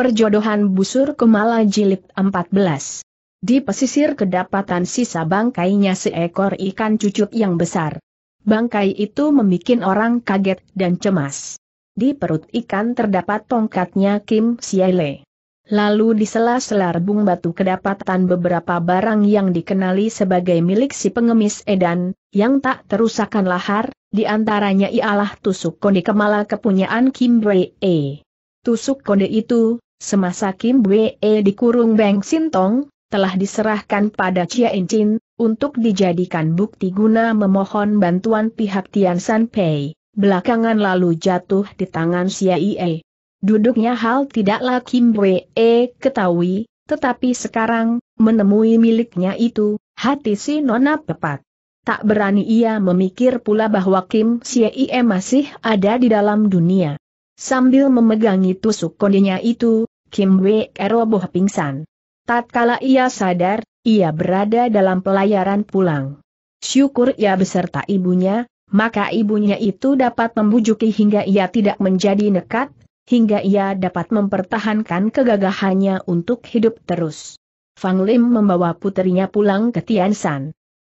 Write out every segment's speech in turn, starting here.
Perjodohan Busur Kumala Jilid 14 Di pesisir kedapatan sisa bangkainya seekor ikan cucuk yang besar. Bangkai itu membuat orang kaget dan cemas. Di perut ikan terdapat tongkatnya Kim Siaile. Lalu di sela-sela rebung batu kedapatan beberapa barang yang dikenali sebagai milik si pengemis edan, yang tak terusakan lahar, di antaranya ialah tusuk konde kemala kepunyaan Kim E. Tusuk kode itu, Semasa Kim Bwe dikurung Beng Sintong, telah diserahkan pada Chia Incin, untuk dijadikan bukti guna memohon bantuan pihak Tian San Pei, belakangan lalu jatuh di tangan CIA. Duduknya hal tidaklah Kim Bwe ketahui, tetapi sekarang, menemui miliknya itu, hati si Nona pepat. Tak berani ia memikir pula bahwa Kim E masih ada di dalam dunia. Sambil memegangi tusuk kondinya itu, Kim Wei roboh pingsan. Tatkala ia sadar, ia berada dalam pelayaran pulang. Syukur ia beserta ibunya, maka ibunya itu dapat membujuki hingga ia tidak menjadi nekat, hingga ia dapat mempertahankan kegagahannya untuk hidup terus. Fang Lim membawa putrinya pulang ke Tian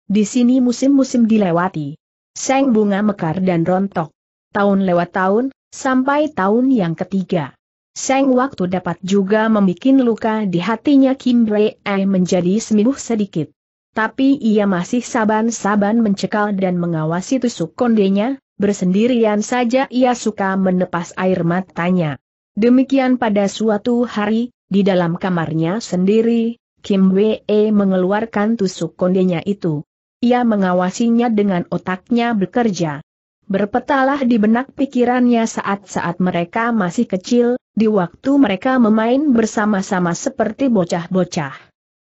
Di sini musim-musim dilewati. Seng bunga mekar dan rontok. Tahun lewat tahun, sampai tahun yang ketiga. Seng waktu dapat juga membuat luka di hatinya Kim Bre Ai menjadi sembuh sedikit. Tapi ia masih saban-saban mencekal dan mengawasi tusuk kondenya, bersendirian saja ia suka menepas air matanya. Demikian pada suatu hari, di dalam kamarnya sendiri, Kim Wee mengeluarkan tusuk kondenya itu. Ia mengawasinya dengan otaknya bekerja. Berpetalah di benak pikirannya saat-saat mereka masih kecil, di waktu mereka memain bersama-sama seperti bocah-bocah.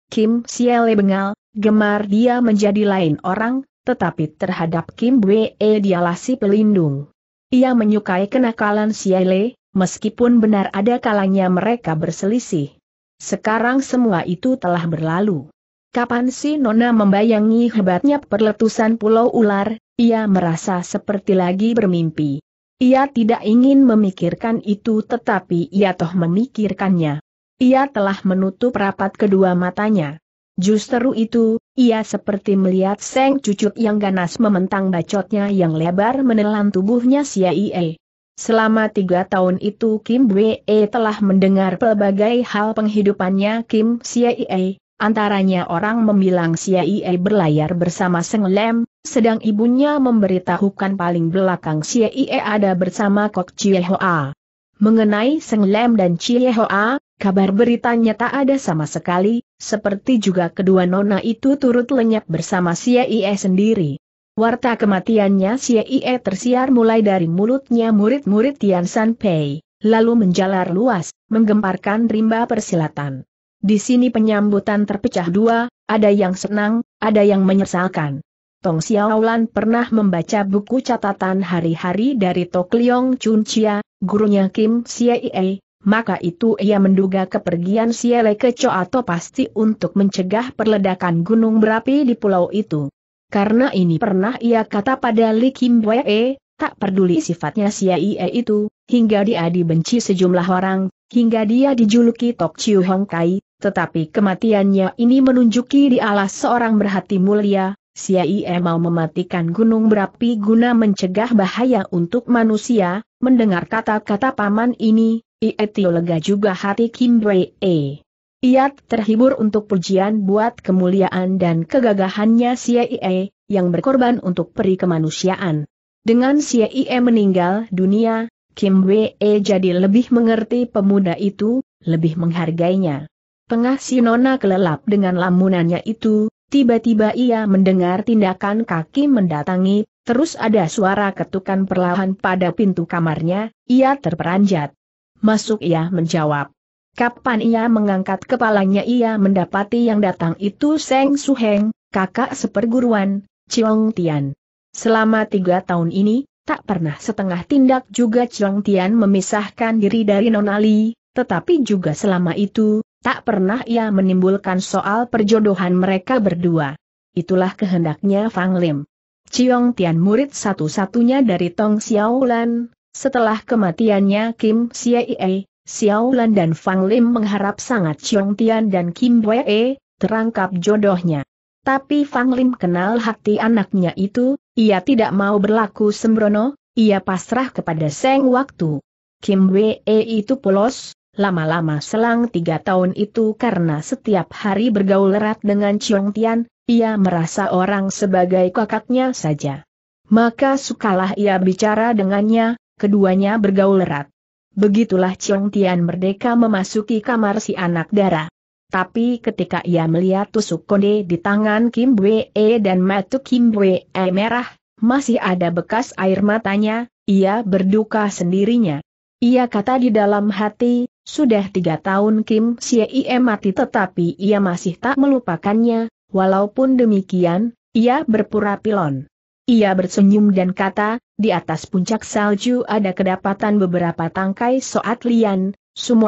Kim Siele bengal, gemar dia menjadi lain orang, tetapi terhadap Kim Wee dialah si pelindung. Ia menyukai kenakalan Siele, meskipun benar ada kalanya mereka berselisih. Sekarang semua itu telah berlalu. Kapan si Nona membayangi hebatnya perletusan Pulau Ular, ia merasa seperti lagi bermimpi. Ia tidak ingin memikirkan itu tetapi ia toh memikirkannya. Ia telah menutup rapat kedua matanya. Justru itu, ia seperti melihat seng cucuk yang ganas mementang bacotnya yang lebar menelan tubuhnya si Aie. Selama tiga tahun itu Kim Wee telah mendengar pelbagai hal penghidupannya Kim Siaie, Antaranya orang membilang Siaie berlayar bersama Seng Lem, sedang ibunya memberitahukan paling belakang Siaie ada bersama Kok Chie Hoa. Mengenai Seng Lem dan Chie Hoa, kabar beritanya tak ada sama sekali, seperti juga kedua nona itu turut lenyap bersama Siaie sendiri. Warta kematiannya Siaie tersiar mulai dari mulutnya murid-murid Tian San Pei, lalu menjalar luas, menggemparkan rimba persilatan. Di sini penyambutan terpecah dua, ada yang senang, ada yang menyesalkan. Tong Xiaolan pernah membaca buku catatan hari-hari dari Tok Leong Chun Chia, gurunya Kim Ie, maka itu ia menduga kepergian Le ke atau pasti untuk mencegah perledakan gunung berapi di pulau itu. Karena ini pernah ia kata pada Li Kim Wee, eh, tak peduli sifatnya Ie itu, hingga dia dibenci sejumlah orang, hingga dia dijuluki Tok Chiu Hong Kai, tetapi kematiannya ini menunjuki dialah seorang berhati mulia, Siaie mau mematikan gunung berapi guna mencegah bahaya untuk manusia, mendengar kata-kata paman ini, IE Tio lega juga hati Kim E. Ia terhibur untuk pujian buat kemuliaan dan kegagahannya Siaie, yang berkorban untuk peri kemanusiaan. Dengan Siaie meninggal dunia, Kim Wee e jadi lebih mengerti pemuda itu, lebih menghargainya. Tengah si Nona kelelap dengan lamunannya itu, tiba-tiba ia mendengar tindakan kaki mendatangi, terus ada suara ketukan perlahan pada pintu kamarnya, ia terperanjat. Masuk ia menjawab. Kapan ia mengangkat kepalanya ia mendapati yang datang itu Seng Suheng, kakak seperguruan, Ciong Tian. Selama tiga tahun ini, Tak pernah setengah tindak juga Chiang Tian memisahkan diri dari Nonali, tetapi juga selama itu, tak pernah ia menimbulkan soal perjodohan mereka berdua. Itulah kehendaknya Fang Lim. Chiong Tian murid satu-satunya dari Tong Xiaolan, setelah kematiannya Kim Xie, Xiaolan dan Fang Lim mengharap sangat Chiong Tian dan Kim Wei terangkap jodohnya. Tapi Fang Lim kenal hati anaknya itu, ia tidak mau berlaku sembrono, ia pasrah kepada Seng Waktu. Kim Wei e itu polos, lama-lama selang tiga tahun itu karena setiap hari bergaul erat dengan Chiong Tian, ia merasa orang sebagai kakaknya saja. Maka sukalah ia bicara dengannya, keduanya bergaul erat. Begitulah Chiong Tian merdeka memasuki kamar si anak darah. Tapi ketika ia melihat tusuk konde di tangan Kim Bwe e dan mata Kim Bwe E merah, masih ada bekas air matanya, ia berduka sendirinya. Ia kata di dalam hati, sudah tiga tahun Kim Sie e mati tetapi ia masih tak melupakannya, walaupun demikian, ia berpura pilon. Ia bersenyum dan kata, di atas puncak salju ada kedapatan beberapa tangkai soat lian,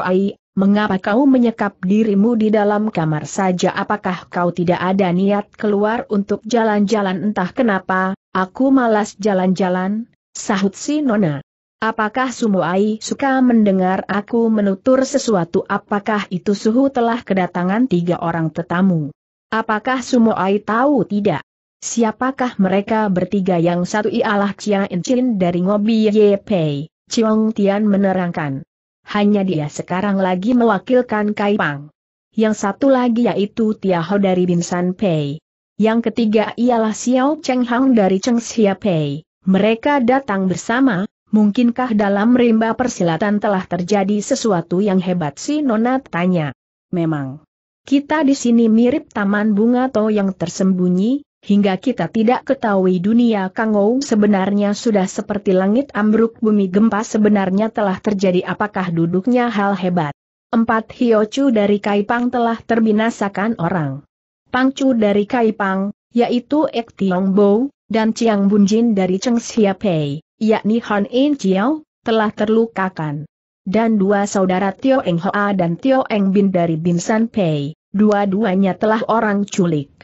ai Mengapa kau menyekap dirimu di dalam kamar saja apakah kau tidak ada niat keluar untuk jalan-jalan entah kenapa, aku malas jalan-jalan, sahut si Nona. Apakah Sumuai suka mendengar aku menutur sesuatu apakah itu suhu telah kedatangan tiga orang tetamu? Apakah Sumuai tahu tidak? Siapakah mereka bertiga yang satu ialah Chia Enchin dari Ngobi Ye Pei, Chiong Tian menerangkan hanya dia sekarang lagi mewakilkan Kaipang. Yang satu lagi yaitu Tiaho dari Binsan Pei. Yang ketiga ialah Xiao Cheng Hang dari Cheng Xia Pei. Mereka datang bersama, mungkinkah dalam rimba persilatan telah terjadi sesuatu yang hebat si Nona tanya. Memang. Kita di sini mirip taman bunga to yang tersembunyi, hingga kita tidak ketahui dunia Kangou sebenarnya sudah seperti langit ambruk bumi gempa sebenarnya telah terjadi apakah duduknya hal hebat. Empat Hiochu dari Kaipang telah terbinasakan orang. Pangcu dari Kaipang, yaitu Ek Tiong Bo, dan Chiang Bunjin dari Cheng Xiapei, yakni Han In Chiao, telah terlukakan. Dan dua saudara Tio Eng Hoa dan Tio Eng Bin dari Bin San Pei, dua-duanya telah orang culik.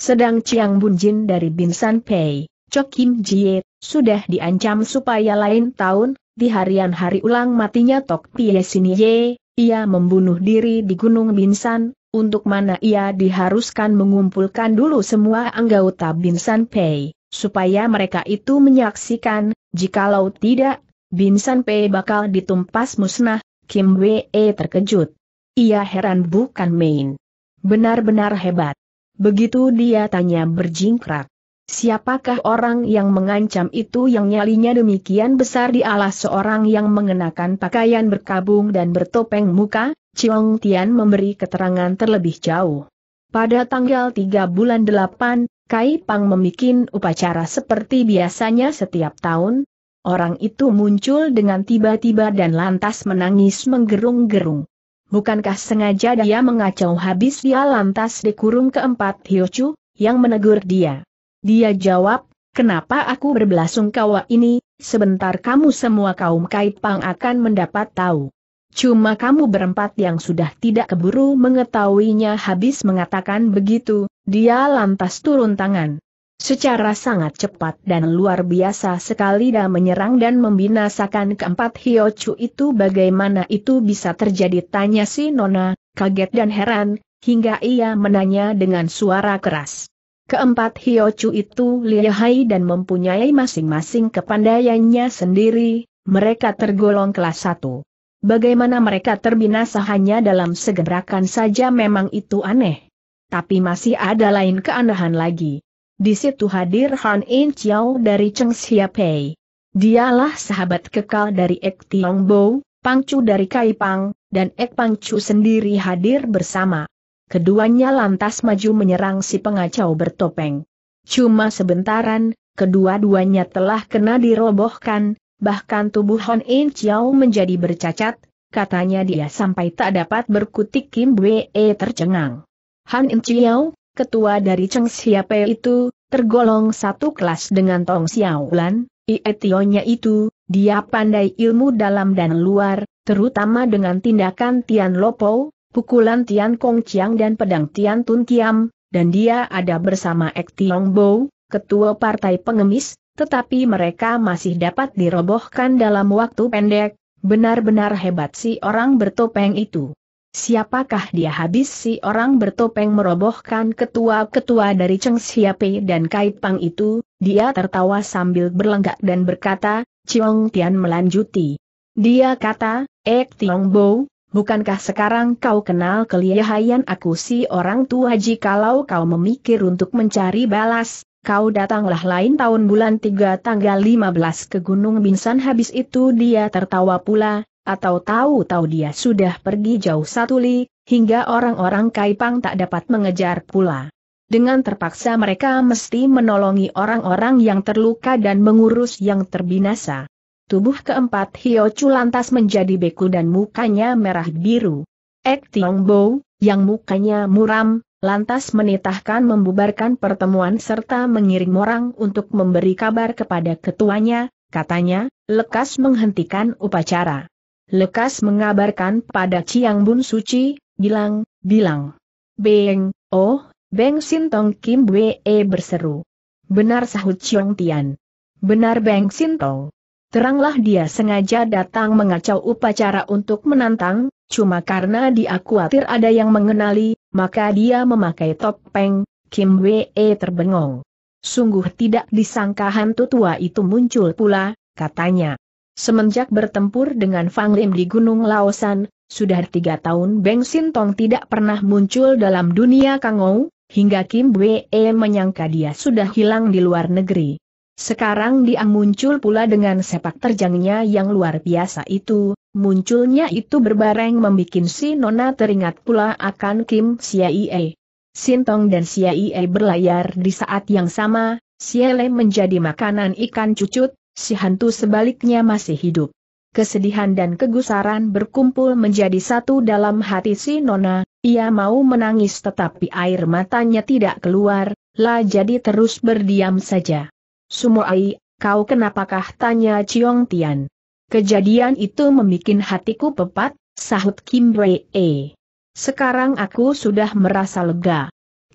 Sedang Chiang Bunjin dari Binsan Pei, Cho Kim Jie, sudah diancam supaya lain tahun, di harian hari ulang matinya Tok Pie Ye, ia membunuh diri di Gunung Binsan, untuk mana ia diharuskan mengumpulkan dulu semua anggota Binsan Pei, supaya mereka itu menyaksikan, jikalau tidak, Binsan Pei bakal ditumpas musnah, Kim Wei terkejut. Ia heran bukan main. Benar-benar hebat. Begitu dia tanya berjingkrak. Siapakah orang yang mengancam itu yang nyalinya demikian besar di alas seorang yang mengenakan pakaian berkabung dan bertopeng muka? Chiong Tian memberi keterangan terlebih jauh. Pada tanggal 3 bulan 8, Kai Pang memikin upacara seperti biasanya setiap tahun. Orang itu muncul dengan tiba-tiba dan lantas menangis menggerung-gerung. Bukankah sengaja dia mengacau habis dia lantas dikurung keempat Hiochu, yang menegur dia. Dia jawab, kenapa aku berbelasungkawa ini, sebentar kamu semua kaum Kaipang akan mendapat tahu. Cuma kamu berempat yang sudah tidak keburu mengetahuinya habis mengatakan begitu, dia lantas turun tangan. Secara sangat cepat dan luar biasa sekali dia menyerang dan membinasakan keempat Chu itu bagaimana itu bisa terjadi tanya si Nona, kaget dan heran, hingga ia menanya dengan suara keras. Keempat Chu itu lihai dan mempunyai masing-masing kepandaiannya sendiri, mereka tergolong kelas satu. Bagaimana mereka terbinasa hanya dalam segerakan saja memang itu aneh. Tapi masih ada lain keanehan lagi. Di situ hadir Han In Chiao dari Cheng Xiapei. Dialah sahabat kekal dari Ek Tiong Bo, Pangcu dari Kai Pang, dan Ek Pangcu sendiri hadir bersama. Keduanya lantas maju menyerang si pengacau bertopeng. Cuma sebentaran, kedua-duanya telah kena dirobohkan, bahkan tubuh Hon In Chiao menjadi bercacat, katanya dia sampai tak dapat berkutik Kim Wei tercengang. Han In Chiao, ketua dari Cheng Xiape itu, tergolong satu kelas dengan Tong Xiaolan, Ietionya itu, dia pandai ilmu dalam dan luar, terutama dengan tindakan Tian Lopo, pukulan Tian Kong Chiang dan pedang Tian Tun Kiam, dan dia ada bersama Ek Tiong Bo, ketua partai pengemis, tetapi mereka masih dapat dirobohkan dalam waktu pendek, benar-benar hebat si orang bertopeng itu. Siapakah dia habis si orang bertopeng merobohkan ketua-ketua dari Cheng Siapai dan Kait Pang itu, dia tertawa sambil berlenggak dan berkata, Chiong Tian melanjuti. Dia kata, Ek Tiong Bo, bukankah sekarang kau kenal kelihayan aku si orang tua jikalau kau memikir untuk mencari balas, kau datanglah lain tahun bulan 3 tanggal 15 ke Gunung Binsan habis itu dia tertawa pula, atau tahu-tahu dia sudah pergi jauh satu li, hingga orang-orang Kaipang tak dapat mengejar pula. Dengan terpaksa mereka mesti menolongi orang-orang yang terluka dan mengurus yang terbinasa. Tubuh keempat Hio Chu lantas menjadi beku dan mukanya merah biru. Ek Tiong Bo, yang mukanya muram, lantas menitahkan membubarkan pertemuan serta mengirim orang untuk memberi kabar kepada ketuanya, katanya, lekas menghentikan upacara lekas mengabarkan pada Ciang Bun Suci, bilang, bilang. Beng, oh, Beng Sintong Kim Wee e berseru. Benar sahut Chiong Tian. Benar Beng Sintong. Teranglah dia sengaja datang mengacau upacara untuk menantang, cuma karena dia khawatir ada yang mengenali, maka dia memakai topeng, Kim Wee e terbengong. Sungguh tidak disangka hantu tua itu muncul pula, katanya. Semenjak bertempur dengan Fang Lim di Gunung Laosan, sudah tiga tahun Beng Sintong tidak pernah muncul dalam dunia Kangou, hingga Kim Wee menyangka dia sudah hilang di luar negeri. Sekarang dia muncul pula dengan sepak terjangnya yang luar biasa itu, munculnya itu berbareng membuat si Nona teringat pula akan Kim Siaie. Sintong dan Siaie berlayar di saat yang sama, Siele menjadi makanan ikan cucut, si hantu sebaliknya masih hidup. Kesedihan dan kegusaran berkumpul menjadi satu dalam hati si Nona, ia mau menangis tetapi air matanya tidak keluar, lah jadi terus berdiam saja. Sumoai, kau kenapakah tanya Chiong Tian? Kejadian itu membuat hatiku pepat, sahut Kim Wei -e. Sekarang aku sudah merasa lega.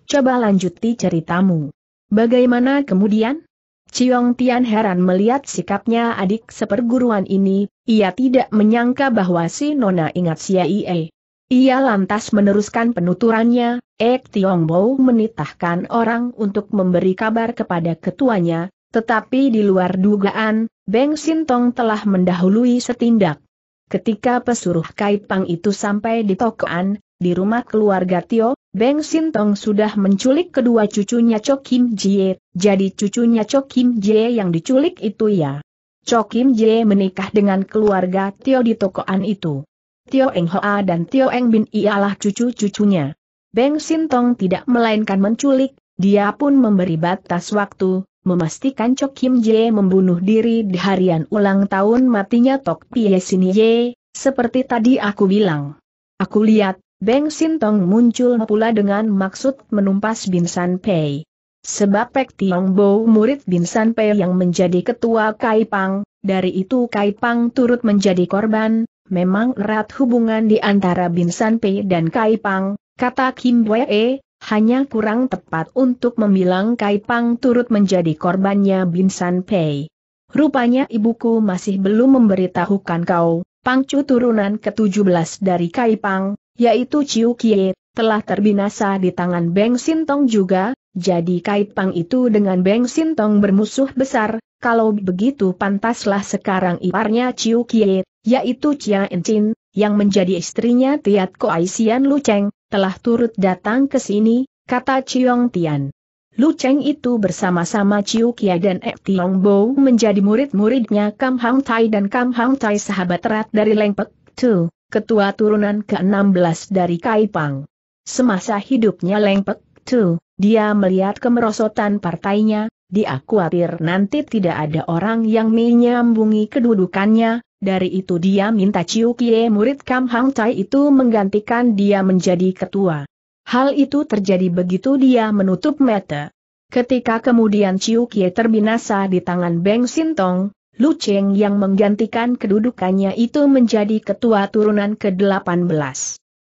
Coba lanjuti ceritamu. Bagaimana kemudian? Ciong Tian heran melihat sikapnya adik seperguruan ini, ia tidak menyangka bahwa si Nona ingat si Ie. Ia lantas meneruskan penuturannya, Ek Tiong Bo menitahkan orang untuk memberi kabar kepada ketuanya, tetapi di luar dugaan, Beng Sintong telah mendahului setindak. Ketika pesuruh Kaipang itu sampai di Tokoan, di rumah keluarga Tio, Beng Sintong sudah menculik kedua cucunya Cho Kim Jie, jadi cucunya Cho Kim Jie yang diculik itu ya. Cho Kim Jie menikah dengan keluarga Tio di tokoan itu. Tio Eng Hoa dan Tio Eng Bin ialah cucu-cucunya. Beng Sintong tidak melainkan menculik, dia pun memberi batas waktu, memastikan Cho Kim Jie membunuh diri di harian ulang tahun matinya Tok Pie Sin Ye, seperti tadi aku bilang. Aku lihat, Beng Sintong muncul pula dengan maksud menumpas Binsan Pei. Sebab Pek Tiong Bo murid Binsan Pei yang menjadi ketua Kai Pang, dari itu Kai Pang turut menjadi korban, memang erat hubungan di antara Binsan Pei dan Kai Pang, kata Kim Wee, e, hanya kurang tepat untuk membilang Kai Pang turut menjadi korbannya Binsan Pei. Rupanya ibuku masih belum memberitahukan kau, Pangcu turunan ke-17 dari Kai Pang, yaitu Ciu Kie, telah terbinasa di tangan Beng Sintong juga, jadi Kait Pang itu dengan Beng Sintong bermusuh besar, kalau begitu pantaslah sekarang iparnya Ciu Kie, yaitu Chia Encin, yang menjadi istrinya Tiat Ko Aisian Lu Cheng, telah turut datang ke sini, kata Chiong Tian. Lu Cheng itu bersama-sama Chiu Kia dan Ek Tiong Bo menjadi murid-muridnya Kam Hang Tai dan Kam Hang Tai sahabat erat dari Leng Pek Tu ketua turunan ke-16 dari Kaipang. Semasa hidupnya lengpek, tuh, dia melihat kemerosotan partainya, dia khawatir nanti tidak ada orang yang menyambungi kedudukannya, dari itu dia minta Ciu Kie murid Kam Hang Tai itu menggantikan dia menjadi ketua. Hal itu terjadi begitu dia menutup mata. Ketika kemudian Ciu Kie terbinasa di tangan Beng Sintong, Lu Cheng yang menggantikan kedudukannya itu menjadi ketua turunan ke-18.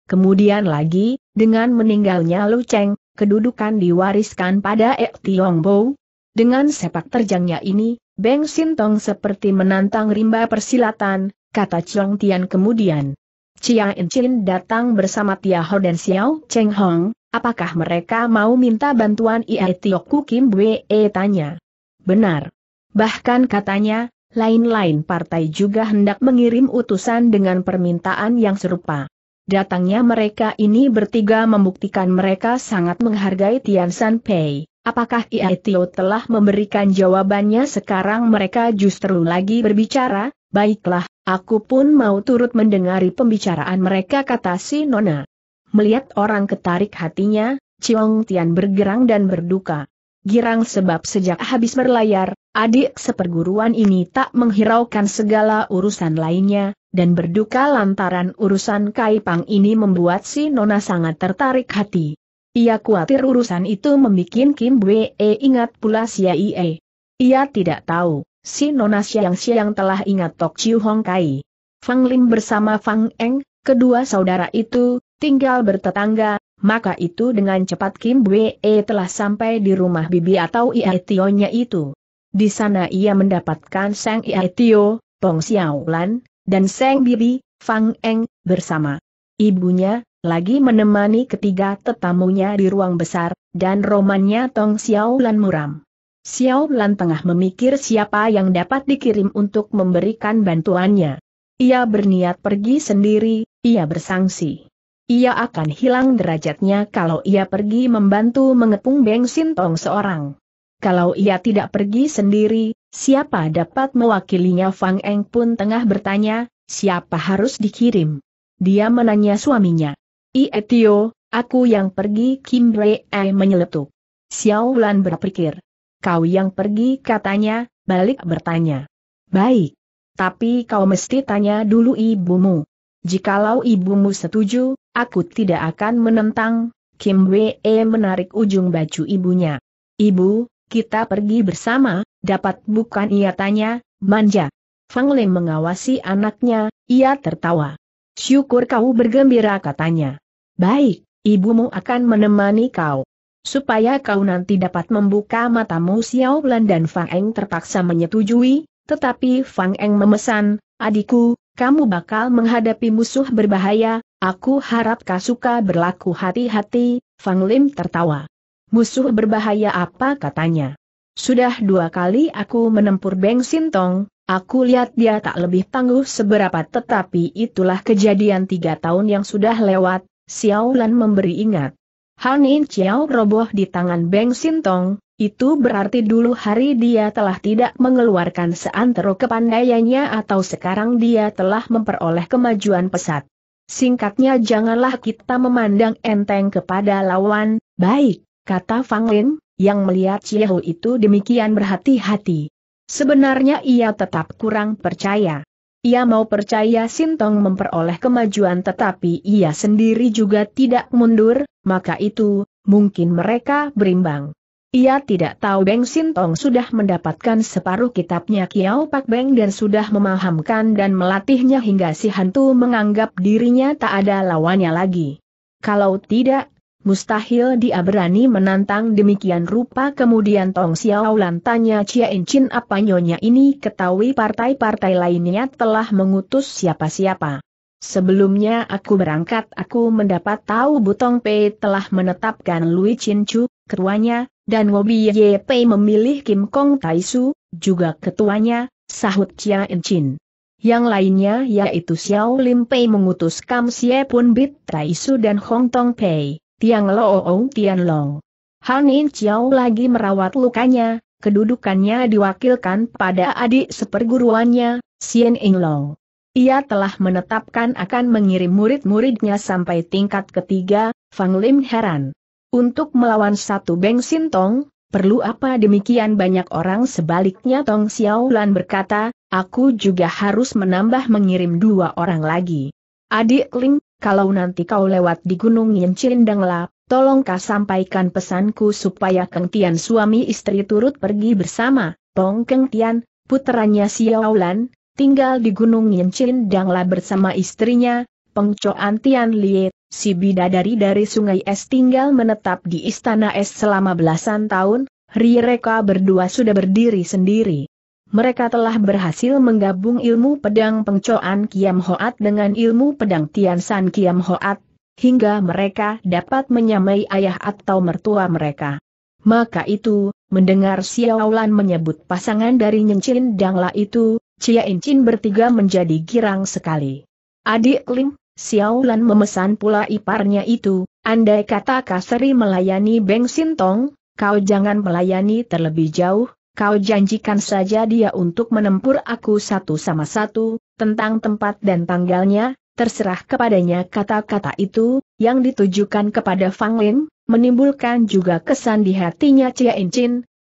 Kemudian lagi, dengan meninggalnya Lu Cheng, kedudukan diwariskan pada Ek Tiong Bo. Dengan sepak terjangnya ini, Beng Sintong seperti menantang rimba persilatan, kata Chong Tian kemudian. Chia Chin datang bersama Tia Ho dan Xiao Cheng Hong, apakah mereka mau minta bantuan Iai Tioku Kim Bwe tanya. Benar. Bahkan katanya, lain-lain partai juga hendak mengirim utusan dengan permintaan yang serupa. Datangnya mereka ini bertiga membuktikan mereka sangat menghargai Tian San Pei. Apakah Tio telah memberikan jawabannya sekarang mereka justru lagi berbicara? Baiklah, aku pun mau turut mendengari pembicaraan mereka kata si Nona. Melihat orang ketarik hatinya, Ciong Tian bergerang dan berduka girang sebab sejak habis berlayar, adik seperguruan ini tak menghiraukan segala urusan lainnya, dan berduka lantaran urusan Kaipang ini membuat si Nona sangat tertarik hati. Ia khawatir urusan itu membuat Kim Wee ingat pula Siaie. Ia tidak tahu, si Nona siang-siang telah ingat Tok Chiu Hong Kai. Fang Lim bersama Fang Eng, kedua saudara itu, tinggal bertetangga, maka itu dengan cepat Kim Bwe telah sampai di rumah bibi atau iaetio itu. Di sana ia mendapatkan Seng Iaetio, Pong Xiaolan, dan Seng Bibi, Fang Eng, bersama ibunya, lagi menemani ketiga tetamunya di ruang besar, dan romannya Tong Xiaolan muram. Xiao tengah memikir siapa yang dapat dikirim untuk memberikan bantuannya. Ia berniat pergi sendiri, ia bersangsi. Ia akan hilang derajatnya kalau ia pergi membantu mengepung Beng Sintong seorang. Kalau ia tidak pergi sendiri, siapa dapat mewakilinya Fang Eng pun tengah bertanya, siapa harus dikirim? Dia menanya suaminya. Ietio, aku yang pergi Kim E menyeletuk. Xiao Lan berpikir. Kau yang pergi katanya, balik bertanya. Baik. Tapi kau mesti tanya dulu ibumu. Jikalau ibumu setuju, aku tidak akan menentang, Kim Wee menarik ujung baju ibunya. Ibu, kita pergi bersama, dapat bukan ia tanya, manja. Fang Lim mengawasi anaknya, ia tertawa. Syukur kau bergembira katanya. Baik, ibumu akan menemani kau. Supaya kau nanti dapat membuka matamu Xiao Lan dan Fang Eng terpaksa menyetujui, tetapi Fang Eng memesan, adikku, kamu bakal menghadapi musuh berbahaya, aku harap kau suka berlaku hati-hati, Fang Lim tertawa. Musuh berbahaya apa katanya? Sudah dua kali aku menempur Beng Sintong, aku lihat dia tak lebih tangguh seberapa tetapi itulah kejadian tiga tahun yang sudah lewat, Xiao Lan memberi ingat. Han Xiao roboh di tangan Beng Sintong, itu berarti dulu hari dia telah tidak mengeluarkan seantero kepandaiannya atau sekarang dia telah memperoleh kemajuan pesat. Singkatnya janganlah kita memandang enteng kepada lawan, baik, kata Fang Lin, yang melihat Chiehu itu demikian berhati-hati. Sebenarnya ia tetap kurang percaya. Ia mau percaya Sintong memperoleh kemajuan tetapi ia sendiri juga tidak mundur, maka itu, mungkin mereka berimbang. Ia tidak tahu Beng Sintong sudah mendapatkan separuh kitabnya Kiao Pak Beng dan sudah memahamkan dan melatihnya hingga si hantu menganggap dirinya tak ada lawannya lagi. Kalau tidak, mustahil dia berani menantang demikian rupa kemudian Tong Xiao lantanya Chia Chin apa nyonya ini ketahui partai-partai lainnya telah mengutus siapa-siapa. Sebelumnya aku berangkat aku mendapat tahu Butong Pei telah menetapkan Lui Chin Chu, ketuanya, dan Wobi Ye Pei memilih Kim Kong Tai Su, juga ketuanya, sahut Chia Chin. Yang lainnya yaitu Xiao Lim Pei mengutus Kam Sia Pun Bit Tai Su dan Hong Tong Pei, Tiang Lo Ou Tian Long. Han In Chiao lagi merawat lukanya, kedudukannya diwakilkan pada adik seperguruannya, Sien Ing Long. Ia telah menetapkan akan mengirim murid-muridnya sampai tingkat ketiga, Fang Lim heran. Untuk melawan satu Beng Sintong, perlu apa demikian banyak orang sebaliknya Tong Xiaolan berkata, aku juga harus menambah mengirim dua orang lagi. Adik Ling, kalau nanti kau lewat di Gunung Yinchirindangla, tolong kau sampaikan pesanku supaya Keng Tian suami istri turut pergi bersama, Tong Keng Tian, putranya Xiaolan, tinggal di Gunung Yinchirindangla bersama istrinya, Pengcoan Tian Liet, si bidadari dari Sungai Es tinggal menetap di Istana Es selama belasan tahun, Rireka berdua sudah berdiri sendiri. Mereka telah berhasil menggabung ilmu pedang pengcoan Kiam Hoat dengan ilmu pedang Tian San Kiam Hoat, hingga mereka dapat menyamai ayah atau mertua mereka. Maka itu, mendengar Xiaolan menyebut pasangan dari Nyencin Dangla itu, Cia Incin bertiga menjadi girang sekali. Adik Lim, Xiaolan memesan pula iparnya itu, andai kata Kaseri melayani Beng Sintong, kau jangan melayani terlebih jauh, kau janjikan saja dia untuk menempur aku satu sama satu, tentang tempat dan tanggalnya, terserah kepadanya kata-kata itu, yang ditujukan kepada Fang Lin, menimbulkan juga kesan di hatinya Cia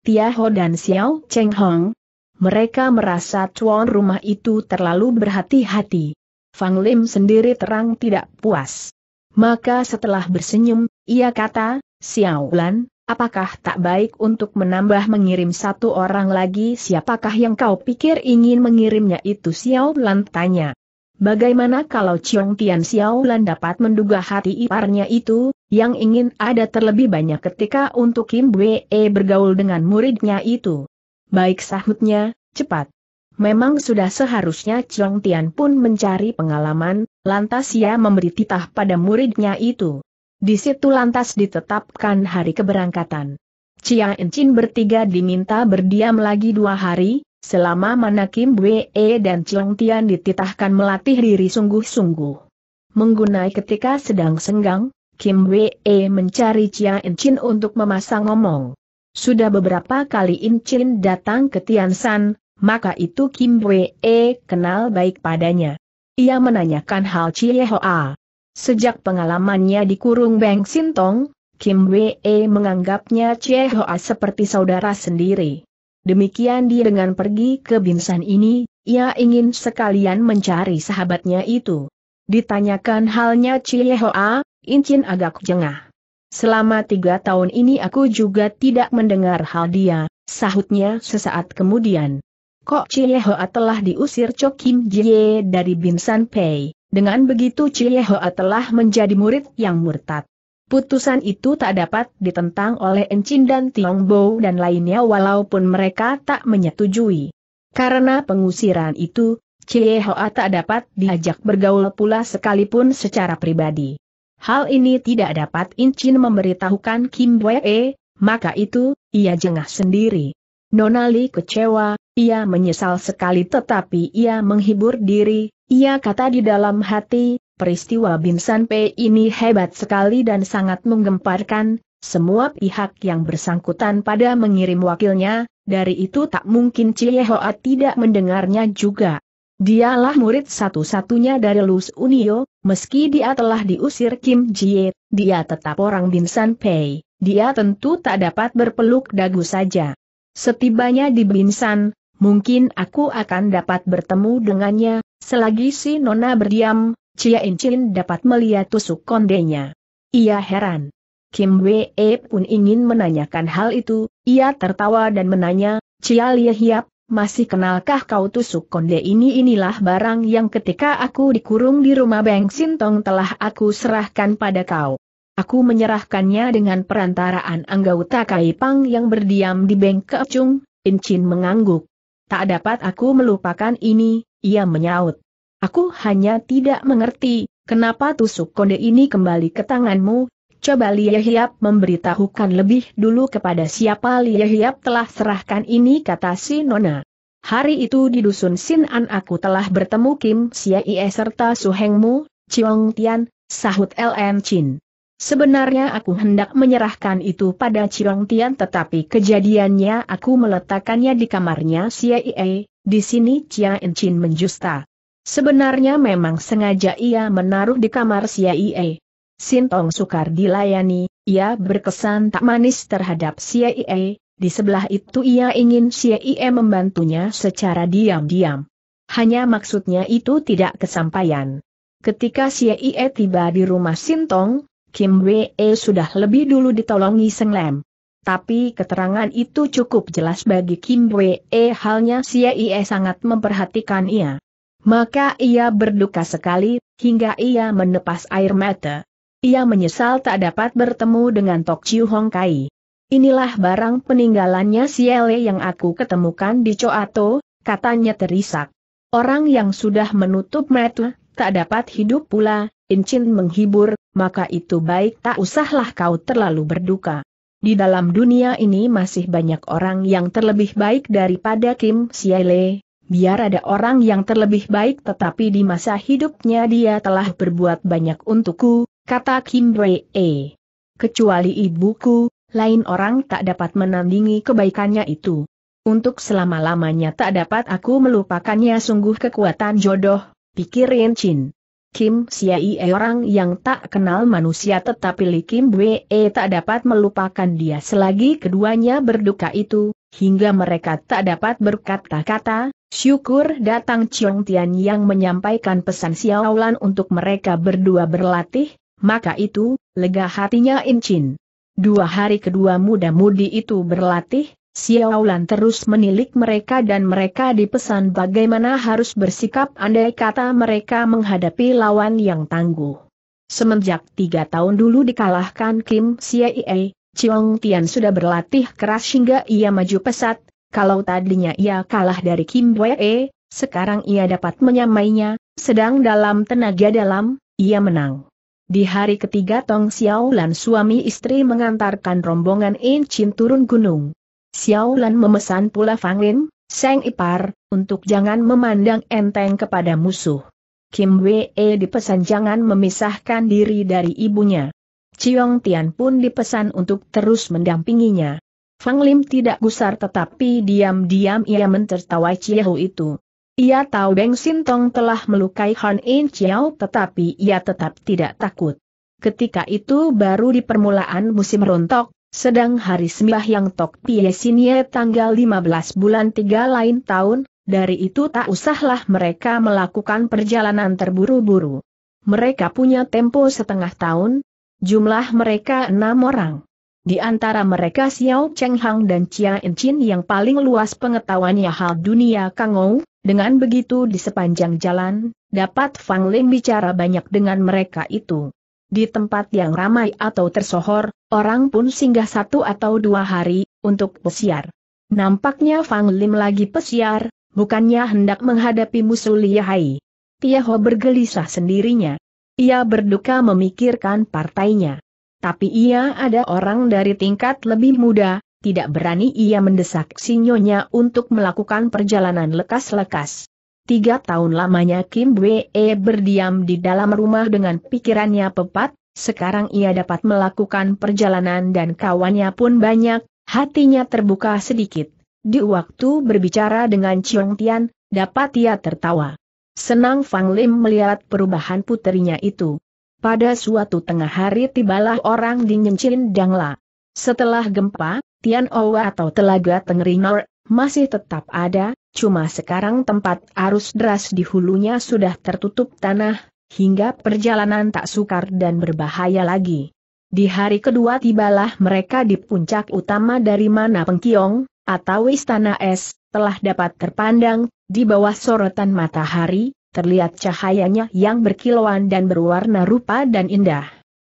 Tia Ho dan Xiao Cheng Hong. Mereka merasa tuan rumah itu terlalu berhati-hati. Fang Lim sendiri terang tidak puas. Maka setelah bersenyum, ia kata, Xiao Lan, apakah tak baik untuk menambah mengirim satu orang lagi siapakah yang kau pikir ingin mengirimnya itu Xiao Lan tanya. Bagaimana kalau Chiong Tian Xiao Lan dapat menduga hati iparnya itu, yang ingin ada terlebih banyak ketika untuk Kim Wei bergaul dengan muridnya itu? Baik sahutnya, cepat, Memang sudah seharusnya Chong Tian pun mencari pengalaman, lantas ia memberi titah pada muridnya itu. Di situ lantas ditetapkan hari keberangkatan. Chia Chin bertiga diminta berdiam lagi dua hari, selama mana Kim Bwe dan Chong Tian dititahkan melatih diri sungguh-sungguh. Menggunai ketika sedang senggang, Kim Wee mencari Chia Incin untuk memasang ngomong. Sudah beberapa kali Incin datang ke Tian San, maka itu Kim Wee kenal baik padanya. Ia menanyakan hal Chie Hoa. Sejak pengalamannya di kurung Beng Sintong, Kim Wee menganggapnya Chie Hoa seperti saudara sendiri. Demikian dia dengan pergi ke Binsan ini, ia ingin sekalian mencari sahabatnya itu. Ditanyakan halnya Chie Hoa, Incin agak jengah. Selama tiga tahun ini aku juga tidak mendengar hal dia, sahutnya sesaat kemudian. Kok Hoa telah diusir Cho Kim Jie dari Binsan Pei, dengan begitu Hoa telah menjadi murid yang murtad. Putusan itu tak dapat ditentang oleh Encin dan Bo dan lainnya walaupun mereka tak menyetujui. Karena pengusiran itu, Chie Hoa tak dapat diajak bergaul pula sekalipun secara pribadi. Hal ini tidak dapat Encin memberitahukan Kim Wee, maka itu, ia jengah sendiri. Nonali kecewa, ia menyesal sekali tetapi ia menghibur diri, ia kata di dalam hati, peristiwa Binsan P ini hebat sekali dan sangat menggemparkan, semua pihak yang bersangkutan pada mengirim wakilnya, dari itu tak mungkin Ciehoat tidak mendengarnya juga. Dialah murid satu-satunya dari Lus Unio, meski dia telah diusir Kim Jie, dia tetap orang Binsan Pei, dia tentu tak dapat berpeluk dagu saja. Setibanya di Binsan, mungkin aku akan dapat bertemu dengannya, selagi si Nona berdiam, Cia Incin dapat melihat tusuk kondenya. Ia heran. Kim Wee pun ingin menanyakan hal itu, ia tertawa dan menanya, Cia Lie Hiap, masih kenalkah kau tusuk konde ini inilah barang yang ketika aku dikurung di rumah Beng Sintong telah aku serahkan pada kau. Aku menyerahkannya dengan perantaraan anggota Kaipang yang berdiam di bengkep In Incin mengangguk. Tak dapat aku melupakan ini, ia menyaut. Aku hanya tidak mengerti, kenapa tusuk konde ini kembali ke tanganmu, coba Lia memberitahukan lebih dulu kepada siapa Lia telah serahkan ini kata si Nona. Hari itu di dusun Sin aku telah bertemu Kim Siaie serta Suhengmu, Chiong Tian, sahut LN Chin. Sebenarnya aku hendak menyerahkan itu pada Cirong Tian tetapi kejadiannya aku meletakkannya di kamarnya CIA, di sini Chia Chin menjusta. Sebenarnya memang sengaja ia menaruh di kamar CIA. Sintong sukar dilayani, ia berkesan tak manis terhadap CIA, di sebelah itu ia ingin CIA membantunya secara diam-diam. Hanya maksudnya itu tidak kesampaian. Ketika CIA tiba di rumah Sintong, Kim Wee e sudah lebih dulu ditolongi Seng Lem. Tapi keterangan itu cukup jelas bagi Kim Wee e, halnya si Ie sangat memperhatikan ia. Maka ia berduka sekali, hingga ia menepas air mata. Ia menyesal tak dapat bertemu dengan Tok Chiu Hong Kai. Inilah barang peninggalannya si Ele yang aku ketemukan di Coato, katanya terisak. Orang yang sudah menutup mata, tak dapat hidup pula, Incin menghibur, maka itu baik tak usahlah kau terlalu berduka. Di dalam dunia ini masih banyak orang yang terlebih baik daripada Kim Siale, biar ada orang yang terlebih baik tetapi di masa hidupnya dia telah berbuat banyak untukku, kata Kim Wei. -e. Kecuali ibuku, lain orang tak dapat menandingi kebaikannya itu. Untuk selama-lamanya tak dapat aku melupakannya sungguh kekuatan jodoh, pikir Yen Chin. Kim siai orang yang tak kenal manusia tetapi Li Kim Wee eh, tak dapat melupakan dia selagi keduanya berduka itu, hingga mereka tak dapat berkata-kata, syukur datang Chong Tian yang menyampaikan pesan Xiao Xiaolan untuk mereka berdua berlatih, maka itu, lega hatinya In Chin Dua hari kedua muda-mudi itu berlatih, Xiaolan terus menilik mereka dan mereka dipesan bagaimana harus bersikap andai kata mereka menghadapi lawan yang tangguh. Semenjak tiga tahun dulu dikalahkan Kim Siei, Chiong Tian sudah berlatih keras hingga ia maju pesat, kalau tadinya ia kalah dari Kim Wee, sekarang ia dapat menyamainya, sedang dalam tenaga dalam, ia menang. Di hari ketiga Tong Xiaolan suami istri mengantarkan rombongan Chin turun gunung. Xiaolan memesan pula Fang Lin, Seng Ipar, untuk jangan memandang enteng kepada musuh. Kim Wei e dipesan jangan memisahkan diri dari ibunya. Chiong Tian pun dipesan untuk terus mendampinginya. Fang Lim tidak gusar tetapi diam-diam ia mentertawa Chiehu itu. Ia tahu Beng Sintong telah melukai Han In Chiao tetapi ia tetap tidak takut. Ketika itu baru di permulaan musim rontok, sedang hari sembah yang Tok piyesinye tanggal 15 bulan 3 lain tahun, dari itu tak usahlah mereka melakukan perjalanan terburu-buru. Mereka punya tempo setengah tahun, jumlah mereka enam orang. Di antara mereka Xiao Cheng Hang dan Chia Chin yang paling luas pengetahuannya hal dunia Kangou, dengan begitu di sepanjang jalan, dapat Fang Ling bicara banyak dengan mereka itu. Di tempat yang ramai atau tersohor, Orang pun singgah satu atau dua hari, untuk pesiar. Nampaknya Fang Lim lagi pesiar, bukannya hendak menghadapi musuh Lihai. Tiaho bergelisah sendirinya. Ia berduka memikirkan partainya. Tapi ia ada orang dari tingkat lebih muda, tidak berani ia mendesak sinyonya untuk melakukan perjalanan lekas-lekas. Tiga tahun lamanya Kim Wee berdiam di dalam rumah dengan pikirannya pepat, sekarang ia dapat melakukan perjalanan dan kawannya pun banyak, hatinya terbuka sedikit. Di waktu berbicara dengan Chiong Tian, dapat ia tertawa. Senang Fang Lim melihat perubahan puterinya itu. Pada suatu tengah hari tibalah orang di Nyencin Dangla. Setelah gempa, Tian Owa atau Telaga Tengrinor, masih tetap ada, cuma sekarang tempat arus deras di hulunya sudah tertutup tanah, hingga perjalanan tak sukar dan berbahaya lagi. Di hari kedua tibalah mereka di puncak utama dari mana Pengkiong, atau Istana Es, telah dapat terpandang, di bawah sorotan matahari, terlihat cahayanya yang berkilauan dan berwarna rupa dan indah.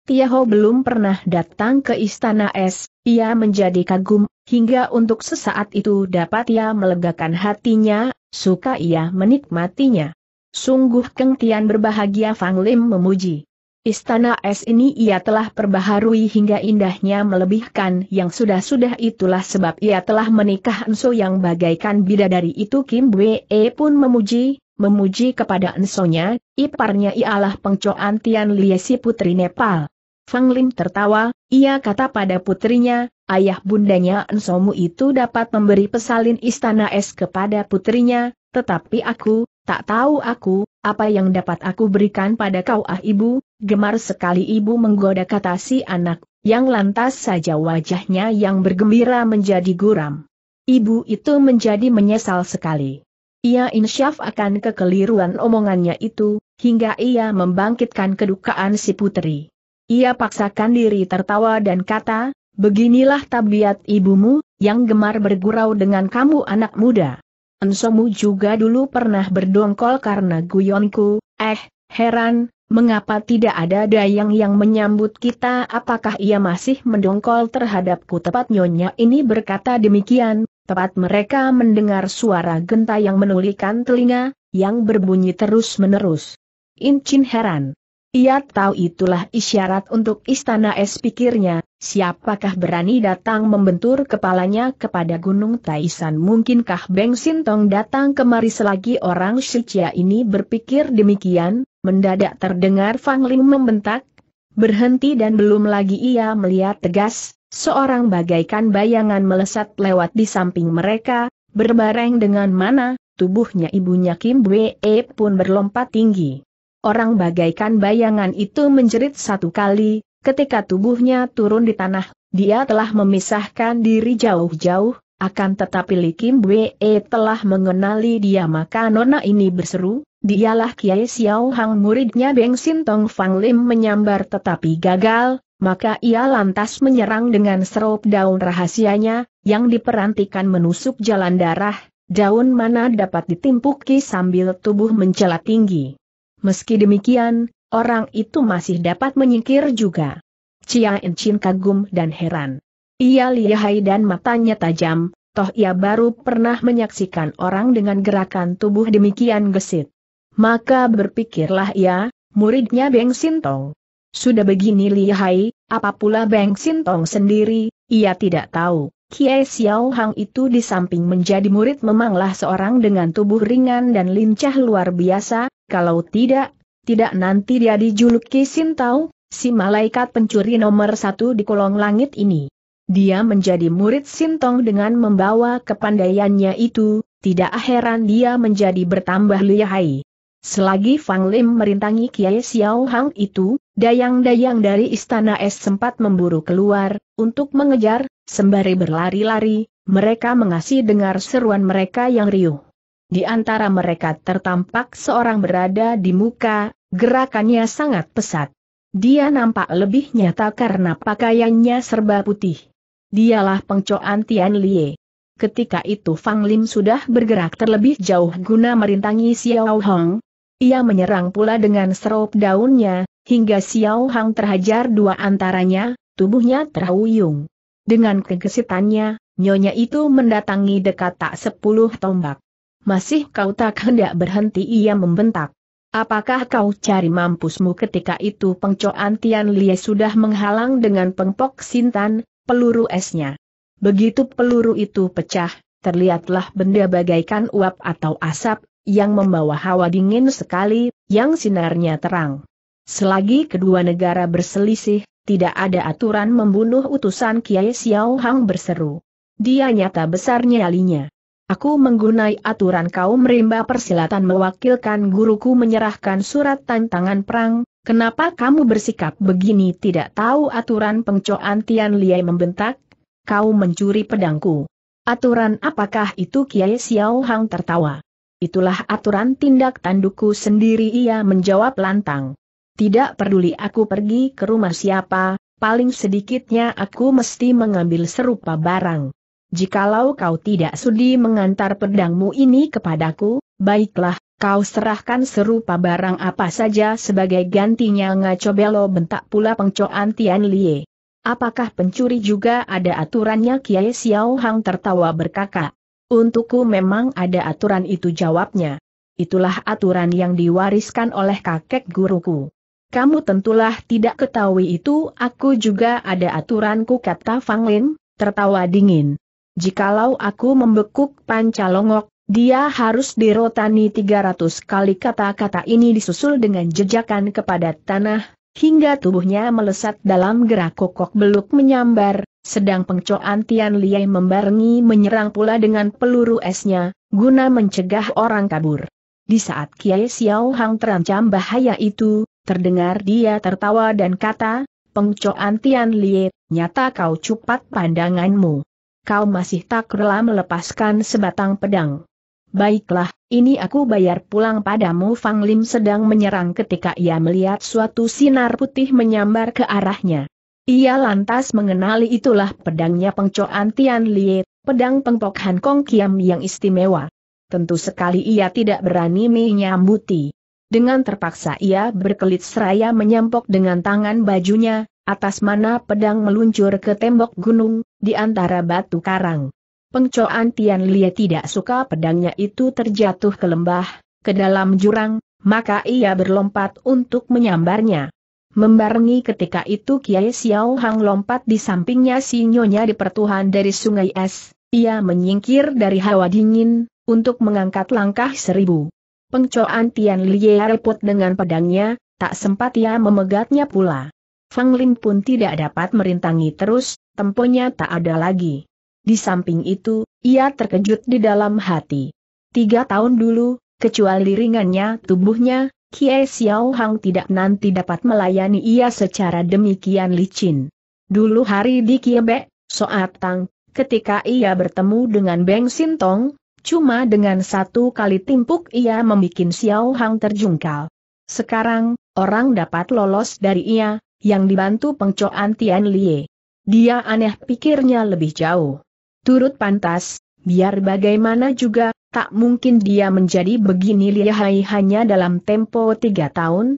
Tiaho belum pernah datang ke Istana Es, ia menjadi kagum, hingga untuk sesaat itu dapat ia melegakan hatinya, suka ia menikmatinya. Sungguh Keng berbahagia Fang Lim memuji. Istana es ini ia telah perbaharui hingga indahnya melebihkan yang sudah-sudah itulah sebab ia telah menikah Enso yang bagaikan bidadari itu Kim Wee e pun memuji, memuji kepada Ensonya, iparnya ialah pengcoan Tian Liesi putri Nepal. Fang Lim tertawa, ia kata pada putrinya, ayah bundanya Ensomu itu dapat memberi pesalin istana es kepada putrinya, tetapi aku, tak tahu aku, apa yang dapat aku berikan pada kau ah ibu, gemar sekali ibu menggoda kata si anak, yang lantas saja wajahnya yang bergembira menjadi guram. Ibu itu menjadi menyesal sekali. Ia insyaf akan kekeliruan omongannya itu, hingga ia membangkitkan kedukaan si putri. Ia paksakan diri tertawa dan kata, beginilah tabiat ibumu, yang gemar bergurau dengan kamu anak muda. Ensomu juga dulu pernah berdongkol karena guyonku, eh, heran, mengapa tidak ada dayang yang menyambut kita apakah ia masih mendongkol terhadapku tepat nyonya ini berkata demikian, tepat mereka mendengar suara genta yang menulikan telinga, yang berbunyi terus-menerus. Incin heran. Ia tahu itulah isyarat untuk istana es pikirnya, siapakah berani datang membentur kepalanya kepada Gunung Taisan mungkinkah Beng Sintong datang kemari selagi orang Shichia ini berpikir demikian, mendadak terdengar Fang Ling membentak, berhenti dan belum lagi ia melihat tegas, seorang bagaikan bayangan melesat lewat di samping mereka, berbareng dengan mana, tubuhnya ibunya Kim Wee pun berlompat tinggi orang bagaikan bayangan itu menjerit satu kali, ketika tubuhnya turun di tanah, dia telah memisahkan diri jauh-jauh, akan tetapi Li Kim Wee telah mengenali dia maka nona ini berseru, dialah Kiai Xiao Hang muridnya Beng Sin Tong Fang Lim menyambar tetapi gagal, maka ia lantas menyerang dengan serop daun rahasianya, yang diperantikan menusuk jalan darah, daun mana dapat ditimpuki sambil tubuh mencelat tinggi. Meski demikian, orang itu masih dapat menyingkir juga. Chia Enchin kagum dan heran. Ia lihai dan matanya tajam, toh ia baru pernah menyaksikan orang dengan gerakan tubuh demikian gesit. Maka berpikirlah ia, muridnya Beng Sintong. Sudah begini lihai, apa pula Beng Sintong sendiri, ia tidak tahu. Kiai Xiao Hang itu di samping menjadi murid memanglah seorang dengan tubuh ringan dan lincah luar biasa, kalau tidak, tidak nanti dia dijuluki Sintau, si malaikat pencuri nomor satu di kolong langit ini. Dia menjadi murid Sintong dengan membawa kepandaiannya itu, tidak heran dia menjadi bertambah lihai. Selagi Fang Lim merintangi Kiai Xiao Hang itu, dayang-dayang dari Istana Es sempat memburu keluar, untuk mengejar, sembari berlari-lari, mereka mengasih dengar seruan mereka yang riuh. Di antara mereka tertampak seorang berada di muka, gerakannya sangat pesat. Dia nampak lebih nyata karena pakaiannya serba putih. Dialah pengcoan Tian Lie. Ketika itu Fang Lim sudah bergerak terlebih jauh guna merintangi Xiao Hong. Ia menyerang pula dengan serop daunnya, hingga Xiao Hong terhajar dua antaranya, tubuhnya terhuyung. Dengan kegesitannya, nyonya itu mendatangi dekat tak sepuluh tombak. Masih kau tak hendak berhenti ia membentak. Apakah kau cari mampusmu ketika itu pengcoan Tian Lie sudah menghalang dengan pengpok sintan, peluru esnya. Begitu peluru itu pecah, terlihatlah benda bagaikan uap atau asap, yang membawa hawa dingin sekali, yang sinarnya terang. Selagi kedua negara berselisih, tidak ada aturan membunuh utusan Kiai Xiao Hang berseru. Dia nyata besarnya alinya Aku menggunai aturan kaum rimba persilatan mewakilkan guruku menyerahkan surat tantangan perang, kenapa kamu bersikap begini tidak tahu aturan pengcoan Tian Liai membentak? Kau mencuri pedangku. Aturan apakah itu Kiai Xiao Hang tertawa? Itulah aturan tindak tandukku sendiri ia menjawab lantang. Tidak peduli aku pergi ke rumah siapa, paling sedikitnya aku mesti mengambil serupa barang jikalau kau tidak sudi mengantar pedangmu ini kepadaku, baiklah, kau serahkan serupa barang apa saja sebagai gantinya ngaco belo bentak pula pengcoan Tian Lie. Apakah pencuri juga ada aturannya Kiai Xiao Hang tertawa berkata. Untukku memang ada aturan itu jawabnya. Itulah aturan yang diwariskan oleh kakek guruku. Kamu tentulah tidak ketahui itu, aku juga ada aturanku kata Fang Lin, tertawa dingin. Jikalau aku membekuk pancalongok, dia harus dirotani 300 kali kata-kata ini disusul dengan jejakan kepada tanah, hingga tubuhnya melesat dalam gerak kokok beluk menyambar, sedang pengcoan Tian Liai membarengi menyerang pula dengan peluru esnya, guna mencegah orang kabur. Di saat Kiai Xiao Hang terancam bahaya itu, terdengar dia tertawa dan kata, pengcoan Tian Liai, nyata kau cupat pandanganmu kau masih tak rela melepaskan sebatang pedang. Baiklah, ini aku bayar pulang padamu Fang Lim sedang menyerang ketika ia melihat suatu sinar putih menyambar ke arahnya. Ia lantas mengenali itulah pedangnya pengcoan Tian Lie, pedang pengpok Han Kong Kiam yang istimewa. Tentu sekali ia tidak berani menyambuti. Dengan terpaksa ia berkelit seraya menyampok dengan tangan bajunya, atas mana pedang meluncur ke tembok gunung, di antara batu karang. Pengcoan Tian Lie tidak suka pedangnya itu terjatuh ke lembah, ke dalam jurang, maka ia berlompat untuk menyambarnya. Membarengi ketika itu Kiai Xiao Hang lompat di sampingnya si nyonya di pertuhan dari sungai es, ia menyingkir dari hawa dingin, untuk mengangkat langkah seribu. Pengcoan Tian Lie repot dengan pedangnya, tak sempat ia memegatnya pula. Fang Lin pun tidak dapat merintangi terus, temponya tak ada lagi. Di samping itu, ia terkejut di dalam hati. Tiga tahun dulu, kecuali ringannya tubuhnya, Kie Xiao Hang tidak nanti dapat melayani ia secara demikian licin. Dulu hari di Soat tang, ketika ia bertemu dengan Beng Sintong, cuma dengan satu kali timpuk ia membuat Xiao Hang terjungkal. Sekarang, orang dapat lolos dari ia, yang dibantu pengcoan Tian Lie. Dia aneh pikirnya lebih jauh. Turut pantas, biar bagaimana juga, tak mungkin dia menjadi begini lihai hanya dalam tempo tiga tahun,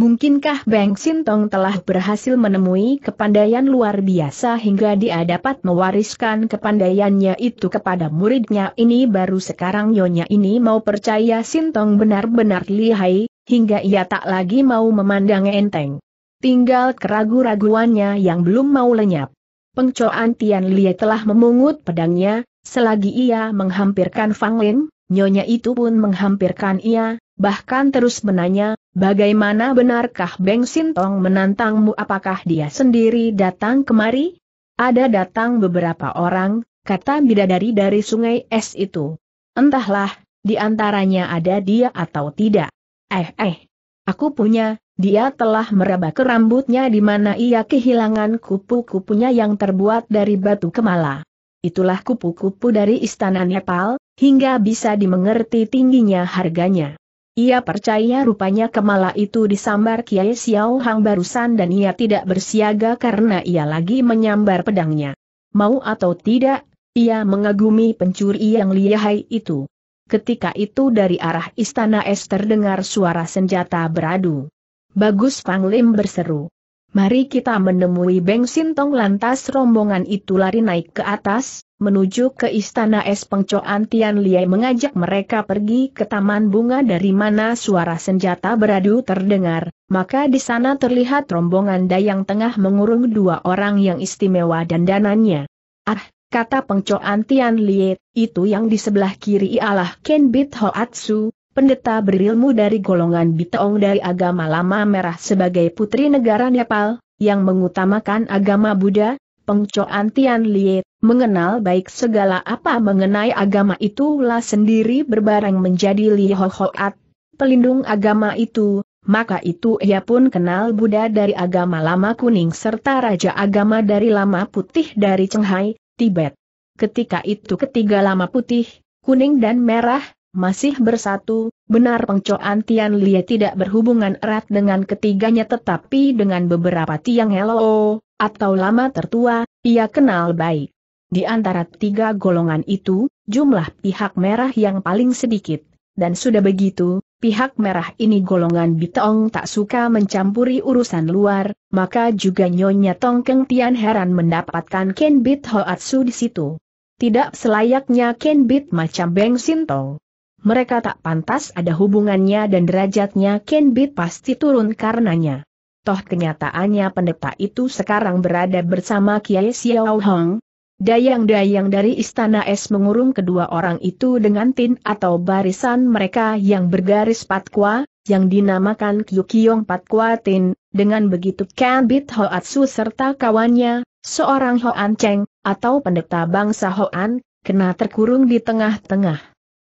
Mungkinkah Beng Sintong telah berhasil menemui kepandaian luar biasa hingga dia dapat mewariskan kepandaiannya itu kepada muridnya ini baru sekarang Nyonya ini mau percaya Sintong benar-benar lihai, hingga ia tak lagi mau memandang enteng. Tinggal keragu-raguannya yang belum mau lenyap. Pengcoan Tian Lie telah memungut pedangnya, selagi ia menghampirkan Fang Lin, nyonya itu pun menghampirkan ia, bahkan terus menanya, bagaimana benarkah Beng Sintong menantangmu apakah dia sendiri datang kemari? Ada datang beberapa orang, kata bidadari dari sungai es itu. Entahlah, di antaranya ada dia atau tidak. Eh eh, aku punya, dia telah meraba ke rambutnya di mana ia kehilangan kupu-kupunya yang terbuat dari batu kemala. Itulah kupu-kupu dari istana Nepal, hingga bisa dimengerti tingginya harganya. Ia percaya rupanya kemala itu disambar Kiai Xiao Hang barusan dan ia tidak bersiaga karena ia lagi menyambar pedangnya. Mau atau tidak, ia mengagumi pencuri yang lihai itu. Ketika itu dari arah istana es terdengar suara senjata beradu. Bagus Panglim berseru. Mari kita menemui Beng Sintong lantas rombongan itu lari naik ke atas, menuju ke istana es pengcoan Tian Liai mengajak mereka pergi ke taman bunga dari mana suara senjata beradu terdengar, maka di sana terlihat rombongan dayang tengah mengurung dua orang yang istimewa dan dananya. Ah, kata pengcoan Tian Liai, itu yang di sebelah kiri ialah Ken Bit Hoatsu, pendeta berilmu dari golongan Bitong dari agama lama merah sebagai putri negara Nepal, yang mengutamakan agama Buddha, pengcoan Tian Liet, mengenal baik segala apa mengenai agama itulah sendiri berbareng menjadi Li Ho Hoat, pelindung agama itu, maka itu ia pun kenal Buddha dari agama lama kuning serta raja agama dari lama putih dari Cenghai, Tibet. Ketika itu ketiga lama putih, kuning dan merah, masih bersatu, benar pengcoan Tian Lie tidak berhubungan erat dengan ketiganya tetapi dengan beberapa tiang LO, atau lama tertua, ia kenal baik. Di antara tiga golongan itu, jumlah pihak merah yang paling sedikit. Dan sudah begitu, pihak merah ini golongan Bitong tak suka mencampuri urusan luar, maka juga Nyonya Tongkeng Tian heran mendapatkan Ken Bit Hoatsu di situ. Tidak selayaknya Ken Bit macam Beng Tong mereka tak pantas ada hubungannya dan derajatnya Ken Kenbit pasti turun karenanya. Toh kenyataannya pendeta itu sekarang berada bersama Kiai Xiao Hong. Dayang-dayang dari Istana Es mengurung kedua orang itu dengan tin atau barisan mereka yang bergaris patqua, yang dinamakan Kyu Kiong Patqua Tin, dengan begitu Ken Kenbit Hoatsu serta kawannya, seorang Hoan Cheng, atau pendeta bangsa Hoan, kena terkurung di tengah-tengah.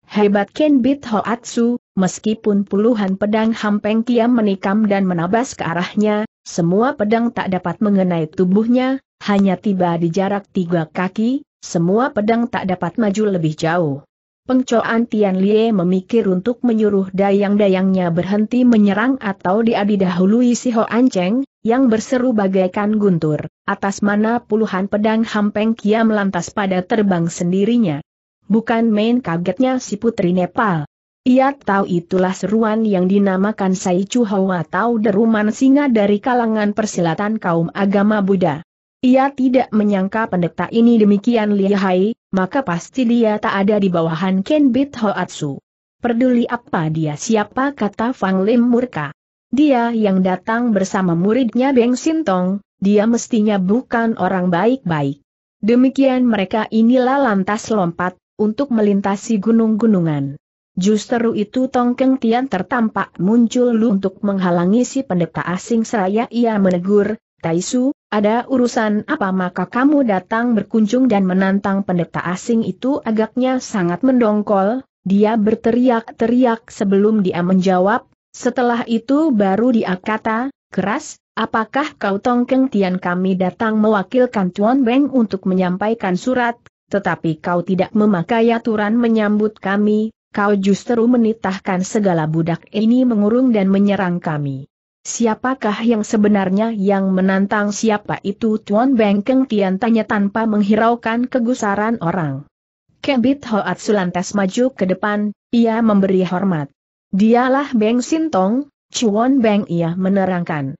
Hebat Ken Bit Hoatsu, meskipun puluhan pedang Hampeng Kiam menikam dan menabas ke arahnya, semua pedang tak dapat mengenai tubuhnya, hanya tiba di jarak tiga kaki, semua pedang tak dapat maju lebih jauh. Pengcoan Tian Lie memikir untuk menyuruh dayang-dayangnya berhenti menyerang atau diadidahului si Ho Anceng, yang berseru bagaikan guntur, atas mana puluhan pedang Hampeng Kiam lantas pada terbang sendirinya. Bukan main kagetnya si putri Nepal. Ia tahu itulah seruan yang dinamakan Sai Chu Hau atau deruman singa dari kalangan persilatan kaum agama Buddha. Ia tidak menyangka pendeta ini demikian lihai, maka pasti dia tak ada di bawahan Kenbit Hoatsu. Peduli apa dia siapa kata Fang Lim murka. Dia yang datang bersama muridnya Beng Sintong, dia mestinya bukan orang baik-baik. Demikian mereka inilah lantas lompat, untuk melintasi gunung-gunungan. Justru itu Tongkeng Tian tertampak muncul lu untuk menghalangi si pendeta asing seraya ia menegur, Taisu, ada urusan apa maka kamu datang berkunjung dan menantang pendeta asing itu agaknya sangat mendongkol, dia berteriak-teriak sebelum dia menjawab, setelah itu baru dia kata, keras, apakah kau Tongkeng Tian kami datang mewakilkan Tuan Beng untuk menyampaikan surat tetapi kau tidak memakai aturan menyambut kami, kau justru menitahkan segala budak ini mengurung dan menyerang kami. Siapakah yang sebenarnya yang menantang siapa itu Tuan Bengkeng Tian tanya tanpa menghiraukan kegusaran orang. Kebit Hoat Sulantes maju ke depan, ia memberi hormat. Dialah Beng Sintong, Chuan Beng ia menerangkan.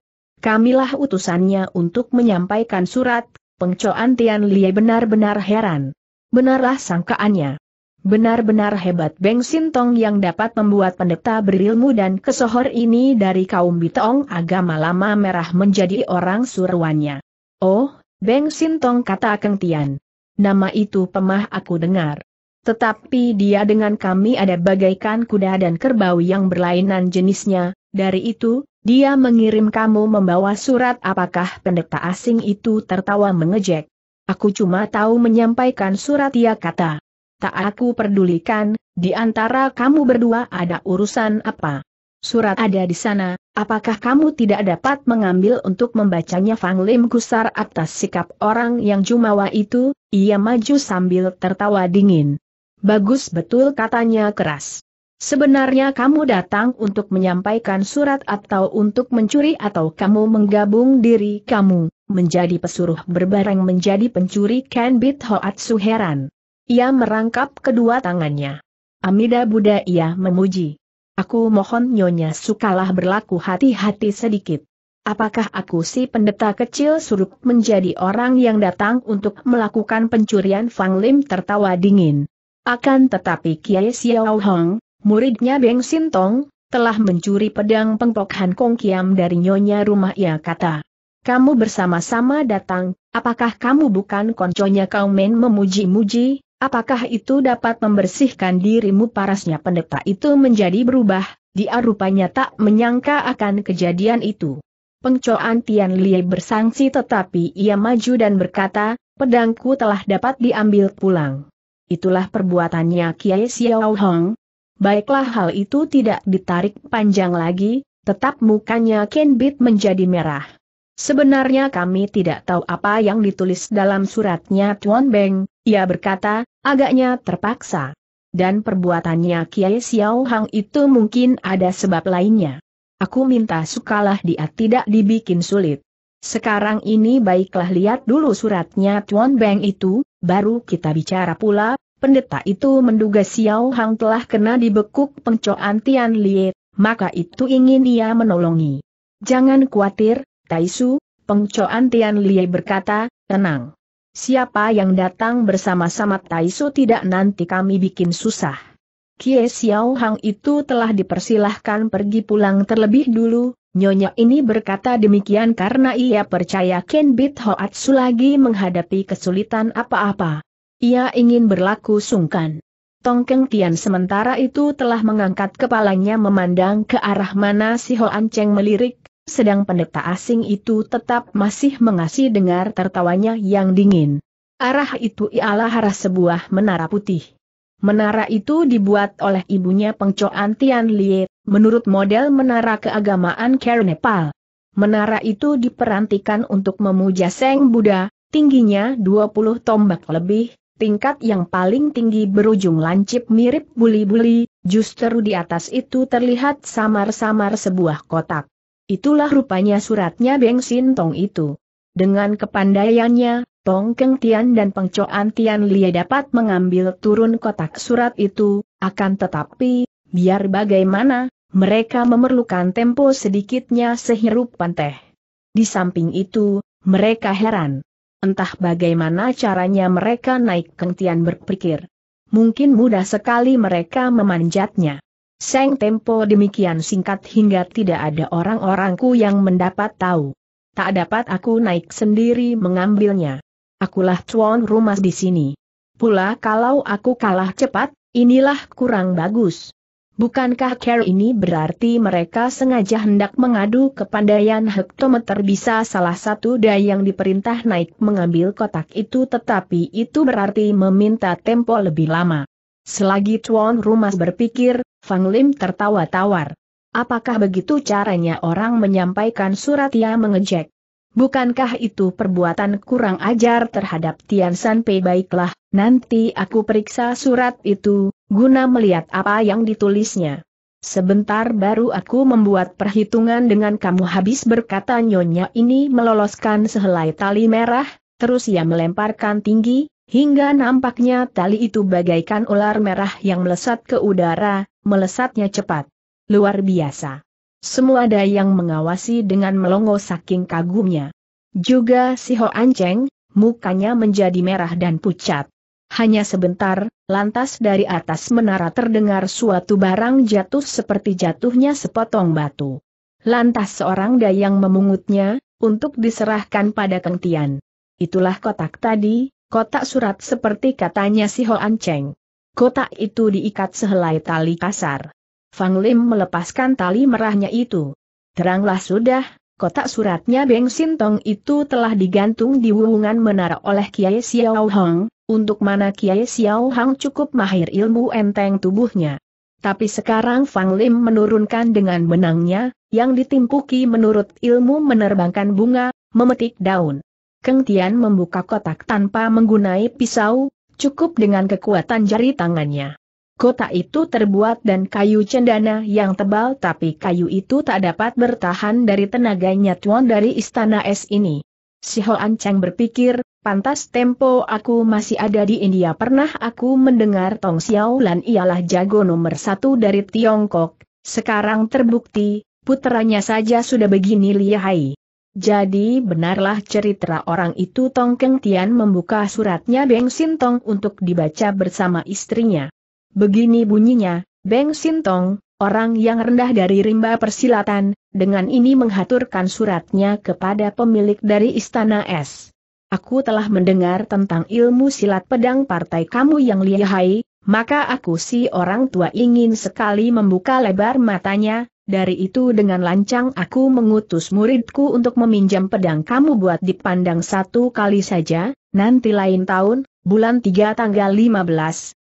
Kamilah utusannya untuk menyampaikan surat, pengcoan Tian Lie benar-benar heran. Benarlah sangkaannya. Benar-benar hebat Beng Sintong yang dapat membuat pendeta berilmu dan kesohor ini dari kaum bitong agama lama merah menjadi orang suruannya. Oh, Beng Sintong kata Keng Tian. Nama itu pemah aku dengar. Tetapi dia dengan kami ada bagaikan kuda dan kerbau yang berlainan jenisnya, dari itu, dia mengirim kamu membawa surat apakah pendeta asing itu tertawa mengejek, Aku cuma tahu menyampaikan surat ia kata. Tak aku pedulikan, di antara kamu berdua ada urusan apa. Surat ada di sana, apakah kamu tidak dapat mengambil untuk membacanya Fang Lim gusar atas sikap orang yang jumawa itu, ia maju sambil tertawa dingin. Bagus betul katanya keras. Sebenarnya kamu datang untuk menyampaikan surat atau untuk mencuri atau kamu menggabung diri kamu, menjadi pesuruh berbareng menjadi pencuri Ken Bit Hoatsu Ia merangkap kedua tangannya. Amida Buddha ia memuji. Aku mohon Nyonya sukalah berlaku hati-hati sedikit. Apakah aku si pendeta kecil suruh menjadi orang yang datang untuk melakukan pencurian Fang Lim tertawa dingin. Akan tetapi Kiai Xiao Hong, muridnya Beng Sintong, telah mencuri pedang pengpok Han Kong Kiam dari nyonya rumah ia kata. Kamu bersama-sama datang, apakah kamu bukan konconya kau men memuji-muji, apakah itu dapat membersihkan dirimu parasnya pendeta itu menjadi berubah, dia rupanya tak menyangka akan kejadian itu. Pengcoan Tian Lie bersangsi tetapi ia maju dan berkata, pedangku telah dapat diambil pulang. Itulah perbuatannya Kiai Xiao Hong, Baiklah hal itu tidak ditarik panjang lagi, tetap mukanya Bit menjadi merah. Sebenarnya kami tidak tahu apa yang ditulis dalam suratnya Tuan Beng, ia berkata, agaknya terpaksa. Dan perbuatannya Kiai Xiao Hang itu mungkin ada sebab lainnya. Aku minta sukalah dia tidak dibikin sulit. Sekarang ini baiklah lihat dulu suratnya Tuan Beng itu, baru kita bicara pula, pendeta itu menduga Xiao Hang telah kena dibekuk pengcoan Tian Lie, maka itu ingin ia menolongi. Jangan khawatir, Taisu, pengcoan Tian Lie berkata, tenang. Siapa yang datang bersama-sama Taisu tidak nanti kami bikin susah. Kie Xiao Hang itu telah dipersilahkan pergi pulang terlebih dulu, Nyonya ini berkata demikian karena ia percaya Ken Bit Hoatsu lagi menghadapi kesulitan apa-apa. Ia ingin berlaku sungkan. Tongkeng Tian sementara itu telah mengangkat kepalanya memandang ke arah mana si Ho Anceng melirik, sedang pendeta asing itu tetap masih mengasih dengar tertawanya yang dingin. Arah itu ialah arah sebuah menara putih. Menara itu dibuat oleh ibunya pengcoan Tian Lie, menurut model menara keagamaan Karen Nepal. Menara itu diperantikan untuk memuja Seng Buddha, tingginya 20 tombak lebih, tingkat yang paling tinggi berujung lancip mirip buli-buli, justru di atas itu terlihat samar-samar sebuah kotak. Itulah rupanya suratnya Beng Sin Tong itu. Dengan kepandaiannya, Tong Keng Tian dan Pengcoan Tian Lie dapat mengambil turun kotak surat itu, akan tetapi, biar bagaimana, mereka memerlukan tempo sedikitnya sehirup panteh. Di samping itu, mereka heran. Entah bagaimana caranya mereka naik kentian berpikir. Mungkin mudah sekali mereka memanjatnya. Seng tempo demikian singkat hingga tidak ada orang-orangku yang mendapat tahu. Tak dapat aku naik sendiri mengambilnya. Akulah tuan rumah di sini. Pula kalau aku kalah cepat, inilah kurang bagus. Bukankah care ini berarti mereka sengaja hendak mengadu kepandaian hektometer bisa salah satu daya yang diperintah naik mengambil kotak itu tetapi itu berarti meminta tempo lebih lama. Selagi tuan rumah berpikir, Fang Lim tertawa tawar. Apakah begitu caranya orang menyampaikan surat yang mengejek? Bukankah itu perbuatan kurang ajar terhadap Tian San Pei baiklah, nanti aku periksa surat itu, guna melihat apa yang ditulisnya. Sebentar baru aku membuat perhitungan dengan kamu habis berkata nyonya ini meloloskan sehelai tali merah, terus ia melemparkan tinggi, hingga nampaknya tali itu bagaikan ular merah yang melesat ke udara, melesatnya cepat. Luar biasa. Semua ada yang mengawasi dengan melongo saking kagumnya. Juga si Ho Anceng, mukanya menjadi merah dan pucat. Hanya sebentar, lantas dari atas menara terdengar suatu barang jatuh seperti jatuhnya sepotong batu. Lantas seorang dayang memungutnya, untuk diserahkan pada kentian. Itulah kotak tadi, kotak surat seperti katanya si an Cheng. Kotak itu diikat sehelai tali kasar. Fang Lim melepaskan tali merahnya itu. Teranglah sudah, kotak suratnya Beng Sintong itu telah digantung di wuhungan menara oleh Kiai Xiao Hong, untuk mana Kiai Xiao Hang cukup mahir ilmu enteng tubuhnya. Tapi sekarang Fang Lim menurunkan dengan benangnya, yang ditimpuki menurut ilmu menerbangkan bunga, memetik daun. Keng Tian membuka kotak tanpa menggunai pisau, cukup dengan kekuatan jari tangannya. Kotak itu terbuat dan kayu cendana yang tebal tapi kayu itu tak dapat bertahan dari tenaganya tuan dari istana es ini. Si Hoan Chang berpikir, Pantas tempo aku masih ada di India pernah aku mendengar Tong Xiaolan ialah jago nomor satu dari Tiongkok, sekarang terbukti, putranya saja sudah begini lihai. Jadi benarlah cerita orang itu Tong Keng Tian membuka suratnya Beng Sintong untuk dibaca bersama istrinya. Begini bunyinya, Beng Sintong, orang yang rendah dari rimba persilatan, dengan ini menghaturkan suratnya kepada pemilik dari Istana Es. Aku telah mendengar tentang ilmu silat pedang partai kamu yang lihai, maka aku si orang tua ingin sekali membuka lebar matanya, dari itu dengan lancang aku mengutus muridku untuk meminjam pedang kamu buat dipandang satu kali saja, nanti lain tahun, bulan 3 tanggal 15,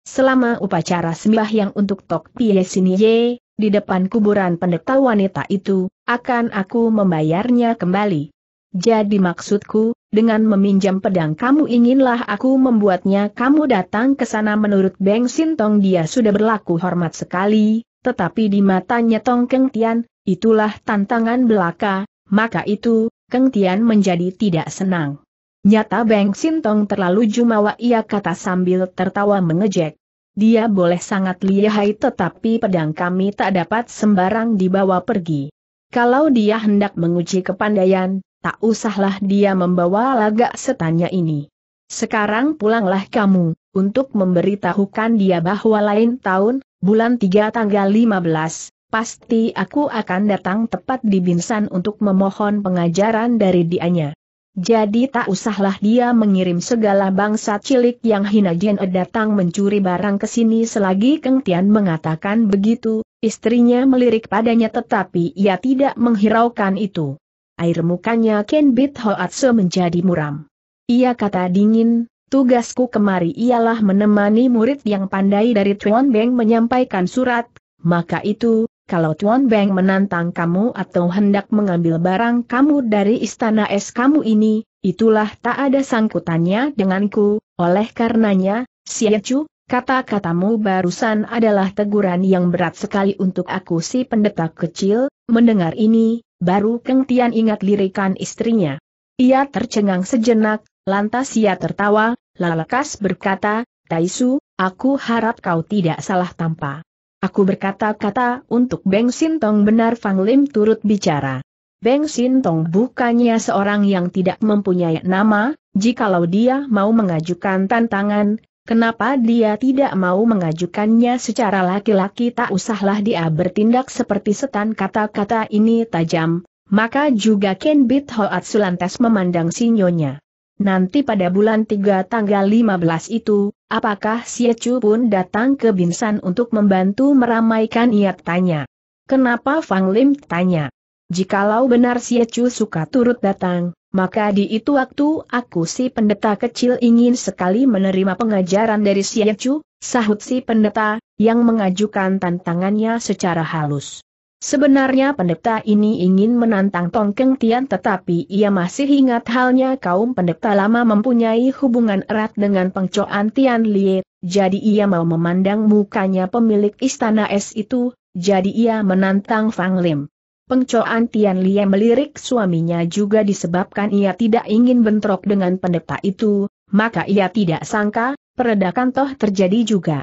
selama upacara sembah yang untuk Tok Pie Sinye, di depan kuburan pendeta wanita itu, akan aku membayarnya kembali. Jadi maksudku, dengan meminjam pedang kamu inginlah aku membuatnya kamu datang ke sana menurut Beng Sintong dia sudah berlaku hormat sekali, tetapi di matanya Tong Keng Tian, itulah tantangan belaka, maka itu, Keng Tian menjadi tidak senang. Nyata Beng Sintong terlalu jumawa ia kata sambil tertawa mengejek. Dia boleh sangat lihai tetapi pedang kami tak dapat sembarang dibawa pergi. Kalau dia hendak menguji kepandaian, tak usahlah dia membawa lagak setannya ini. Sekarang pulanglah kamu, untuk memberitahukan dia bahwa lain tahun, bulan 3 tanggal 15, pasti aku akan datang tepat di Binsan untuk memohon pengajaran dari dianya. Jadi tak usahlah dia mengirim segala bangsa cilik yang hina Jin e datang mencuri barang ke sini selagi Keng Tian mengatakan begitu, istrinya melirik padanya tetapi ia tidak menghiraukan itu air mukanya Bit Hoatse menjadi muram. Ia kata dingin, tugasku kemari ialah menemani murid yang pandai dari Tuan Beng menyampaikan surat, maka itu, kalau Tuan Beng menantang kamu atau hendak mengambil barang kamu dari istana es kamu ini, itulah tak ada sangkutannya denganku, oleh karenanya, Si Siechu, Kata-katamu barusan adalah teguran yang berat sekali untuk aku si pendeta kecil, mendengar ini, baru Keng Tian ingat lirikan istrinya. Ia tercengang sejenak, lantas ia tertawa, lalakas berkata, Taisu, aku harap kau tidak salah tampa. Aku berkata-kata untuk Beng Sintong benar Fang Lim turut bicara. Beng Sintong bukannya seorang yang tidak mempunyai nama, jikalau dia mau mengajukan tantangan, Kenapa dia tidak mau mengajukannya secara laki-laki tak usahlah dia bertindak seperti setan kata-kata ini tajam, maka juga Ken Bit Hoat Sulantes memandang sinyonya. Nanti pada bulan 3 tanggal 15 itu, apakah Siecu pun datang ke Binsan untuk membantu meramaikan ia tanya. Kenapa Fang Lim tanya? Jikalau benar Siecu suka turut datang, maka di itu waktu aku si pendeta kecil ingin sekali menerima pengajaran dari si Yecu, sahut si pendeta, yang mengajukan tantangannya secara halus. Sebenarnya pendeta ini ingin menantang Tongkeng Tian tetapi ia masih ingat halnya kaum pendeta lama mempunyai hubungan erat dengan pengcoan Tian Lie, jadi ia mau memandang mukanya pemilik istana es itu, jadi ia menantang Fang Lim. Pengcoan Tian Lie melirik suaminya juga disebabkan ia tidak ingin bentrok dengan pendeta itu, maka ia tidak sangka, peredakan toh terjadi juga.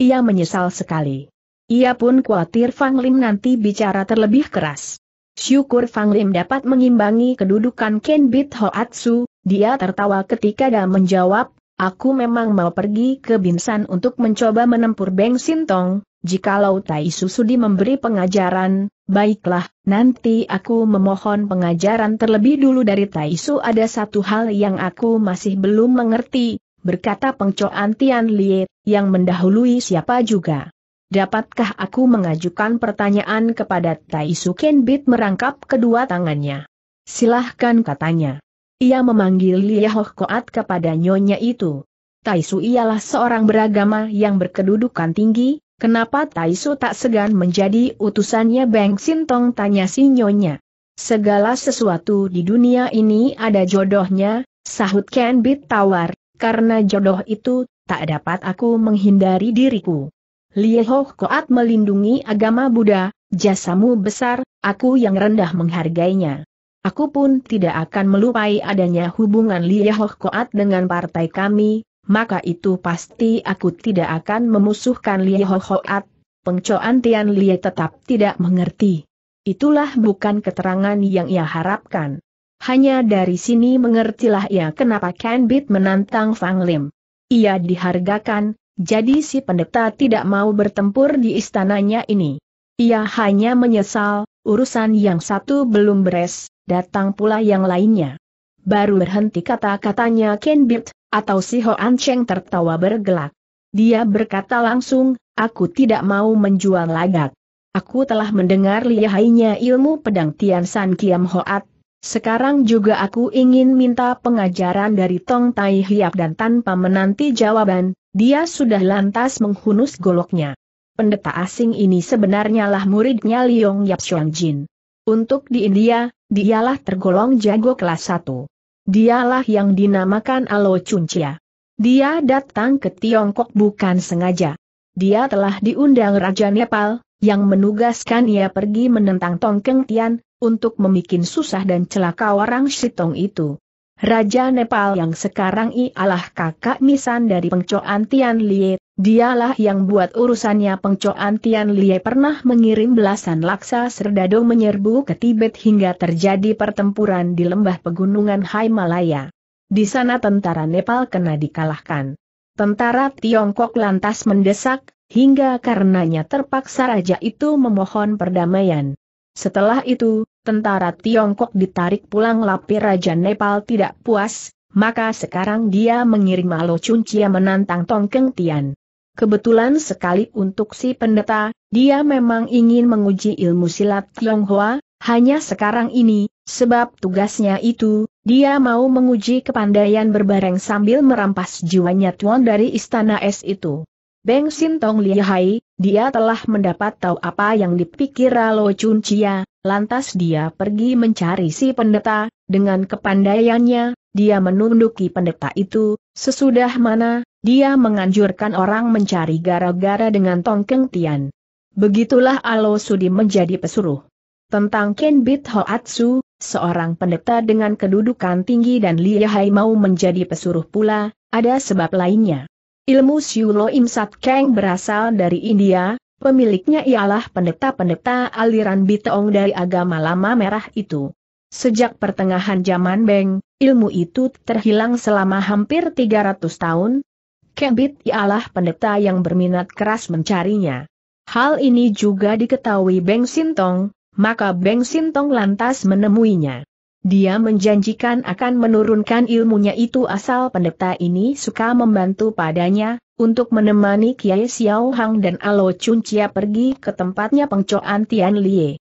Ia menyesal sekali. Ia pun khawatir Fang Lim nanti bicara terlebih keras. Syukur Fang Lim dapat mengimbangi kedudukan Ken Bit Hoatsu, dia tertawa ketika dia menjawab, Aku memang mau pergi ke Binsan untuk mencoba menempur Beng Sintong, jikalau Tai Sudi memberi pengajaran, baiklah, nanti aku memohon pengajaran terlebih dulu dari Tai Su ada satu hal yang aku masih belum mengerti, berkata pengcoan Tian Lie, yang mendahului siapa juga. Dapatkah aku mengajukan pertanyaan kepada Tai Su Ken Bit merangkap kedua tangannya? Silahkan katanya. Ia memanggil Liahoh Koat kepada nyonya itu. Taisu ialah seorang beragama yang berkedudukan tinggi, kenapa Taisu tak segan menjadi utusannya Beng Sintong tanya si nyonya. Segala sesuatu di dunia ini ada jodohnya, sahut Ken Bit tawar, karena jodoh itu, tak dapat aku menghindari diriku. Liehoh Koat melindungi agama Buddha, jasamu besar, aku yang rendah menghargainya. Aku pun tidak akan melupai adanya hubungan Liyahoh Koat dengan partai kami, maka itu pasti aku tidak akan memusuhkan Liyahoh Koat. Pengcoan Tian Lie tetap tidak mengerti. Itulah bukan keterangan yang ia harapkan. Hanya dari sini mengertilah ia kenapa Ken Bit menantang Fang Lim. Ia dihargakan, jadi si pendeta tidak mau bertempur di istananya ini. Ia hanya menyesal, urusan yang satu belum beres, datang pula yang lainnya. Baru berhenti kata-katanya Ken Bit, atau si Ho An Cheng tertawa bergelak. Dia berkata langsung, aku tidak mau menjual lagak. Aku telah mendengar lihainya ilmu pedang Tian San Kiam Hoat. Sekarang juga aku ingin minta pengajaran dari Tong Tai Hiap dan tanpa menanti jawaban, dia sudah lantas menghunus goloknya. Pendeta asing ini sebenarnya lah muridnya Liong Yap Shuang Jin. Untuk di India, dialah tergolong jago kelas 1. Dialah yang dinamakan Alo Chunchia. Dia datang ke Tiongkok bukan sengaja. Dia telah diundang Raja Nepal, yang menugaskan ia pergi menentang Tongkeng Tian, untuk memikin susah dan celaka orang Shitong itu. Raja Nepal yang sekarang ialah kakak misan dari pengcoan Tian Liet, Dialah yang buat urusannya pengcoan Tian Lie pernah mengirim belasan laksa serdado menyerbu ke Tibet hingga terjadi pertempuran di lembah pegunungan Himalaya. Di sana tentara Nepal kena dikalahkan. Tentara Tiongkok lantas mendesak, hingga karenanya terpaksa raja itu memohon perdamaian. Setelah itu, tentara Tiongkok ditarik pulang lapir Raja Nepal tidak puas, maka sekarang dia mengirim Alo Cuncia menantang Tongkeng Tian. Kebetulan sekali untuk si pendeta, dia memang ingin menguji ilmu silat Tionghoa, hanya sekarang ini, sebab tugasnya itu, dia mau menguji kepandaian berbareng sambil merampas jiwanya tuan dari istana es itu. Beng Sintong Lihai, dia telah mendapat tahu apa yang dipikir Lo Chun Chia, lantas dia pergi mencari si pendeta, dengan kepandaiannya, dia menunduki pendeta itu, Sesudah mana, dia menganjurkan orang mencari gara-gara dengan Tongkeng Tian. Begitulah Alo Sudi menjadi pesuruh. Tentang Ken Kenbit Hoatsu, seorang pendeta dengan kedudukan tinggi dan lihai mau menjadi pesuruh pula, ada sebab lainnya. Ilmu Siulo Imsat Keng berasal dari India, pemiliknya ialah pendeta-pendeta aliran Bitong dari agama lama merah itu. Sejak pertengahan zaman Beng, ilmu itu terhilang selama hampir 300 tahun. Kebit ialah pendeta yang berminat keras mencarinya. Hal ini juga diketahui Beng Sintong, maka Beng Sintong lantas menemuinya. Dia menjanjikan akan menurunkan ilmunya itu asal pendeta ini suka membantu padanya, untuk menemani Kiai Xiao Hang dan Alo Chun Chia pergi ke tempatnya pengcoan Tian Lie.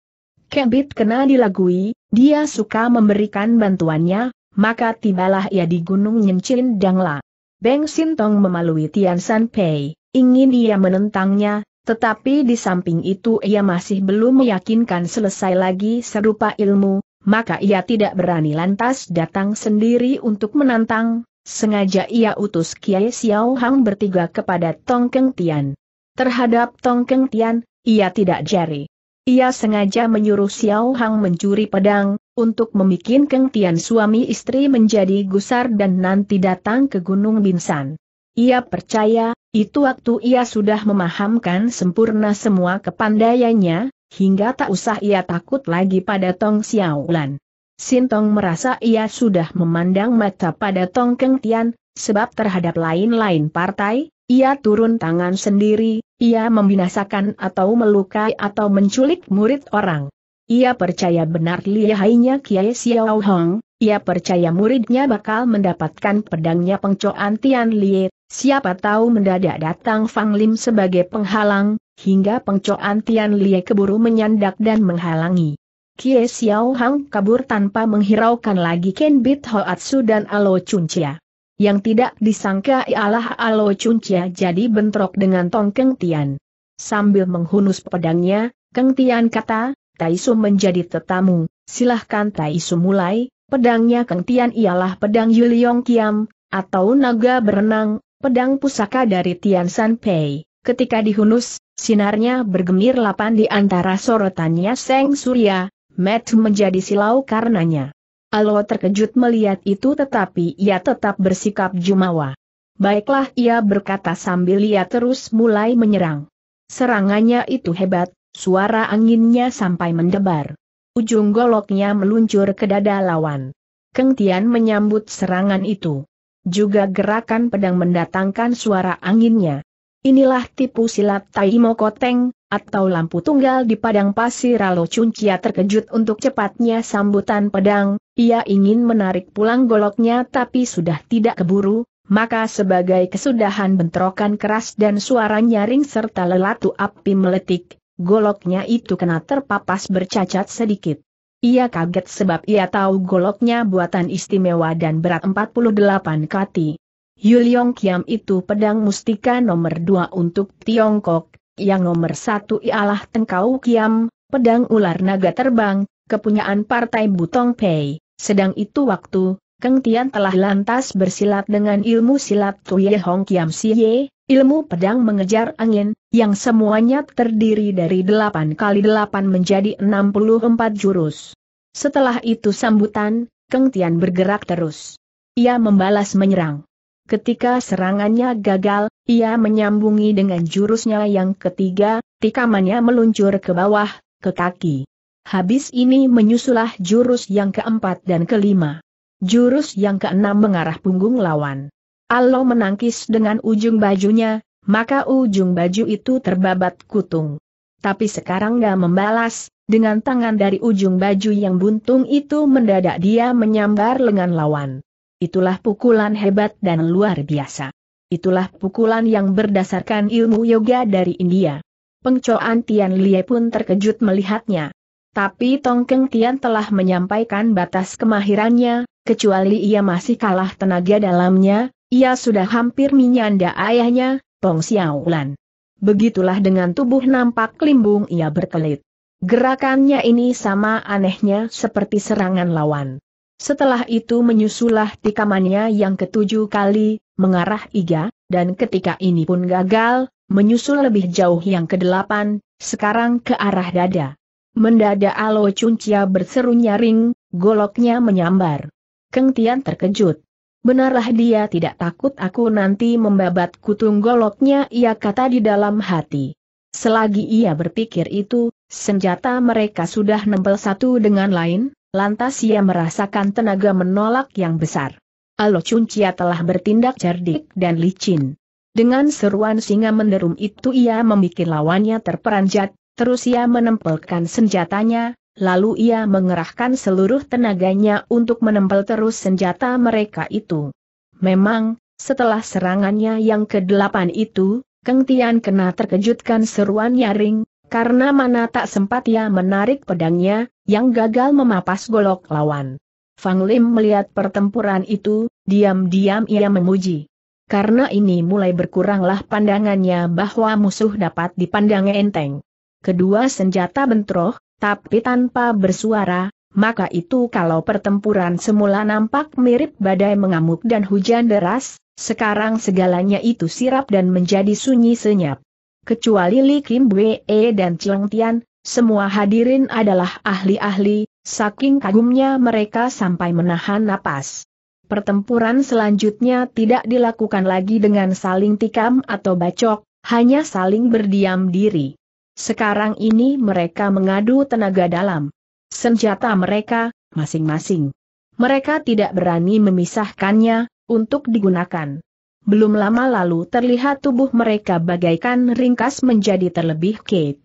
Kebit kena dilagui, dia suka memberikan bantuannya, maka tibalah ia di Gunung Nyencin Dangla. Beng Sintong memalui Tian San Pei, ingin ia menentangnya, tetapi di samping itu ia masih belum meyakinkan selesai lagi serupa ilmu, maka ia tidak berani lantas datang sendiri untuk menantang, sengaja ia utus Kiai Xiao Hang bertiga kepada Tong Keng Tian. Terhadap Tong Keng Tian, ia tidak jari. Ia sengaja menyuruh Xiao Hang mencuri pedang, untuk membuat Keng Tian suami istri menjadi gusar dan nanti datang ke Gunung Binsan. Ia percaya, itu waktu ia sudah memahamkan sempurna semua kepandaiannya, hingga tak usah ia takut lagi pada Tong Xiaolan. Sintong merasa ia sudah memandang mata pada Tong Keng Tian, sebab terhadap lain-lain partai, ia turun tangan sendiri, ia membinasakan atau melukai atau menculik murid orang. Ia percaya benar lihainya Kiai Xiao Hong, ia percaya muridnya bakal mendapatkan pedangnya pengcoan Tian Lie. siapa tahu mendadak datang Fang Lim sebagai penghalang, hingga pengcoan Tian Lie keburu menyandak dan menghalangi. Kiai Xiao Hong kabur tanpa menghiraukan lagi Ken Bit Hoatsu dan Alo Chun Chia yang tidak disangka ialah Alo Chuncia jadi bentrok dengan Tong Keng Tian. Sambil menghunus pedangnya, Keng Tian kata, Taisu menjadi tetamu, silahkan Taisu mulai, pedangnya Keng Tian ialah pedang Yuliong Kiam, atau naga berenang, pedang pusaka dari Tian San Pei. Ketika dihunus, sinarnya bergemir lapan di antara sorotannya Seng Surya, Matt menjadi silau karenanya. Alo terkejut melihat itu tetapi ia tetap bersikap jumawa. Baiklah ia berkata sambil ia terus mulai menyerang. Serangannya itu hebat, suara anginnya sampai mendebar. Ujung goloknya meluncur ke dada lawan. Keng Tian menyambut serangan itu. Juga gerakan pedang mendatangkan suara anginnya. Inilah tipu silat Tai Koteng, atau lampu tunggal di padang pasir Alo Cuncia terkejut untuk cepatnya sambutan pedang, ia ingin menarik pulang goloknya tapi sudah tidak keburu, maka sebagai kesudahan bentrokan keras dan suara nyaring serta lelatu api meletik, goloknya itu kena terpapas bercacat sedikit. Ia kaget sebab ia tahu goloknya buatan istimewa dan berat 48 kati. Yuliong Kiam itu pedang mustika nomor 2 untuk Tiongkok, yang nomor 1 ialah Tengkau Kiam, pedang ular naga terbang, kepunyaan Partai Butong Pei. Sedang itu waktu, Keng Tian telah lantas bersilat dengan ilmu silat Tuye Hong Kiam Siye, ilmu pedang mengejar angin, yang semuanya terdiri dari 8 kali 8 menjadi 64 jurus. Setelah itu sambutan, Keng Tian bergerak terus. Ia membalas menyerang. Ketika serangannya gagal, ia menyambungi dengan jurusnya yang ketiga, tikamannya meluncur ke bawah, ke kaki. Habis ini menyusulah jurus yang keempat dan kelima. Jurus yang keenam mengarah punggung lawan. Allo menangkis dengan ujung bajunya, maka ujung baju itu terbabat kutung. Tapi sekarang gak membalas, dengan tangan dari ujung baju yang buntung itu mendadak dia menyambar lengan lawan. Itulah pukulan hebat dan luar biasa. Itulah pukulan yang berdasarkan ilmu yoga dari India. Pengcoan Tian Lie pun terkejut melihatnya. Tapi Tongkeng Tian telah menyampaikan batas kemahirannya, kecuali ia masih kalah tenaga dalamnya, ia sudah hampir menyanda ayahnya, Tong Xiaolan. Begitulah dengan tubuh nampak limbung ia berkelit. Gerakannya ini sama anehnya seperti serangan lawan. Setelah itu menyusulah tikamannya yang ketujuh kali, mengarah iga, dan ketika ini pun gagal, menyusul lebih jauh yang kedelapan, sekarang ke arah dada. Mendadak Alo Cuncia berseru nyaring, goloknya menyambar. Keng Tian terkejut. Benarlah dia tidak takut aku nanti membabat kutung goloknya ia kata di dalam hati. Selagi ia berpikir itu, senjata mereka sudah nempel satu dengan lain, lantas ia merasakan tenaga menolak yang besar. Alo Cuncia telah bertindak cerdik dan licin. Dengan seruan singa menderum itu ia membuat lawannya terperanjat, Terus ia menempelkan senjatanya, lalu ia mengerahkan seluruh tenaganya untuk menempel terus senjata mereka itu. Memang, setelah serangannya yang ke-8 itu, Keng Tian kena terkejutkan seruan nyaring, karena mana tak sempat ia menarik pedangnya, yang gagal memapas golok lawan. Fang Lim melihat pertempuran itu, diam-diam ia memuji. Karena ini mulai berkuranglah pandangannya bahwa musuh dapat dipandang enteng kedua senjata bentroh, tapi tanpa bersuara, maka itu kalau pertempuran semula nampak mirip badai mengamuk dan hujan deras, sekarang segalanya itu sirap dan menjadi sunyi senyap. Kecuali Li Kim Bwe dan Cheng Tian, semua hadirin adalah ahli-ahli, saking kagumnya mereka sampai menahan napas. Pertempuran selanjutnya tidak dilakukan lagi dengan saling tikam atau bacok, hanya saling berdiam diri. Sekarang ini mereka mengadu tenaga dalam. Senjata mereka, masing-masing. Mereka tidak berani memisahkannya, untuk digunakan. Belum lama lalu terlihat tubuh mereka bagaikan ringkas menjadi terlebih kate.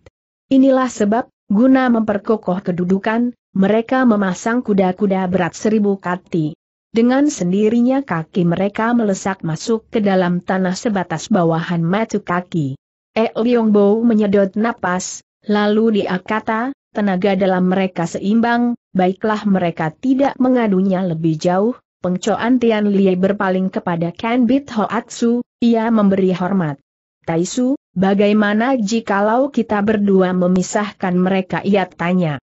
Inilah sebab, guna memperkokoh kedudukan, mereka memasang kuda-kuda berat seribu kati. Dengan sendirinya kaki mereka melesak masuk ke dalam tanah sebatas bawahan matu kaki. E Leong Bo menyedot napas, lalu dia kata, tenaga dalam mereka seimbang, baiklah mereka tidak mengadunya lebih jauh. Pengcoan Tian Lie berpaling kepada Ken Bit Hoatsu, ia memberi hormat. Taisu, bagaimana jikalau kita berdua memisahkan mereka ia tanya.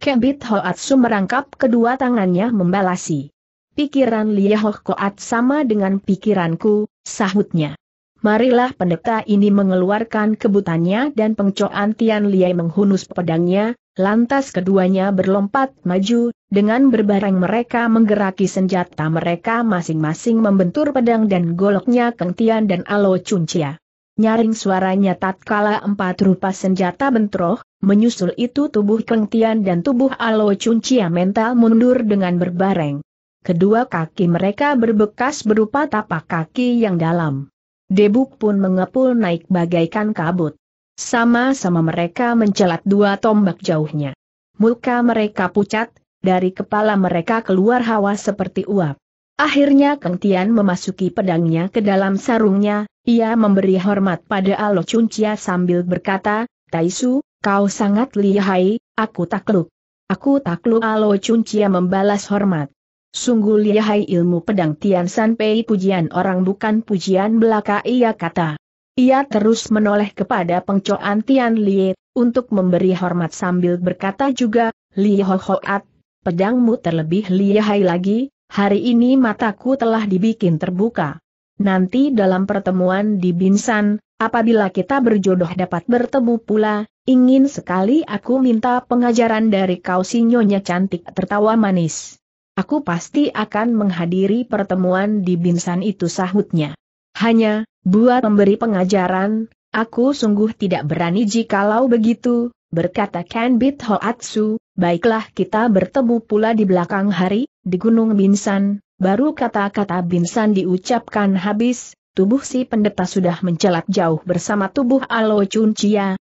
Kebit Hoatsu merangkap kedua tangannya membalasi. Pikiran Lieh Koat sama dengan pikiranku, sahutnya marilah pendeta ini mengeluarkan kebutannya dan pengcoan Tian Liai menghunus pedangnya, lantas keduanya berlompat maju, dengan berbareng mereka menggeraki senjata mereka masing-masing membentur pedang dan goloknya Keng Tian dan Alo Cuncia. Nyaring suaranya tatkala empat rupa senjata bentroh, menyusul itu tubuh Keng Tian dan tubuh Alo Cuncia mental mundur dengan berbareng. Kedua kaki mereka berbekas berupa tapak kaki yang dalam. Debuk pun mengepul naik bagaikan kabut. Sama-sama mereka mencelat dua tombak jauhnya. Muka mereka pucat, dari kepala mereka keluar hawa seperti uap. Akhirnya Kang Tian memasuki pedangnya ke dalam sarungnya, ia memberi hormat pada Alo Cuncia sambil berkata, Taisu, kau sangat lihai, aku takluk. Aku takluk Alo Cuncia membalas hormat. Sungguh lihai ilmu pedang Tian San Pei pujian orang bukan pujian belaka ia kata. Ia terus menoleh kepada pengcoan Tian Lie, untuk memberi hormat sambil berkata juga, Li Ho Hoat, pedangmu terlebih lihai lagi, hari ini mataku telah dibikin terbuka. Nanti dalam pertemuan di Binsan, apabila kita berjodoh dapat bertemu pula, ingin sekali aku minta pengajaran dari kau si cantik tertawa manis. Aku pasti akan menghadiri pertemuan di Binsan itu sahutnya. Hanya, buat memberi pengajaran, aku sungguh tidak berani jikalau begitu, berkata Kenbit Hoatsu, baiklah kita bertemu pula di belakang hari, di Gunung Binsan, baru kata-kata Binsan diucapkan habis, tubuh si pendeta sudah mencelat jauh bersama tubuh Alo Chun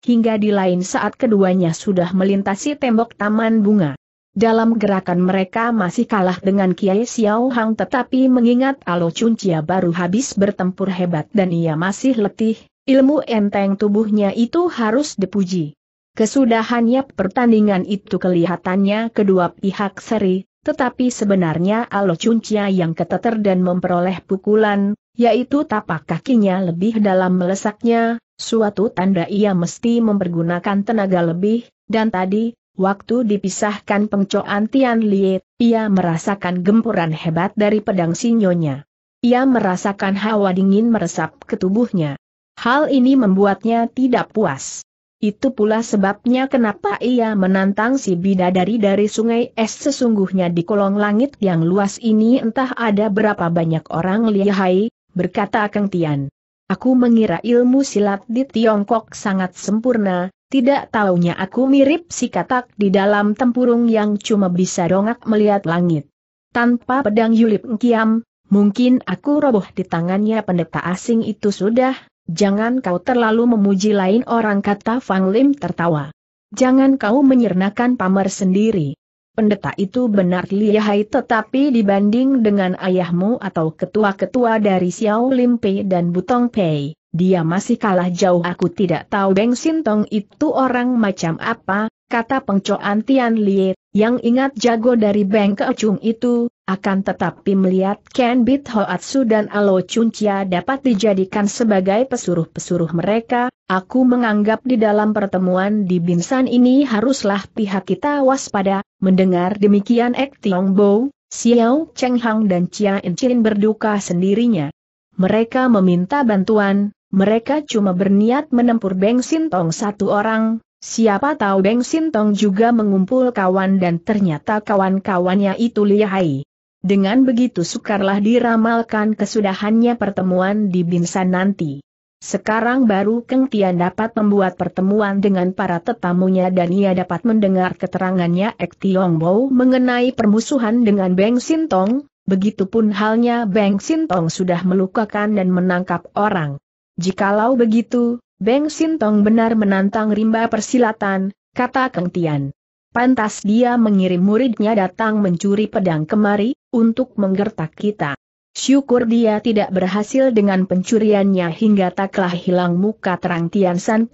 hingga di lain saat keduanya sudah melintasi tembok taman bunga. Dalam gerakan mereka masih kalah dengan Kiai Xiao Hang tetapi mengingat Alo Chia baru habis bertempur hebat dan ia masih letih, ilmu enteng tubuhnya itu harus dipuji. Kesudahannya pertandingan itu kelihatannya kedua pihak seri, tetapi sebenarnya Alo Chia yang keteter dan memperoleh pukulan, yaitu tapak kakinya lebih dalam melesaknya, suatu tanda ia mesti mempergunakan tenaga lebih, dan tadi, Waktu dipisahkan pengcoan Tian Liet, ia merasakan gempuran hebat dari pedang sinyonya. Ia merasakan hawa dingin meresap ke tubuhnya. Hal ini membuatnya tidak puas. Itu pula sebabnya kenapa ia menantang si bidadari dari sungai es sesungguhnya di kolong langit yang luas ini entah ada berapa banyak orang lihai, berkata Kang Tian. Aku mengira ilmu silat di Tiongkok sangat sempurna, tidak taunya aku mirip si katak di dalam tempurung yang cuma bisa dongak melihat langit. Tanpa pedang Yulip Ngkiam, mungkin aku roboh di tangannya pendeta asing itu sudah, jangan kau terlalu memuji lain orang kata Fang Lim tertawa. Jangan kau menyernakan pamer sendiri. Pendeta itu benar lihai tetapi dibanding dengan ayahmu atau ketua-ketua dari Xiao Lim Pei dan Butong Pei dia masih kalah jauh aku tidak tahu Beng Sintong itu orang macam apa, kata pengcoan Tian Lie, yang ingat jago dari Beng Keocung itu, akan tetapi melihat Ken Bit Hoatsu dan Alo Chunchia dapat dijadikan sebagai pesuruh-pesuruh mereka, aku menganggap di dalam pertemuan di Binsan ini haruslah pihak kita waspada, mendengar demikian Ek Tiong Bo, Xiao Cheng Hang dan Chia In Chin berduka sendirinya. Mereka meminta bantuan, mereka cuma berniat menempur Beng Sintong satu orang, siapa tahu Beng Sintong juga mengumpul kawan dan ternyata kawan-kawannya itu lihai. Dengan begitu sukarlah diramalkan kesudahannya pertemuan di Binsan nanti. Sekarang baru Keng Tian dapat membuat pertemuan dengan para tetamunya dan ia dapat mendengar keterangannya Ek Tiong Bo mengenai permusuhan dengan Beng Sintong, begitupun halnya Beng Sintong sudah melukakan dan menangkap orang. Jikalau begitu, Beng Sintong benar menantang rimba persilatan, kata Keng Tian. Pantas dia mengirim muridnya datang mencuri pedang kemari, untuk menggertak kita. Syukur dia tidak berhasil dengan pencuriannya hingga taklah hilang muka terang Tian San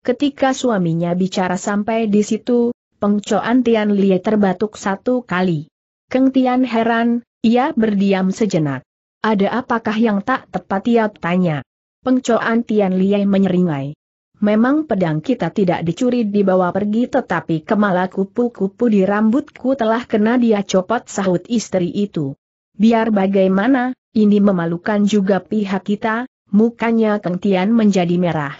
Ketika suaminya bicara sampai di situ, pengcoan Tian Lie terbatuk satu kali. Keng Tian heran, ia berdiam sejenak. Ada apakah yang tak tepat ia tanya. Pengcoan Tian Liai menyeringai. Memang pedang kita tidak dicuri dibawa pergi tetapi kemala kupu-kupu di rambutku telah kena dia copot sahut istri itu. Biar bagaimana, ini memalukan juga pihak kita, mukanya Keng Tian menjadi merah.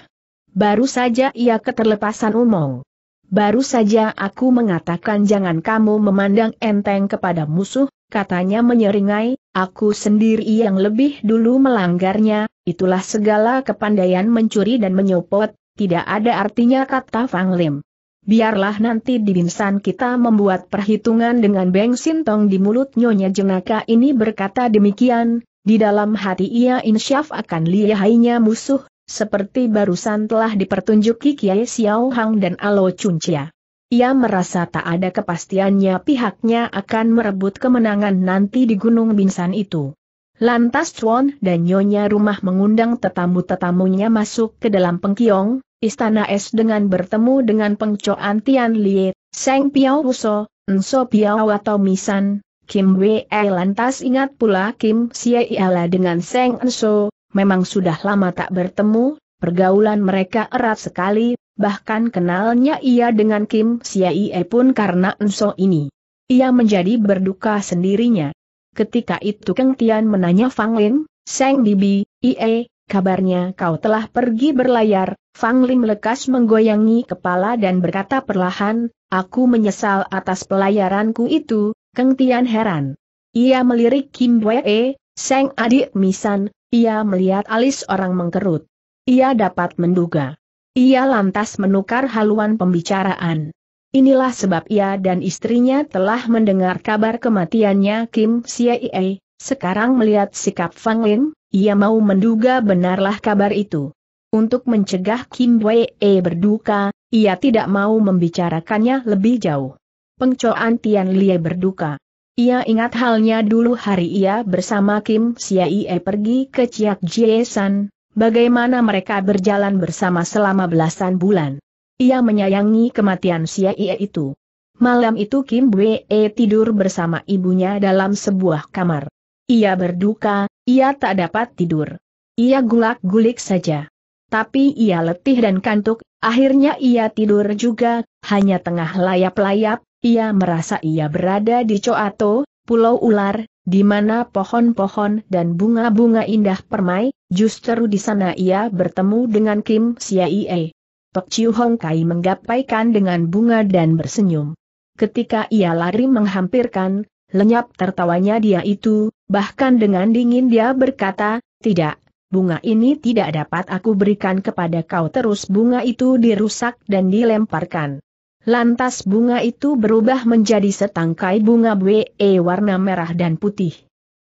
Baru saja ia keterlepasan umong. Baru saja aku mengatakan jangan kamu memandang enteng kepada musuh, katanya menyeringai, aku sendiri yang lebih dulu melanggarnya, itulah segala kepandaian mencuri dan menyopot, tidak ada artinya kata Fang Lim. Biarlah nanti di Binsan kita membuat perhitungan dengan Beng Sintong di mulut Nyonya Jenaka ini berkata demikian, di dalam hati ia insyaf akan lihainya musuh, seperti barusan telah dipertunjuki Kiai Xiao Hang dan Alo Chuncia. Ia merasa tak ada kepastiannya pihaknya akan merebut kemenangan nanti di Gunung Binsan itu. Lantas Chuan dan Nyonya rumah mengundang tetamu-tetamunya masuk ke dalam pengkiong, istana es dengan bertemu dengan pengcoan Tian Lie, Seng Piao Ruso, Nso Piao atau Misan, Kim Wei lantas ingat pula Kim Iala dengan Seng Nso memang sudah lama tak bertemu, pergaulan mereka erat sekali, bahkan kenalnya ia dengan Kim Siaie pun karena Enso ini. Ia menjadi berduka sendirinya. Ketika itu Keng Tian menanya Fang Lin, Seng Bibi, Ie, kabarnya kau telah pergi berlayar, Fang Lin lekas menggoyangi kepala dan berkata perlahan, aku menyesal atas pelayaranku itu, Keng Tian heran. Ia melirik Kim Wee, Seng adik Misan, ia melihat alis orang mengkerut. Ia dapat menduga. Ia lantas menukar haluan pembicaraan. Inilah sebab ia dan istrinya telah mendengar kabar kematiannya Kim Siei, sekarang melihat sikap Fang Lin, ia mau menduga benarlah kabar itu. Untuk mencegah Kim Wei berduka, ia tidak mau membicarakannya lebih jauh. Pengcoan Tian Lie berduka. Ia ingat halnya dulu hari ia bersama Kim Siaie pergi ke Ciak Jiesan, bagaimana mereka berjalan bersama selama belasan bulan. Ia menyayangi kematian Siaie itu. Malam itu Kim Bae e tidur bersama ibunya dalam sebuah kamar. Ia berduka, ia tak dapat tidur. Ia gulak-gulik saja. Tapi ia letih dan kantuk, akhirnya ia tidur juga, hanya tengah layap-layap, ia merasa ia berada di Coato, Pulau Ular, di mana pohon-pohon dan bunga-bunga indah permai, justru di sana ia bertemu dengan Kim Siaie. Tok Chiu Hong Kai menggapaikan dengan bunga dan bersenyum. Ketika ia lari menghampirkan, lenyap tertawanya dia itu, bahkan dengan dingin dia berkata, tidak, bunga ini tidak dapat aku berikan kepada kau terus bunga itu dirusak dan dilemparkan. Lantas bunga itu berubah menjadi setangkai bunga e warna merah dan putih.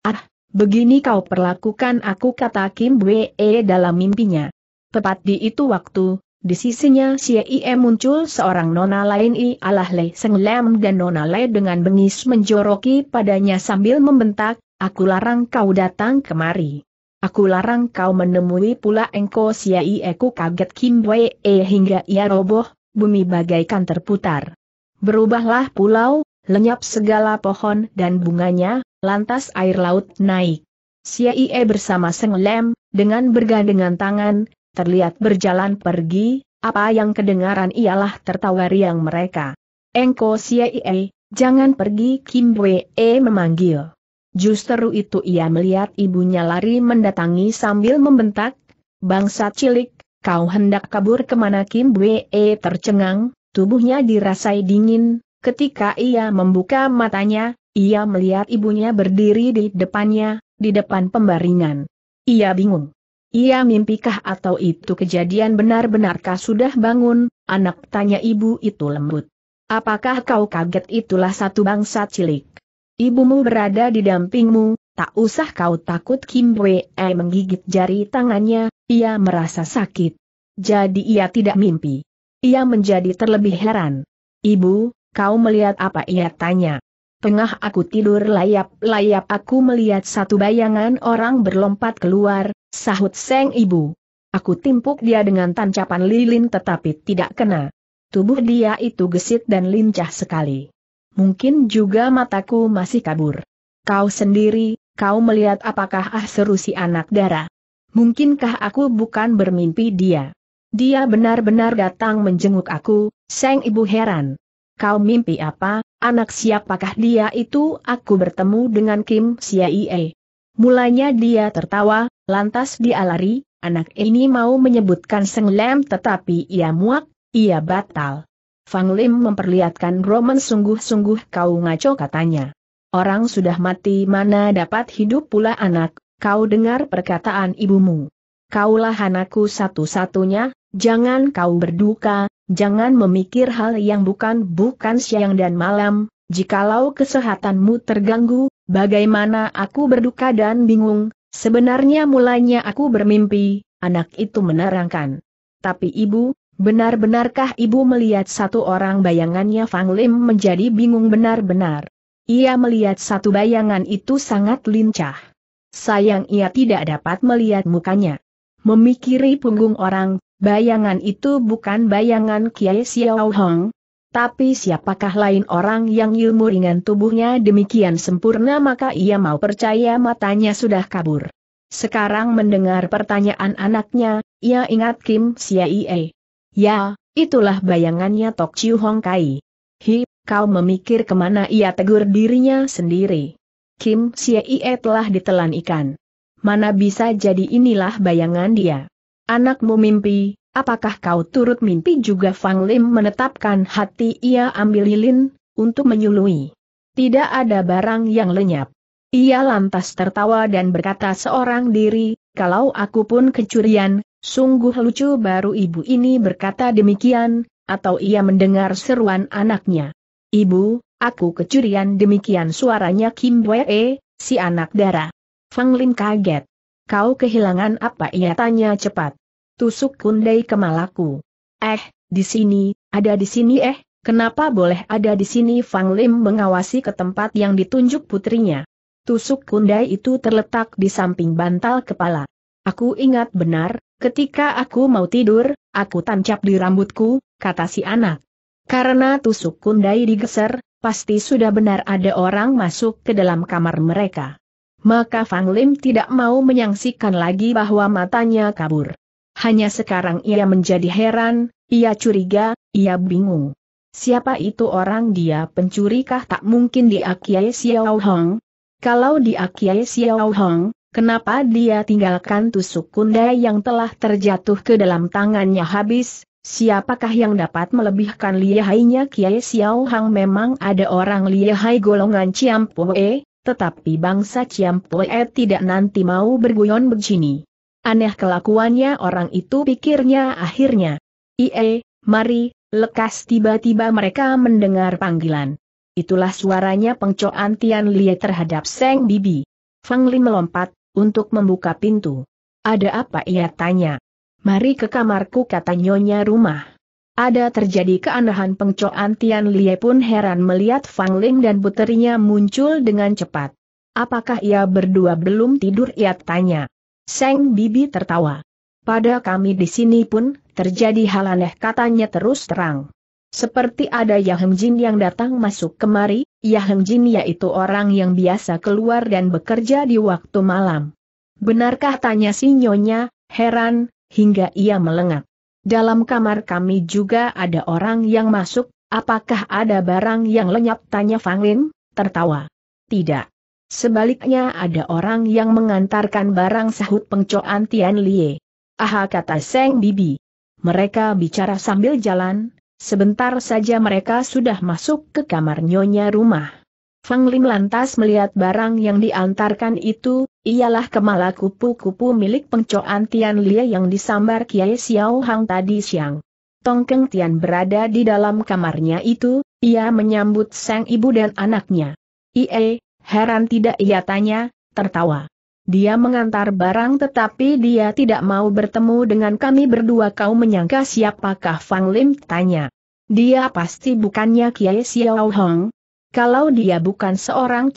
Ah, begini kau perlakukan aku kata Kim e dalam mimpinya. Tepat di itu waktu, di sisinya si IE muncul seorang nona lain I alah Le Seng lem dan nona Le dengan bengis menjoroki padanya sambil membentak, aku larang kau datang kemari. Aku larang kau menemui pula engkau si IE ku kaget Kim e hingga ia roboh, bumi bagaikan terputar. Berubahlah pulau, lenyap segala pohon dan bunganya, lantas air laut naik. Siaie bersama Seng Lem, dengan bergandengan tangan, terlihat berjalan pergi, apa yang kedengaran ialah tertawa riang mereka. Engko Siaie, jangan pergi Kim Wee e memanggil. Justru itu ia melihat ibunya lari mendatangi sambil membentak, bangsa cilik, Kau hendak kabur kemana Kim Wee e, tercengang, tubuhnya dirasai dingin, ketika ia membuka matanya, ia melihat ibunya berdiri di depannya, di depan pembaringan. Ia bingung. Ia mimpikah atau itu kejadian benar-benarkah sudah bangun, anak tanya ibu itu lembut. Apakah kau kaget itulah satu bangsa cilik? Ibumu berada di dampingmu, Tak usah kau takut Kim Wei e menggigit jari tangannya, ia merasa sakit. Jadi ia tidak mimpi. Ia menjadi terlebih heran. Ibu, kau melihat apa ia tanya. Tengah aku tidur layap-layap aku melihat satu bayangan orang berlompat keluar, sahut seng ibu. Aku timpuk dia dengan tancapan lilin tetapi tidak kena. Tubuh dia itu gesit dan lincah sekali. Mungkin juga mataku masih kabur. Kau sendiri, kau melihat apakah ah seru si anak dara. Mungkinkah aku bukan bermimpi dia? Dia benar-benar datang menjenguk aku, sang ibu heran. Kau mimpi apa, anak siapakah dia itu aku bertemu dengan Kim Siaie. Mulanya dia tertawa, lantas dia lari, anak ini mau menyebutkan Seng Lem tetapi ia muak, ia batal. Fang Lim memperlihatkan Roman sungguh-sungguh kau ngaco katanya. Orang sudah mati mana dapat hidup pula anak, kau dengar perkataan ibumu. Kaulah anakku satu-satunya, jangan kau berduka, jangan memikir hal yang bukan-bukan siang dan malam, jikalau kesehatanmu terganggu, bagaimana aku berduka dan bingung, sebenarnya mulanya aku bermimpi, anak itu menerangkan. Tapi ibu, benar-benarkah ibu melihat satu orang bayangannya Fang Lim menjadi bingung benar-benar? Ia melihat satu bayangan itu sangat lincah. Sayang ia tidak dapat melihat mukanya. Memikiri punggung orang, bayangan itu bukan bayangan Kiai Xiao Hong. Tapi siapakah lain orang yang ilmu ringan tubuhnya demikian sempurna maka ia mau percaya matanya sudah kabur. Sekarang mendengar pertanyaan anaknya, ia ingat Kim Siaie. Ya, itulah bayangannya Tok Chiu Hong Kai. Hi, Kau memikir kemana ia tegur dirinya sendiri. Kim Siei telah ditelan ikan. Mana bisa jadi inilah bayangan dia. Anakmu mimpi, apakah kau turut mimpi juga Fang Lim menetapkan hati ia ambil lilin, untuk menyului. Tidak ada barang yang lenyap. Ia lantas tertawa dan berkata seorang diri, kalau aku pun kecurian, sungguh lucu baru ibu ini berkata demikian, atau ia mendengar seruan anaknya. Ibu, aku kecurian demikian suaranya Kim Wee, si anak darah. Fang Lin kaget. Kau kehilangan apa ia tanya cepat. Tusuk kundai kemalaku. Eh, di sini, ada di sini eh, kenapa boleh ada di sini Fang Lim mengawasi ke tempat yang ditunjuk putrinya. Tusuk kundai itu terletak di samping bantal kepala. Aku ingat benar, ketika aku mau tidur, aku tancap di rambutku, kata si anak. Karena tusuk kundai digeser, pasti sudah benar ada orang masuk ke dalam kamar mereka. Maka Fang Lim tidak mau menyaksikan lagi bahwa matanya kabur. Hanya sekarang ia menjadi heran, ia curiga, ia bingung. Siapa itu orang dia pencuri tak mungkin di Akiai Xiao Hong? Kalau di Akiai Xiao Hong, kenapa dia tinggalkan tusuk kundai yang telah terjatuh ke dalam tangannya habis, Siapakah yang dapat melebihkan lihainya Kiai Xiao Hang memang ada orang lihai golongan Ciampue, tetapi bangsa Ciampue tidak nanti mau berguyon begini. Aneh kelakuannya orang itu pikirnya akhirnya. Ie, mari, lekas tiba-tiba mereka mendengar panggilan. Itulah suaranya pengcoan Tian Lie terhadap Seng Bibi. Fang Li melompat, untuk membuka pintu. Ada apa ia tanya? Mari ke kamarku kata nyonya rumah. Ada terjadi keanehan pengcoan Tian Lie pun heran melihat Fang Ling dan puterinya muncul dengan cepat. Apakah ia berdua belum tidur ia tanya. Seng Bibi tertawa. Pada kami di sini pun, terjadi hal aneh katanya terus terang. Seperti ada Yaheng Jin yang datang masuk kemari, Yaheng Jin yaitu orang yang biasa keluar dan bekerja di waktu malam. Benarkah tanya si Nyonya, heran, hingga ia melengak. Dalam kamar kami juga ada orang yang masuk, apakah ada barang yang lenyap tanya Fang Lin. tertawa. Tidak. Sebaliknya ada orang yang mengantarkan barang sahut pengcoan Tian Lie. Aha kata Seng Bibi. Mereka bicara sambil jalan, sebentar saja mereka sudah masuk ke kamar nyonya rumah. Feng Lim lantas melihat barang yang diantarkan itu, ialah kemala kupu-kupu milik pengcoan Tian Lia yang disambar Kiai Xiao Hang tadi siang. Tongkeng Tian berada di dalam kamarnya itu, ia menyambut sang ibu dan anaknya. Ie, heran tidak ia tanya, tertawa. Dia mengantar barang tetapi dia tidak mau bertemu dengan kami berdua kau menyangka siapakah Fang Lim tanya. Dia pasti bukannya Kiai Xiao Hong, kalau dia bukan seorang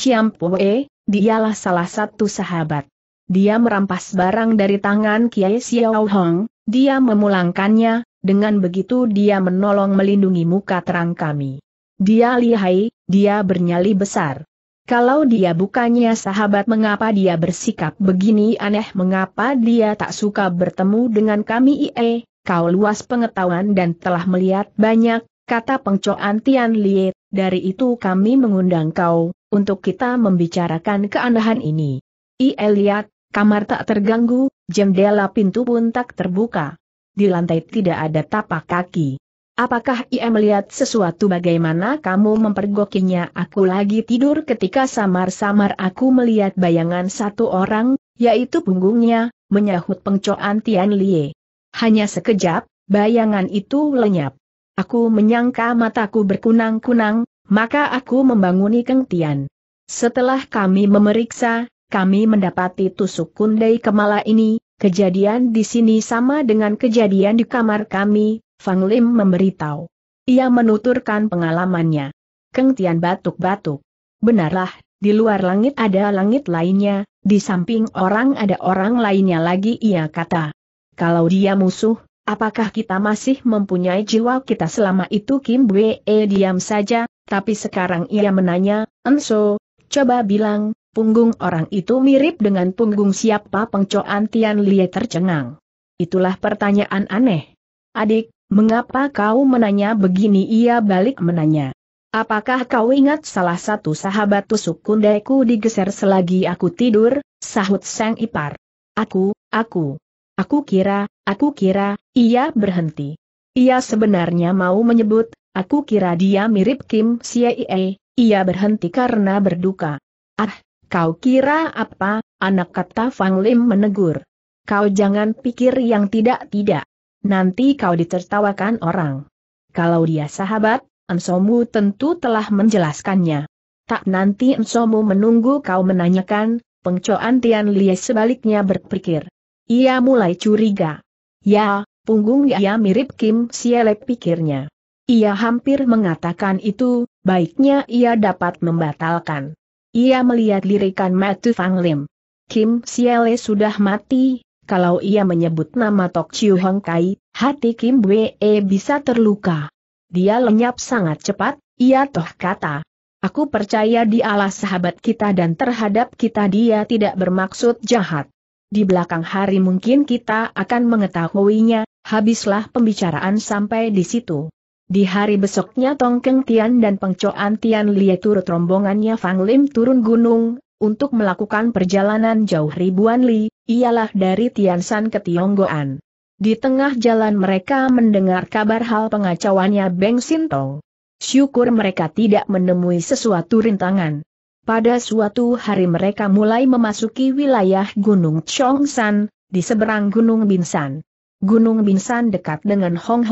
eh, dialah salah satu sahabat. Dia merampas barang dari tangan Kiai Xiao Hong, dia memulangkannya, dengan begitu dia menolong melindungi muka terang kami. Dia lihai, dia bernyali besar. Kalau dia bukannya sahabat mengapa dia bersikap begini aneh mengapa dia tak suka bertemu dengan kami IE, kau luas pengetahuan dan telah melihat banyak, kata pengcoan Tian Liet. Dari itu kami mengundang kau, untuk kita membicarakan keanehan ini. I lihat, kamar tak terganggu, jendela pintu pun tak terbuka. Di lantai tidak ada tapak kaki. Apakah ia melihat sesuatu bagaimana kamu mempergokinya aku lagi tidur ketika samar-samar aku melihat bayangan satu orang, yaitu punggungnya, menyahut pengcoan Tian Lie. Hanya sekejap, bayangan itu lenyap. Aku menyangka mataku berkunang-kunang, maka aku membanguni Keng Tian. Setelah kami memeriksa, kami mendapati tusuk kundai kemala ini, kejadian di sini sama dengan kejadian di kamar kami, Fang Lim memberitahu. Ia menuturkan pengalamannya. Keng Tian batuk-batuk. Benarlah, di luar langit ada langit lainnya, di samping orang ada orang lainnya lagi ia kata. Kalau dia musuh, Apakah kita masih mempunyai jiwa kita selama itu Kim Bwe eh, diam saja, tapi sekarang ia menanya, Enso, coba bilang, punggung orang itu mirip dengan punggung siapa pengcoan Tian Lie tercengang. Itulah pertanyaan aneh. Adik, mengapa kau menanya begini ia balik menanya. Apakah kau ingat salah satu sahabat tusuk kundeku digeser selagi aku tidur, sahut sang ipar. Aku, aku, Aku kira, aku kira, ia berhenti. Ia sebenarnya mau menyebut, aku kira dia mirip Kim Siee, ia berhenti karena berduka. Ah, kau kira apa, anak kata Fang Lim menegur. Kau jangan pikir yang tidak-tidak. Nanti kau ditertawakan orang. Kalau dia sahabat, Ensomu tentu telah menjelaskannya. Tak nanti Ensomu menunggu kau menanyakan, pengcoan Tian Lie sebaliknya berpikir. Ia mulai curiga. Ya, punggung ia mirip Kim Sielek pikirnya. Ia hampir mengatakan itu, baiknya ia dapat membatalkan. Ia melihat lirikan Matthew Fang Lim. Kim Siele sudah mati, kalau ia menyebut nama Tok Chiu Hong Kai, hati Kim Wee bisa terluka. Dia lenyap sangat cepat, ia toh kata. Aku percaya di Allah sahabat kita dan terhadap kita dia tidak bermaksud jahat di belakang hari mungkin kita akan mengetahuinya, habislah pembicaraan sampai di situ. Di hari besoknya Tong Keng Tian dan Coan Tian Lie turut rombongannya Fang Lim turun gunung, untuk melakukan perjalanan jauh ribuan li, ialah dari Tian Shan ke Tionggoan. Di tengah jalan mereka mendengar kabar hal pengacauannya Beng Sintong. Syukur mereka tidak menemui sesuatu rintangan. Pada suatu hari mereka mulai memasuki wilayah Gunung Chongsan, di seberang Gunung Binsan. Gunung Binsan dekat dengan Hong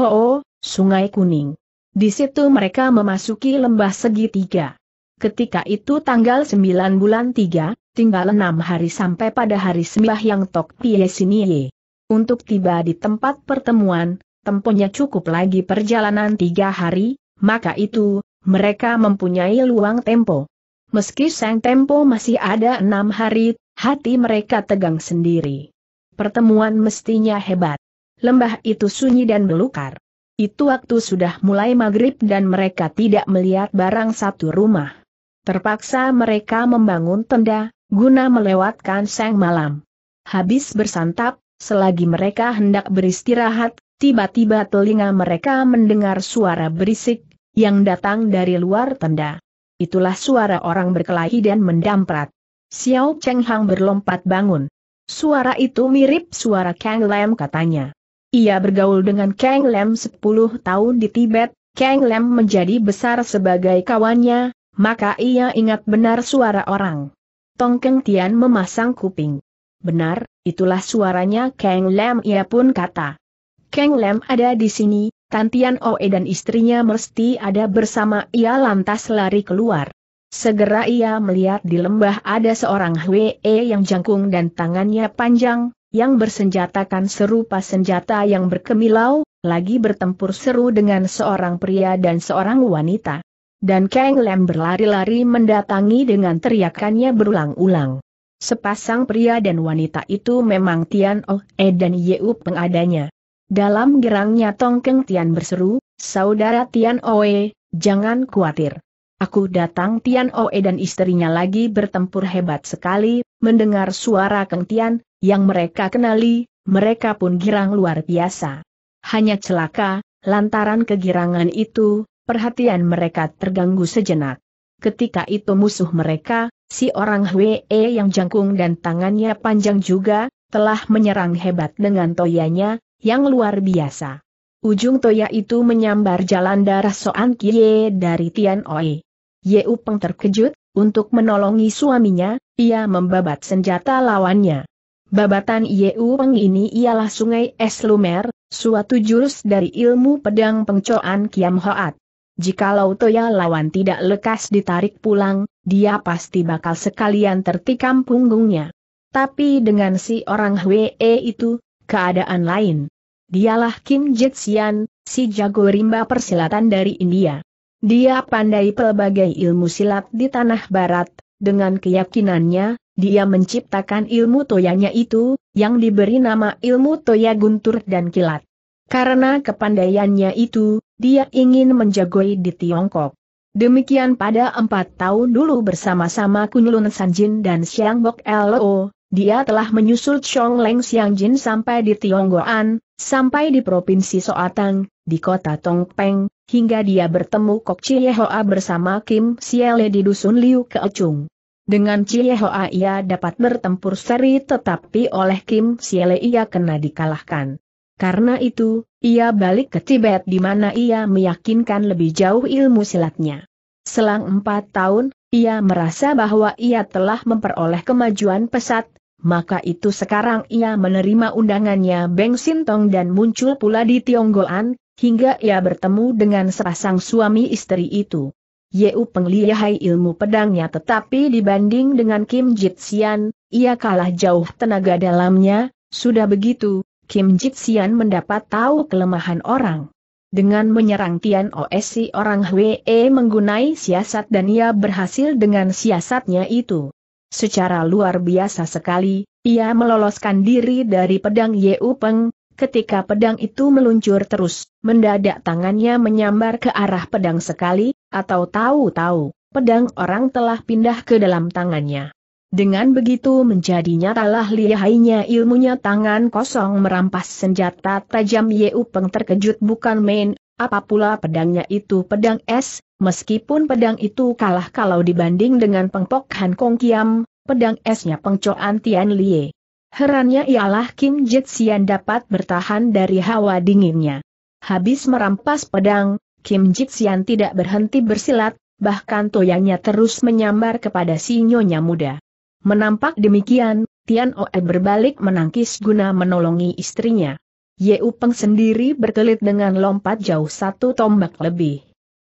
Sungai Kuning. Di situ mereka memasuki lembah segitiga. Ketika itu tanggal 9 bulan 3, tinggal 6 hari sampai pada hari sembah yang Tok Pie Sinie. Untuk tiba di tempat pertemuan, tempohnya cukup lagi perjalanan tiga hari, maka itu, mereka mempunyai luang tempo. Meski sang tempo masih ada enam hari, hati mereka tegang sendiri. Pertemuan mestinya hebat. Lembah itu sunyi dan belukar. Itu waktu sudah mulai maghrib dan mereka tidak melihat barang satu rumah. Terpaksa mereka membangun tenda, guna melewatkan sang malam. Habis bersantap, selagi mereka hendak beristirahat, tiba-tiba telinga mereka mendengar suara berisik, yang datang dari luar tenda. Itulah suara orang berkelahi dan mendamprat. Xiao Cheng Hang berlompat bangun. Suara itu mirip suara Kang Lam katanya. Ia bergaul dengan Kang Lam 10 tahun di Tibet, Kang Lam menjadi besar sebagai kawannya, maka ia ingat benar suara orang. Tong Keng Tian memasang kuping. Benar, itulah suaranya Kang Lam ia pun kata. Kang Lam ada di sini, Tantian Oe dan istrinya mesti ada bersama ia lantas lari keluar. Segera ia melihat di lembah ada seorang Hwee yang jangkung dan tangannya panjang, yang bersenjatakan serupa senjata yang berkemilau, lagi bertempur seru dengan seorang pria dan seorang wanita. Dan Kang Lem berlari-lari mendatangi dengan teriakannya berulang-ulang. Sepasang pria dan wanita itu memang Tian Oe dan Yeu pengadanya. Dalam gerangnya Tongkeng Tian berseru, Saudara Tian Oe, jangan khawatir. Aku datang Tian Oe dan istrinya lagi bertempur hebat sekali, mendengar suara Keng Tian, yang mereka kenali, mereka pun girang luar biasa. Hanya celaka, lantaran kegirangan itu, perhatian mereka terganggu sejenak. Ketika itu musuh mereka, si orang Hwee yang jangkung dan tangannya panjang juga, telah menyerang hebat dengan toyanya, yang luar biasa. Ujung toya itu menyambar jalan darah Soan Kie dari Tian Oe. Ye Peng terkejut, untuk menolongi suaminya, ia membabat senjata lawannya. Babatan Ye Upeng ini ialah sungai Es Lumer, suatu jurus dari ilmu pedang pengcoan Kiam Hoat. Jikalau toya lawan tidak lekas ditarik pulang, dia pasti bakal sekalian tertikam punggungnya. Tapi dengan si orang Hwee itu, keadaan lain. Dialah Kim Jetsian, si jago rimba persilatan dari India. Dia pandai pelbagai ilmu silat di tanah barat, dengan keyakinannya, dia menciptakan ilmu toyanya itu, yang diberi nama ilmu toya guntur dan kilat. Karena kepandaiannya itu, dia ingin menjagoi di Tiongkok. Demikian pada empat tahun dulu bersama-sama Kunlun Sanjin dan Xiang Bok Lo, dia telah menyusul Chong Leng Xiang Jin sampai di Tionggoan, sampai di Provinsi Soatang, di kota Tongpeng, hingga dia bertemu Kok Hoa bersama Kim Siele di Dusun Liu Keecung. Dengan Hoa ia dapat bertempur seri tetapi oleh Kim Siele ia kena dikalahkan. Karena itu, ia balik ke Tibet di mana ia meyakinkan lebih jauh ilmu silatnya. Selang empat tahun, ia merasa bahwa ia telah memperoleh kemajuan pesat, maka itu sekarang ia menerima undangannya Beng Sintong dan muncul pula di Tionggoan, hingga ia bertemu dengan sepasang suami istri itu. Yeu penglihai ilmu pedangnya tetapi dibanding dengan Kim Jitsian, ia kalah jauh tenaga dalamnya, sudah begitu, Kim Jitsian mendapat tahu kelemahan orang. Dengan menyerang Tian Osi orang Hwee menggunai siasat dan ia berhasil dengan siasatnya itu. Secara luar biasa sekali, ia meloloskan diri dari pedang Yeu Peng, ketika pedang itu meluncur terus, mendadak tangannya menyambar ke arah pedang sekali, atau tahu-tahu, pedang orang telah pindah ke dalam tangannya. Dengan begitu menjadi nyatalah lihainya ilmunya tangan kosong merampas senjata tajam Yeu Peng terkejut bukan main, apa pula pedangnya itu pedang es, meskipun pedang itu kalah kalau dibanding dengan pengpok Han Kong Kiam, pedang esnya pengcoan Tian Lie. Herannya ialah Kim Jitsian dapat bertahan dari hawa dinginnya. Habis merampas pedang, Kim Jitsian tidak berhenti bersilat, bahkan toyangnya terus menyambar kepada si nyonya muda. Menampak demikian, Tian Oe berbalik menangkis guna menolongi istrinya. Ye Upeng sendiri berkelit dengan lompat jauh satu tombak lebih.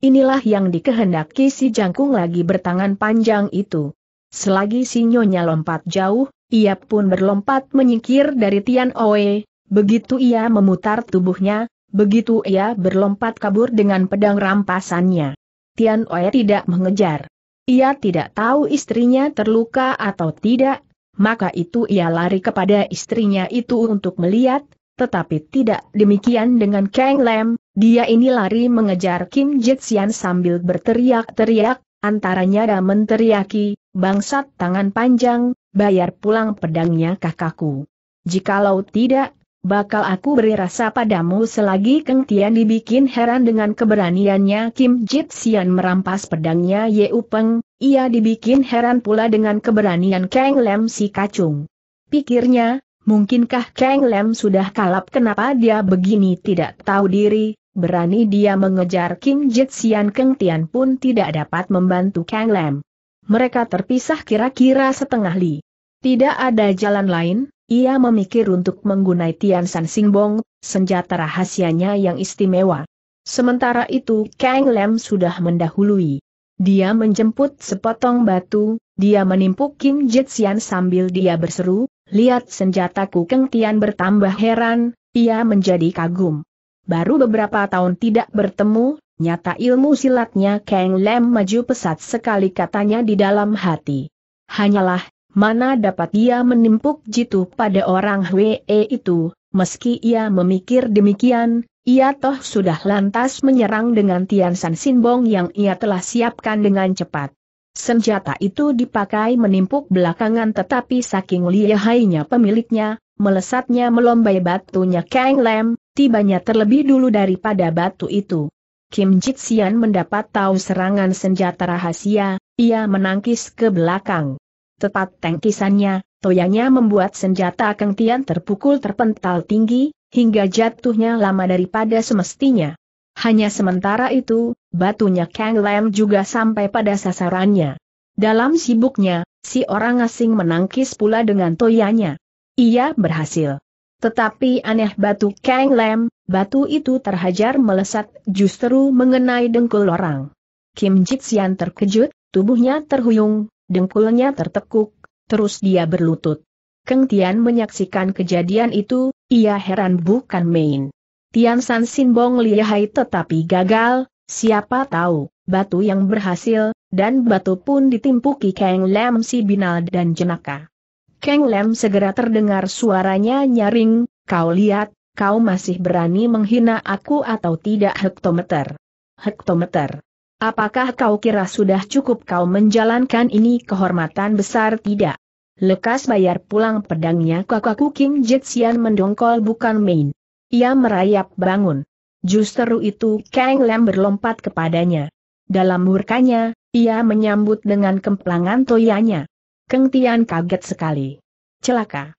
Inilah yang dikehendaki si jangkung lagi bertangan panjang itu. Selagi si nyonya lompat jauh, ia pun berlompat menyingkir dari Tian Oe, begitu ia memutar tubuhnya, begitu ia berlompat kabur dengan pedang rampasannya. Tian Oe tidak mengejar. Ia tidak tahu istrinya terluka atau tidak, maka itu ia lari kepada istrinya itu untuk melihat, tetapi tidak demikian dengan Kang Lam, dia ini lari mengejar Kim Jitsian sambil berteriak-teriak, antaranya ada menteriaki, bangsat tangan panjang, bayar pulang pedangnya kakakku. Jikalau tidak, bakal aku beri rasa padamu selagi Keng Tian dibikin heran dengan keberaniannya Kim Jit Sian merampas pedangnya Yeu Peng, ia dibikin heran pula dengan keberanian Kang Lem si kacung. Pikirnya, mungkinkah Kang Lem sudah kalap kenapa dia begini tidak tahu diri, berani dia mengejar Kim Jit Sian Keng Tian pun tidak dapat membantu Kang Lem. Mereka terpisah kira-kira setengah li. Tidak ada jalan lain, ia memikir untuk menggunai Tian San Singbong, senjata rahasianya yang istimewa. Sementara itu Kang Lem sudah mendahului. Dia menjemput sepotong batu, dia menimpuk Kim Jitsian sambil dia berseru, lihat senjataku Keng Tian bertambah heran, ia menjadi kagum. Baru beberapa tahun tidak bertemu, nyata ilmu silatnya Kang Lem maju pesat sekali katanya di dalam hati. Hanyalah, Mana dapat ia menimpuk jitu pada orang Hwee itu, meski ia memikir demikian, ia toh sudah lantas menyerang dengan Tian San Sinbong yang ia telah siapkan dengan cepat. Senjata itu dipakai menimpuk belakangan tetapi saking lihainya pemiliknya, melesatnya melombai batunya Kang Lem, tibanya terlebih dulu daripada batu itu. Kim Jitsian mendapat tahu serangan senjata rahasia, ia menangkis ke belakang tepat tangkisannya, toyanya membuat senjata Kang Tian terpukul terpental tinggi, hingga jatuhnya lama daripada semestinya. Hanya sementara itu, batunya Kang Lam juga sampai pada sasarannya. Dalam sibuknya, si orang asing menangkis pula dengan toyanya. Ia berhasil. Tetapi aneh batu Kang Lam, batu itu terhajar melesat justru mengenai dengkul orang. Kim jitsian terkejut, tubuhnya terhuyung, dengkulnya tertekuk, terus dia berlutut. Keng Tian menyaksikan kejadian itu, ia heran bukan main. Tian San Sin Bong lihai tetapi gagal, siapa tahu, batu yang berhasil, dan batu pun ditimpuki Kang Lam si binal dan jenaka. Kang Lam segera terdengar suaranya nyaring, kau lihat, kau masih berani menghina aku atau tidak hektometer. Hektometer. Apakah kau kira sudah cukup kau menjalankan ini kehormatan besar tidak? Lekas bayar pulang pedangnya kakak King Jixian mendongkol bukan main. Ia merayap bangun. Justru itu Kang Lem berlompat kepadanya. Dalam murkanya, ia menyambut dengan kemplangan toyanya. Keng Tian kaget sekali. Celaka.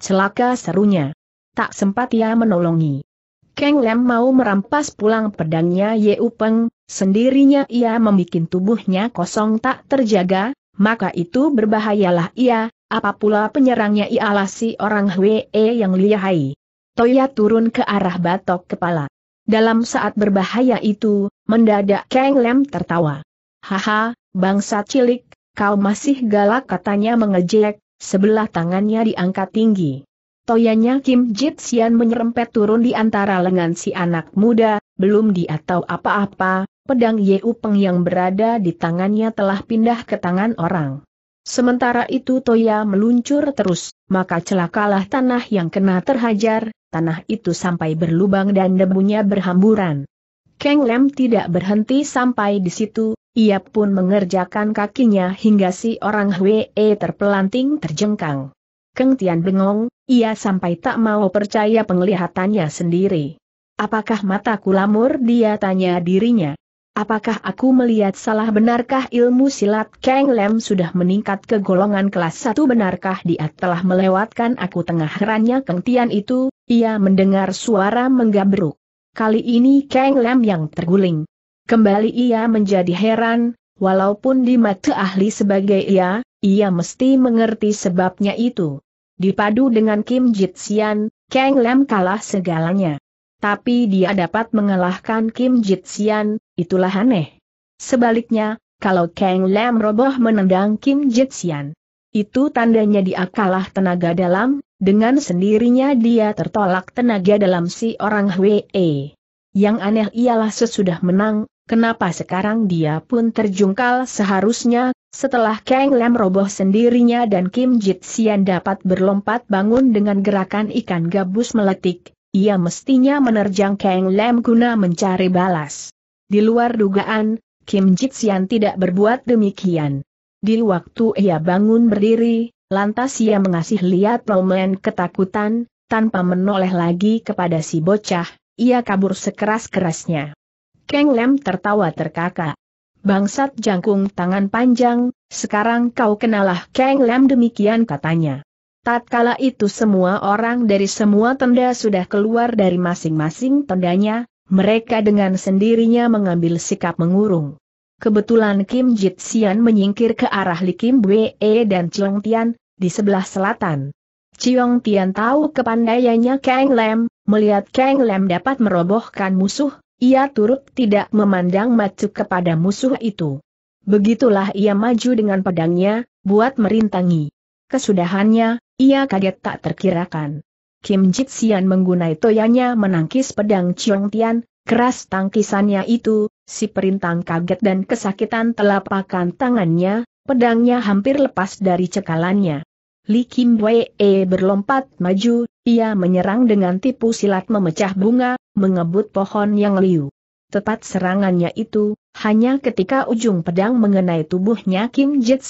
Celaka serunya. Tak sempat ia menolongi. Kang Lem mau merampas pulang pedangnya Yeupeng. Upeng, Sendirinya ia membuat tubuhnya kosong tak terjaga, maka itu berbahayalah ia, apapula penyerangnya ialah si orang Hwee yang lihai. Toya turun ke arah batok kepala. Dalam saat berbahaya itu, mendadak Kang Lem tertawa. Haha, bangsa cilik, kau masih galak katanya mengejek, sebelah tangannya diangkat tinggi. Toyanya Kim Jit Sian menyerempet turun di antara lengan si anak muda, belum dia tahu apa-apa, pedang Yeu Peng yang berada di tangannya telah pindah ke tangan orang. Sementara itu Toya meluncur terus, maka celakalah tanah yang kena terhajar, tanah itu sampai berlubang dan debunya berhamburan. Keng Lem tidak berhenti sampai di situ, ia pun mengerjakan kakinya hingga si orang Hwee terpelanting terjengkang. Keng Tian bengong, ia sampai tak mau percaya penglihatannya sendiri. Apakah mataku lamur dia tanya dirinya. Apakah aku melihat salah benarkah ilmu silat Kang Lem sudah meningkat ke golongan kelas 1 benarkah dia telah melewatkan aku tengah herannya Kang Tian itu, ia mendengar suara menggabruk. Kali ini Kang Lem yang terguling. Kembali ia menjadi heran, walaupun di mata ahli sebagai ia, ia mesti mengerti sebabnya itu. Dipadu dengan Kim Jitsian, Kang Lem kalah segalanya. Tapi dia dapat mengalahkan Kim Jitsian itulah aneh. Sebaliknya, kalau Kang Lam roboh menendang Kim Jitsian, itu tandanya dia kalah tenaga dalam, dengan sendirinya dia tertolak tenaga dalam si orang Hwee. Yang aneh ialah sesudah menang, kenapa sekarang dia pun terjungkal seharusnya, setelah Kang Lam roboh sendirinya dan Kim Jitsian dapat berlompat bangun dengan gerakan ikan gabus meletik, ia mestinya menerjang Kang Lam guna mencari balas. Di luar dugaan, Kim Jitsian tidak berbuat demikian. Di waktu ia bangun berdiri, lantas ia mengasih lihat Roman ketakutan, tanpa menoleh lagi kepada si bocah, ia kabur sekeras-kerasnya. Keng Lem tertawa terkakak. Bangsat jangkung tangan panjang, sekarang kau kenalah Keng Lem demikian katanya. Tatkala itu semua orang dari semua tenda sudah keluar dari masing-masing tendanya, mereka dengan sendirinya mengambil sikap mengurung. Kebetulan Kim Jit Sian menyingkir ke arah Li Kim Wee dan Chiong Tian, di sebelah selatan. Chiong Tian tahu kepandaiannya Kang Lem, melihat Kang Lem dapat merobohkan musuh, ia turut tidak memandang macu kepada musuh itu. Begitulah ia maju dengan pedangnya, buat merintangi. Kesudahannya, ia kaget tak terkirakan. Kim Jit Sian menggunai toyanya menangkis pedang Chiong Tian, keras tangkisannya itu, si perintang kaget dan kesakitan telapakan tangannya, pedangnya hampir lepas dari cekalannya. Li Kim Wei berlompat maju, ia menyerang dengan tipu silat memecah bunga, mengebut pohon yang liu. Tepat serangannya itu, hanya ketika ujung pedang mengenai tubuhnya Kim Jit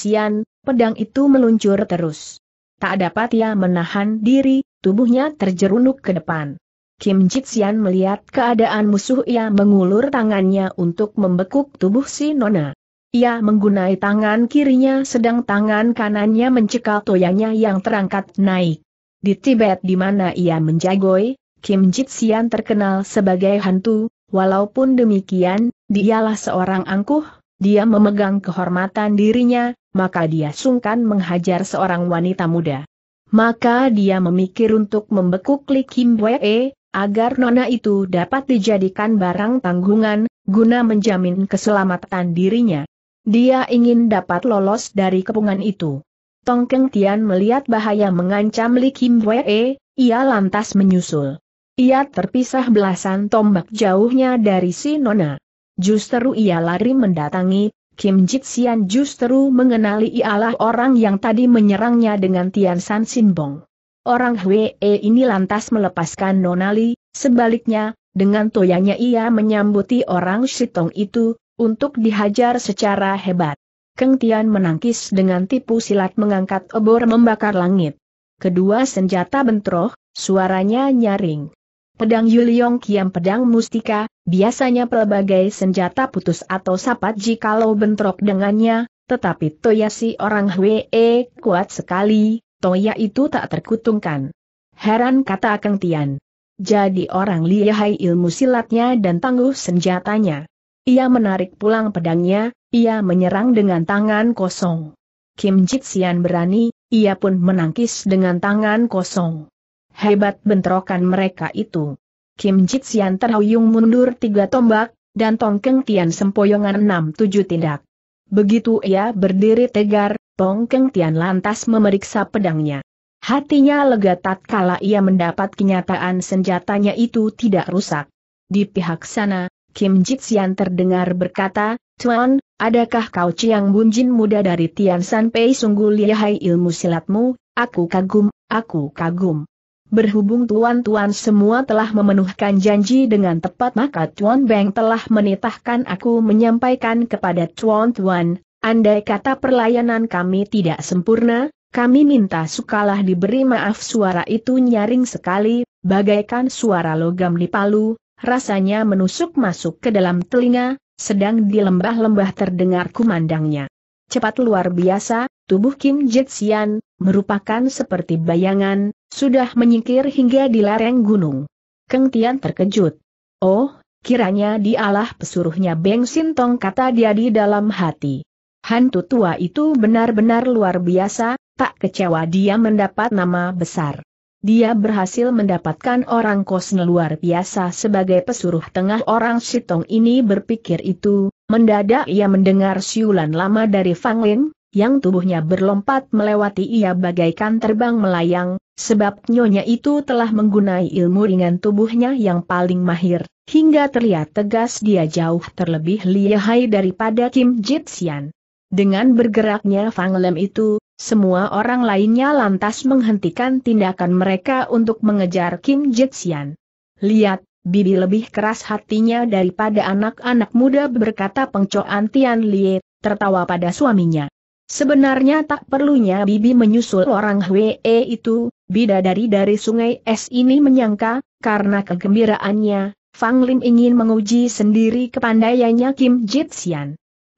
pedang itu meluncur terus. Tak dapat ia menahan diri, Tubuhnya terjerunuk ke depan. Kim Jitsian melihat keadaan musuh ia mengulur tangannya untuk membekuk tubuh si Nona. Ia menggunai tangan kirinya sedang tangan kanannya mencekal toyanya yang terangkat naik. Di Tibet di mana ia menjagoi, Kim Jitsian terkenal sebagai hantu, walaupun demikian, dialah seorang angkuh, dia memegang kehormatan dirinya, maka dia sungkan menghajar seorang wanita muda. Maka dia memikir untuk membekuk Li Kim Wee, agar nona itu dapat dijadikan barang tanggungan, guna menjamin keselamatan dirinya. Dia ingin dapat lolos dari kepungan itu. Tong Keng Tian melihat bahaya mengancam Li Kim Wee, ia lantas menyusul. Ia terpisah belasan tombak jauhnya dari si Nona. Justru ia lari mendatangi Kim Jitsian justru mengenali ialah orang yang tadi menyerangnya dengan Tian San Sinbong. Orang Hwee ini lantas melepaskan Nonali, sebaliknya, dengan toyanya ia menyambuti orang Sitong itu, untuk dihajar secara hebat. Keng Tian menangkis dengan tipu silat mengangkat obor membakar langit. Kedua senjata bentroh, suaranya nyaring. Pedang Yuliong Kiam Pedang Mustika, Biasanya pelbagai senjata putus atau sapat jikalau bentrok dengannya, tetapi Toya si orang Hwee kuat sekali, Toya itu tak terkutungkan. Heran kata Kang Tian. Jadi orang lihai ilmu silatnya dan tangguh senjatanya. Ia menarik pulang pedangnya, ia menyerang dengan tangan kosong. Kim Jitsian berani, ia pun menangkis dengan tangan kosong. Hebat bentrokan mereka itu. Kim Jitsian terhuyung mundur tiga tombak, dan Tongkeng Tian sempoyongan enam tujuh tindak. Begitu ia berdiri tegar, Tongkeng Tian lantas memeriksa pedangnya. Hatinya lega tatkala ia mendapat kenyataan senjatanya itu tidak rusak. Di pihak sana, Kim Jitsian terdengar berkata, Tuan, adakah kau Ciang Bunjin muda dari Tian Sanpei sungguh lihai ilmu silatmu, aku kagum, aku kagum. Berhubung tuan-tuan semua telah memenuhkan janji dengan tepat maka Tuan Beng telah menitahkan aku menyampaikan kepada tuan-tuan, andai kata perlayanan kami tidak sempurna, kami minta sukalah diberi maaf suara itu nyaring sekali, bagaikan suara logam di palu, rasanya menusuk masuk ke dalam telinga, sedang di lembah-lembah terdengar kumandangnya. Cepat luar biasa, tubuh Kim Jixian, merupakan seperti bayangan, sudah menyingkir hingga di lereng gunung. Keng Tian terkejut. Oh, kiranya dialah pesuruhnya Beng Sintong kata dia di dalam hati. Hantu tua itu benar-benar luar biasa, tak kecewa dia mendapat nama besar. Dia berhasil mendapatkan orang kosnya luar biasa sebagai pesuruh tengah orang Sitong ini berpikir itu, mendadak ia mendengar siulan lama dari Fang Ling, yang tubuhnya berlompat melewati ia bagaikan terbang melayang, sebab nyonya itu telah menggunai ilmu ringan tubuhnya yang paling mahir, hingga terlihat tegas dia jauh terlebih lihai daripada Kim Jitsian. Dengan bergeraknya Fang Lem itu, semua orang lainnya lantas menghentikan tindakan mereka untuk mengejar Kim Jitsian. Lihat, Bibi lebih keras hatinya daripada anak-anak muda berkata pengcoan Tian Lie, tertawa pada suaminya. Sebenarnya tak perlunya Bibi menyusul orang Hwee itu, bidadari dari sungai es ini menyangka, karena kegembiraannya, Fang Lim ingin menguji sendiri kepandaiannya Kim Jit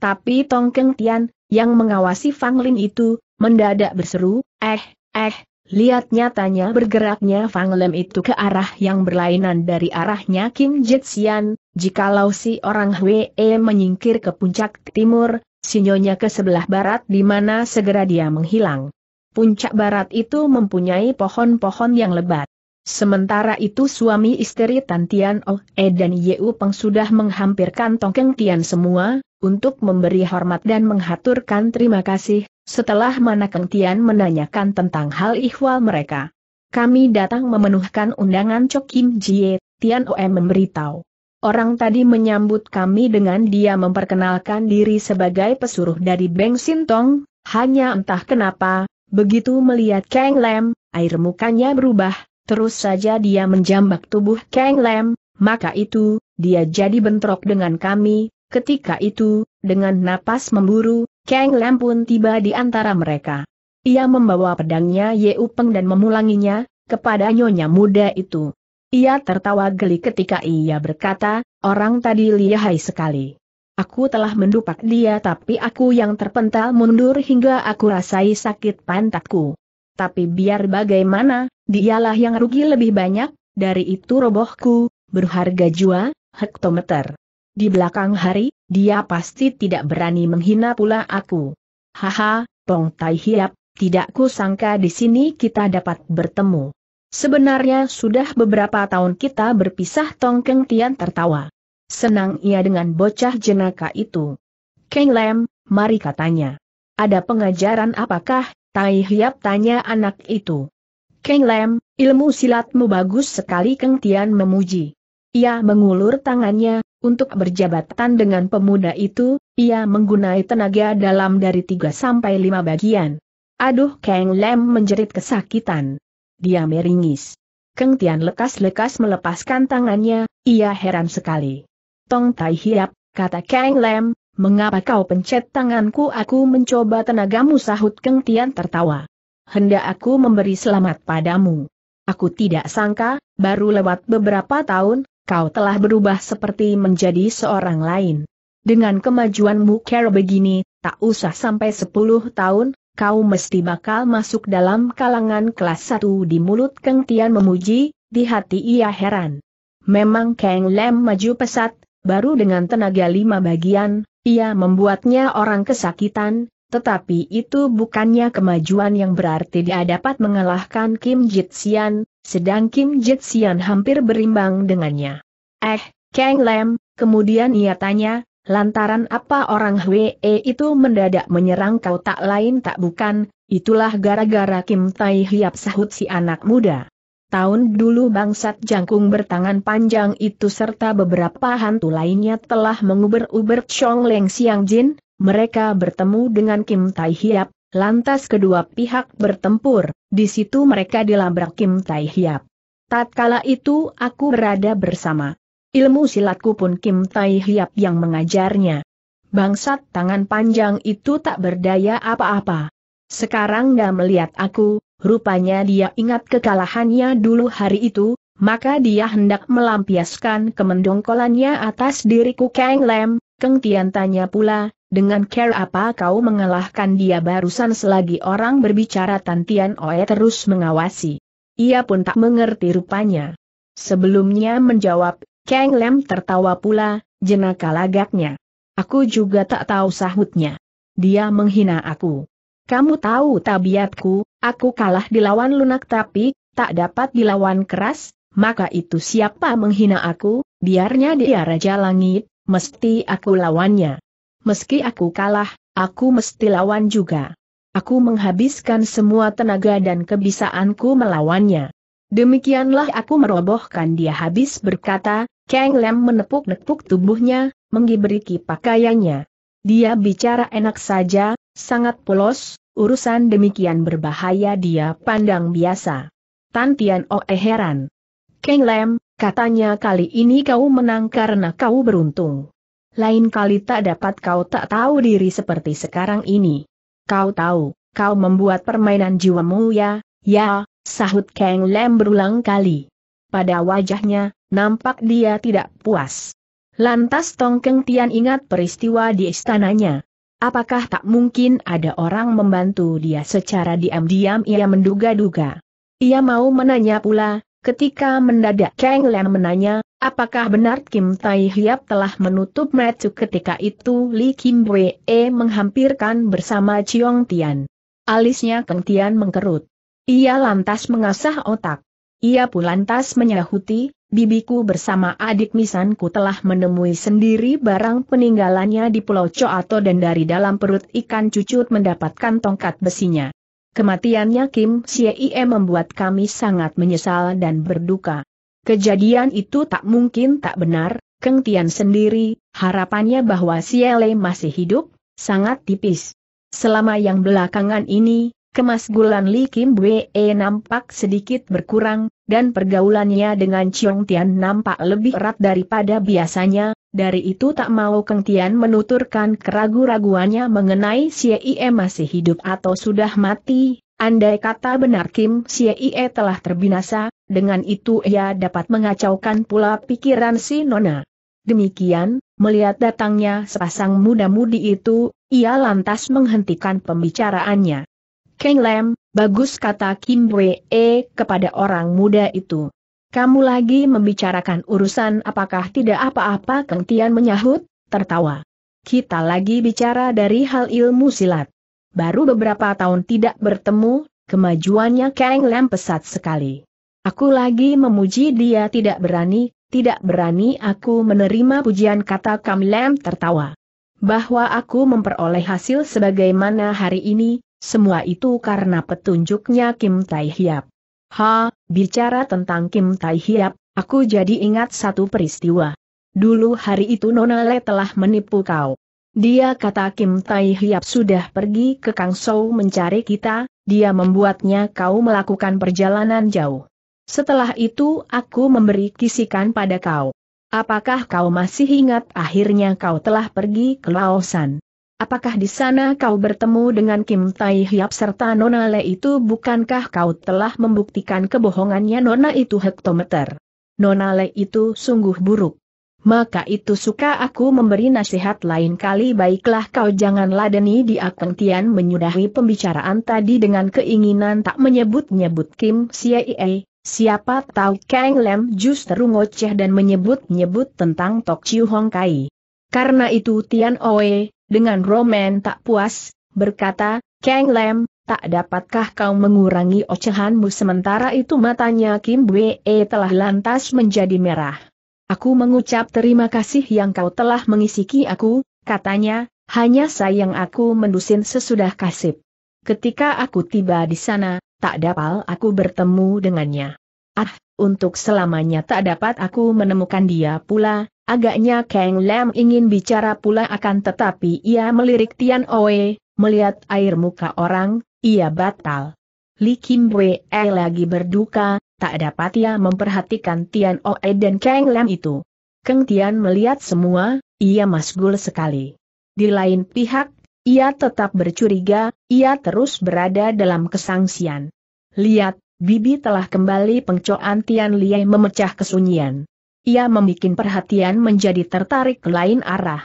Tapi Tong Keng Tian, yang mengawasi Fang Lim itu, mendadak berseru, eh, eh, lihat nyatanya bergeraknya Fang Lim itu ke arah yang berlainan dari arahnya Kim Jit jikalau si orang Hwee menyingkir ke puncak timur, sinyonya ke sebelah barat di mana segera dia menghilang. Puncak barat itu mempunyai pohon-pohon yang lebat. Sementara itu suami istri Tan Tian Oh E dan Yeu Peng sudah menghampirkan Tongkeng Tian semua, untuk memberi hormat dan menghaturkan terima kasih, setelah mana Keng Tian menanyakan tentang hal ihwal mereka. Kami datang memenuhkan undangan Cok Kim Jie, Tian Oe memberitahu. Orang tadi menyambut kami dengan dia memperkenalkan diri sebagai pesuruh dari Beng Sintong, hanya entah kenapa, begitu melihat Kang Lem, air mukanya berubah, terus saja dia menjambak tubuh Kang Lem, maka itu, dia jadi bentrok dengan kami, ketika itu, dengan napas memburu, Kang Lem pun tiba di antara mereka. Ia membawa pedangnya Yeupeng Upeng dan memulanginya, kepada nyonya muda itu. Ia tertawa geli ketika ia berkata, orang tadi lihai sekali. Aku telah mendupak dia tapi aku yang terpental mundur hingga aku rasai sakit pantatku. Tapi biar bagaimana, dialah yang rugi lebih banyak, dari itu robohku, berharga jua, hektometer. Di belakang hari, dia pasti tidak berani menghina pula aku. Haha, Tong Tai Hiap, tidak kusangka di sini kita dapat bertemu. Sebenarnya sudah beberapa tahun kita berpisah Tong Keng Tian tertawa. Senang ia dengan bocah jenaka itu. Keng Lem, mari katanya. Ada pengajaran apakah, Tai Hiap tanya anak itu. Keng Lem, ilmu silatmu bagus sekali Keng Tian memuji. Ia mengulur tangannya, untuk berjabatan dengan pemuda itu, ia menggunai tenaga dalam dari 3 sampai 5 bagian. Aduh Keng Lem menjerit kesakitan dia meringis. Keng Tian lekas-lekas melepaskan tangannya, ia heran sekali. Tong Tai Hiap, kata Kang Lem, mengapa kau pencet tanganku aku mencoba tenagamu sahut Keng Tian tertawa. Hendak aku memberi selamat padamu. Aku tidak sangka, baru lewat beberapa tahun, kau telah berubah seperti menjadi seorang lain. Dengan kemajuanmu kera begini, tak usah sampai sepuluh tahun, kau mesti bakal masuk dalam kalangan kelas satu di mulut Keng Tian memuji, di hati ia heran. Memang Kang Lem maju pesat, baru dengan tenaga lima bagian, ia membuatnya orang kesakitan, tetapi itu bukannya kemajuan yang berarti dia dapat mengalahkan Kim Jitsian, sedang Kim Jitsian hampir berimbang dengannya. Eh, Kang Lem, kemudian ia tanya, Lantaran apa orang Hwee itu mendadak menyerang kau tak lain tak bukan, itulah gara-gara Kim Tai Hiap sahut si anak muda. Tahun dulu bangsat jangkung bertangan panjang itu serta beberapa hantu lainnya telah menguber-uber Chong Leng Siang Jin, mereka bertemu dengan Kim Tai Hiap, lantas kedua pihak bertempur, di situ mereka dilabrak Kim Tai Hiap. Tatkala itu aku berada bersama Ilmu silatku pun Kim Tai Hiap yang mengajarnya. Bangsat tangan panjang itu tak berdaya apa-apa. Sekarang dia melihat aku, rupanya dia ingat kekalahannya dulu hari itu, maka dia hendak melampiaskan kemendongkolannya atas diriku Kang Lem, Keng Tian tanya pula, dengan care apa kau mengalahkan dia barusan selagi orang berbicara Tan Tian Oe terus mengawasi. Ia pun tak mengerti rupanya. Sebelumnya menjawab, Kang Lem tertawa pula, jenaka lagaknya. Aku juga tak tahu sahutnya. Dia menghina aku. Kamu tahu tabiatku, aku kalah dilawan lunak tapi, tak dapat dilawan keras, maka itu siapa menghina aku, biarnya dia raja langit, mesti aku lawannya. Meski aku kalah, aku mesti lawan juga. Aku menghabiskan semua tenaga dan kebisaanku melawannya. Demikianlah aku merobohkan dia habis berkata, Kang Lem menepuk-nepuk tubuhnya, mengiberiki pakaiannya. Dia bicara enak saja, sangat polos, urusan demikian berbahaya dia pandang biasa. Tan Tian Oe oh, eh, heran. Kang Lem, katanya kali ini kau menang karena kau beruntung. Lain kali tak dapat kau tak tahu diri seperti sekarang ini. Kau tahu, kau membuat permainan jiwamu ya, ya, Sahut Kang Lem berulang kali. Pada wajahnya, nampak dia tidak puas. Lantas Tong Keng Tian ingat peristiwa di istananya. Apakah tak mungkin ada orang membantu dia secara diam-diam ia menduga-duga. Ia mau menanya pula, ketika mendadak Kang Lem menanya, apakah benar Kim Tai Hiap telah menutup metu ketika itu Li Kim Wee menghampirkan bersama Chiong Tian. Alisnya Keng Tian mengkerut. Ia lantas mengasah otak. Ia pun lantas menyahuti, bibiku bersama adik misanku telah menemui sendiri barang peninggalannya di Pulau Coato dan dari dalam perut ikan cucut mendapatkan tongkat besinya. Kematiannya Kim Siei membuat kami sangat menyesal dan berduka. Kejadian itu tak mungkin tak benar, Keng Tian sendiri, harapannya bahwa Siele masih hidup, sangat tipis. Selama yang belakangan ini, Kemasgulan Li Kim Bwe e nampak sedikit berkurang, dan pergaulannya dengan Chiong Tian nampak lebih erat daripada biasanya, dari itu tak mau Keng Tian menuturkan keraguan raguannya mengenai Xie masih hidup atau sudah mati, andai kata benar Kim Xie telah terbinasa, dengan itu ia dapat mengacaukan pula pikiran si Nona. Demikian, melihat datangnya sepasang muda-mudi itu, ia lantas menghentikan pembicaraannya. Keng Lem, bagus kata Kim Wee kepada orang muda itu. Kamu lagi membicarakan urusan apakah tidak apa-apa Keng Tian menyahut, tertawa. Kita lagi bicara dari hal ilmu silat. Baru beberapa tahun tidak bertemu, kemajuannya Keng Lam pesat sekali. Aku lagi memuji dia tidak berani, tidak berani aku menerima pujian kata Kang Lam tertawa. Bahwa aku memperoleh hasil sebagaimana hari ini, semua itu karena petunjuknya Kim Tai Hiap. Ha, bicara tentang Kim Tai Hiap, aku jadi ingat satu peristiwa. Dulu hari itu Nona Le telah menipu kau. Dia kata Kim Tai Hiap sudah pergi ke Kang Sou mencari kita, dia membuatnya kau melakukan perjalanan jauh. Setelah itu aku memberi kisikan pada kau. Apakah kau masih ingat akhirnya kau telah pergi ke Laosan? Apakah di sana kau bertemu dengan Kim Tai Hiap serta Nona Le itu bukankah kau telah membuktikan kebohongannya Nona itu hektometer? Nona Le itu sungguh buruk. Maka itu suka aku memberi nasihat lain kali baiklah kau jangan ladeni di Tian menyudahi pembicaraan tadi dengan keinginan tak menyebut-nyebut Kim Siei. Siapa tahu Kang Lem justru ngoceh dan menyebut-nyebut tentang Tok Chiu Hong Kai. Karena itu Tian Oe, dengan Roman tak puas, berkata, Kang Lem, tak dapatkah kau mengurangi ocehanmu sementara itu matanya Kim Wee telah lantas menjadi merah. Aku mengucap terima kasih yang kau telah mengisiki aku, katanya, hanya sayang aku mendusin sesudah kasip. Ketika aku tiba di sana, tak dapat aku bertemu dengannya. Ah, untuk selamanya tak dapat aku menemukan dia pula, Agaknya Kang Lam ingin bicara pula akan tetapi ia melirik Tian Oe, melihat air muka orang, ia batal. Li Kim Wei eh, lagi berduka, tak dapat ia memperhatikan Tian Oe dan Kang Lam itu. Kang Tian melihat semua, ia masgul sekali. Di lain pihak, ia tetap bercuriga, ia terus berada dalam kesangsian. Lihat, Bibi telah kembali pengcoan Tian Lie memecah kesunyian. Ia membuat perhatian menjadi tertarik ke lain arah.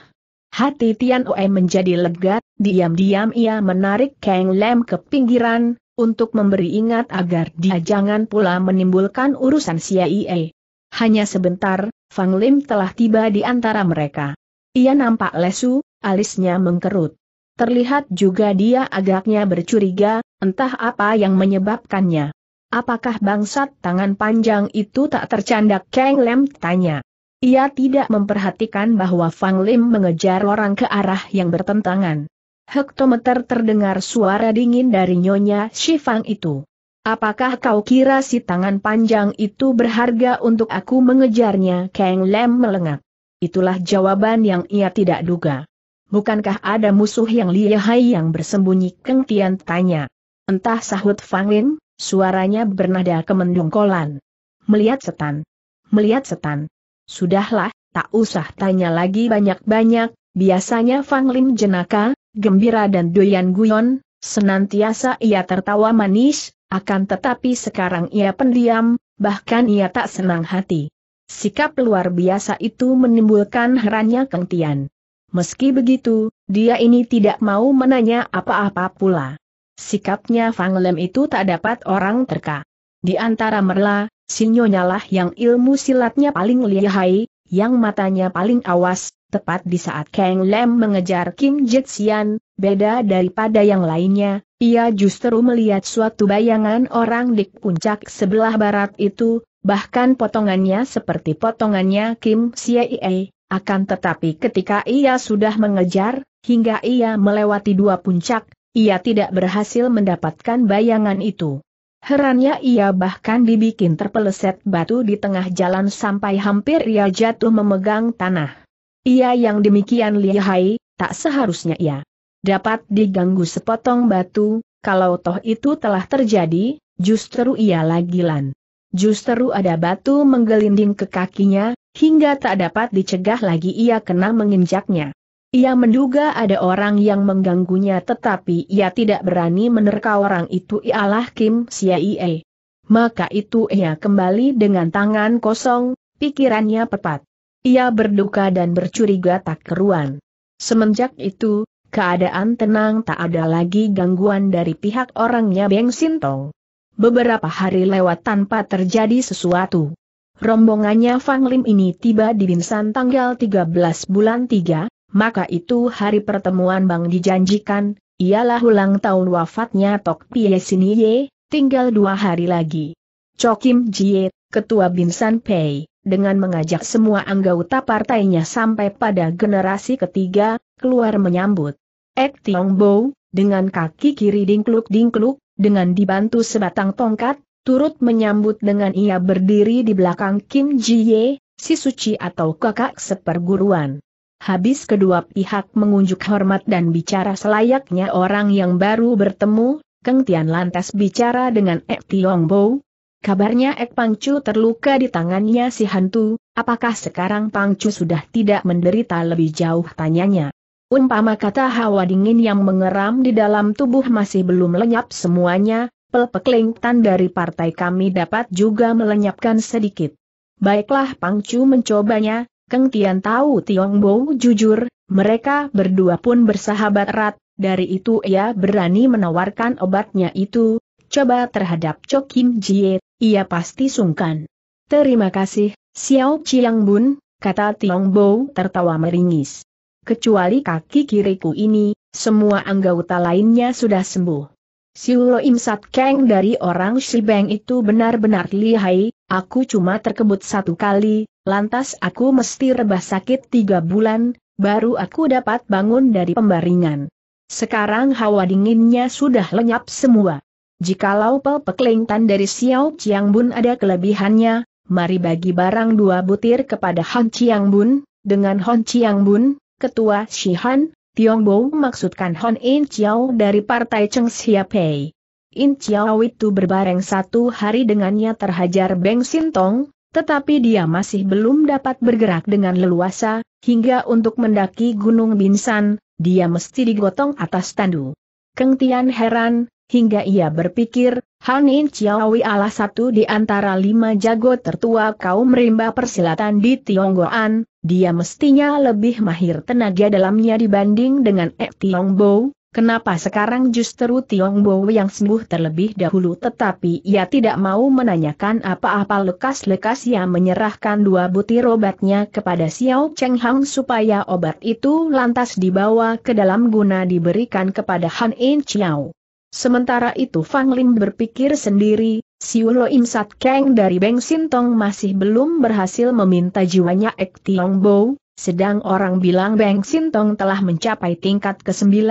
Hati Tian Oe menjadi lega, diam-diam ia menarik Kang Lam ke pinggiran, untuk memberi ingat agar dia jangan pula menimbulkan urusan CIA. Hanya sebentar, Fang Lim telah tiba di antara mereka. Ia nampak lesu, alisnya mengkerut. Terlihat juga dia agaknya bercuriga, entah apa yang menyebabkannya. Apakah bangsat tangan panjang itu tak tercandak? Kang Lem tanya. Ia tidak memperhatikan bahwa Fang Lim mengejar orang ke arah yang bertentangan. Hektometer terdengar suara dingin dari nyonya Shifang itu. Apakah kau kira si tangan panjang itu berharga untuk aku mengejarnya? Kang Lem melengak. Itulah jawaban yang ia tidak duga. Bukankah ada musuh yang lihai yang bersembunyi? Keng Tian tanya. Entah sahut Fang Lim, Suaranya bernada kolan. Melihat setan. Melihat setan. Sudahlah, tak usah tanya lagi banyak-banyak, biasanya Fang Lim jenaka, gembira dan doyan guyon, senantiasa ia tertawa manis, akan tetapi sekarang ia pendiam, bahkan ia tak senang hati. Sikap luar biasa itu menimbulkan herannya Kang Tian. Meski begitu, dia ini tidak mau menanya apa-apa pula. Sikapnya Fang Lem itu tak dapat orang terka. Di antara merla, Sinyonya lah yang ilmu silatnya paling lihai, yang matanya paling awas, tepat di saat Kang Lem mengejar Kim Jitsian, beda daripada yang lainnya, ia justru melihat suatu bayangan orang di puncak sebelah barat itu, bahkan potongannya seperti potongannya Kim Siei. Akan tetapi ketika ia sudah mengejar, hingga ia melewati dua puncak, ia tidak berhasil mendapatkan bayangan itu. Herannya ia bahkan dibikin terpeleset batu di tengah jalan sampai hampir ia jatuh memegang tanah. Ia yang demikian lihai, tak seharusnya ia dapat diganggu sepotong batu, kalau toh itu telah terjadi, justru ia lagilan. Justru ada batu menggelinding ke kakinya, hingga tak dapat dicegah lagi ia kena menginjaknya. Ia menduga ada orang yang mengganggunya tetapi ia tidak berani menerka orang itu ialah Kim Siaie. Maka itu ia kembali dengan tangan kosong, pikirannya pepat. Ia berduka dan bercuriga tak keruan. Semenjak itu, keadaan tenang tak ada lagi gangguan dari pihak orangnya Beng Sintong. Beberapa hari lewat tanpa terjadi sesuatu. Rombongannya Fang Lim ini tiba di Binsan tanggal 13 bulan 3, maka itu hari pertemuan Bang dijanjikan, ialah ulang tahun wafatnya Tok Pie Sinie, tinggal dua hari lagi. Chokim Jie, Ketua Binsan Pei, dengan mengajak semua anggota partainya sampai pada generasi ketiga, keluar menyambut. Ek Tiong Bo, dengan kaki kiri dingkluk-dingkluk, dengan dibantu sebatang tongkat, turut menyambut dengan ia berdiri di belakang Kim Jie, si suci atau kakak seperguruan. Habis kedua pihak mengunjuk hormat dan bicara selayaknya orang yang baru bertemu, Keng Tian lantas bicara dengan Ek Tiong Bo. Kabarnya Ek Pangcu terluka di tangannya si hantu, apakah sekarang Pangcu sudah tidak menderita lebih jauh tanyanya. Umpama kata hawa dingin yang mengeram di dalam tubuh masih belum lenyap semuanya, pelpeklingtan dari partai kami dapat juga melenyapkan sedikit. Baiklah Pangcu mencobanya, Keng Tian tahu Tiong Bo jujur, mereka berdua pun bersahabat erat, dari itu ia berani menawarkan obatnya itu, coba terhadap Cho Kim Jie, ia pasti sungkan. Terima kasih, Xiao Chiang Bun, kata Tiong Bo tertawa meringis. Kecuali kaki kiriku ini, semua anggota lainnya sudah sembuh. Siulo Imsat Sat Kang dari orang Shibeng itu benar-benar lihai, aku cuma terkebut satu kali, Lantas aku mesti rebah sakit tiga bulan, baru aku dapat bangun dari pembaringan. Sekarang hawa dinginnya sudah lenyap semua. Jikalau pel pekelingtan dari Xiao Chiang Bun ada kelebihannya, mari bagi barang dua butir kepada Han Chiang Bun, dengan Han Chiang Bun, ketua Shihan, Bo maksudkan Hon In Chiao dari partai Cheng Pei. In Chiao itu berbareng satu hari dengannya terhajar Beng Sintong, tetapi dia masih belum dapat bergerak dengan leluasa, hingga untuk mendaki Gunung Binsan, dia mesti digotong atas tandu. Keng Tian heran, hingga ia berpikir, Han In Chiawi adalah satu di antara lima jago tertua kaum rimba persilatan di Tionggoan, dia mestinya lebih mahir tenaga dalamnya dibanding dengan Ek Bo. Kenapa sekarang justru Tiong Bo yang sembuh terlebih dahulu tetapi ia tidak mau menanyakan apa-apa lekas-lekas ia menyerahkan dua butir obatnya kepada Xiao Cheng Hang supaya obat itu lantas dibawa ke dalam guna diberikan kepada Han In Chiao. Sementara itu Fang Lin berpikir sendiri, Siulo Im Sat Kang dari Beng Sintong masih belum berhasil meminta jiwanya Ek Tiong Bo, sedang orang bilang Beng Sintong telah mencapai tingkat ke-9,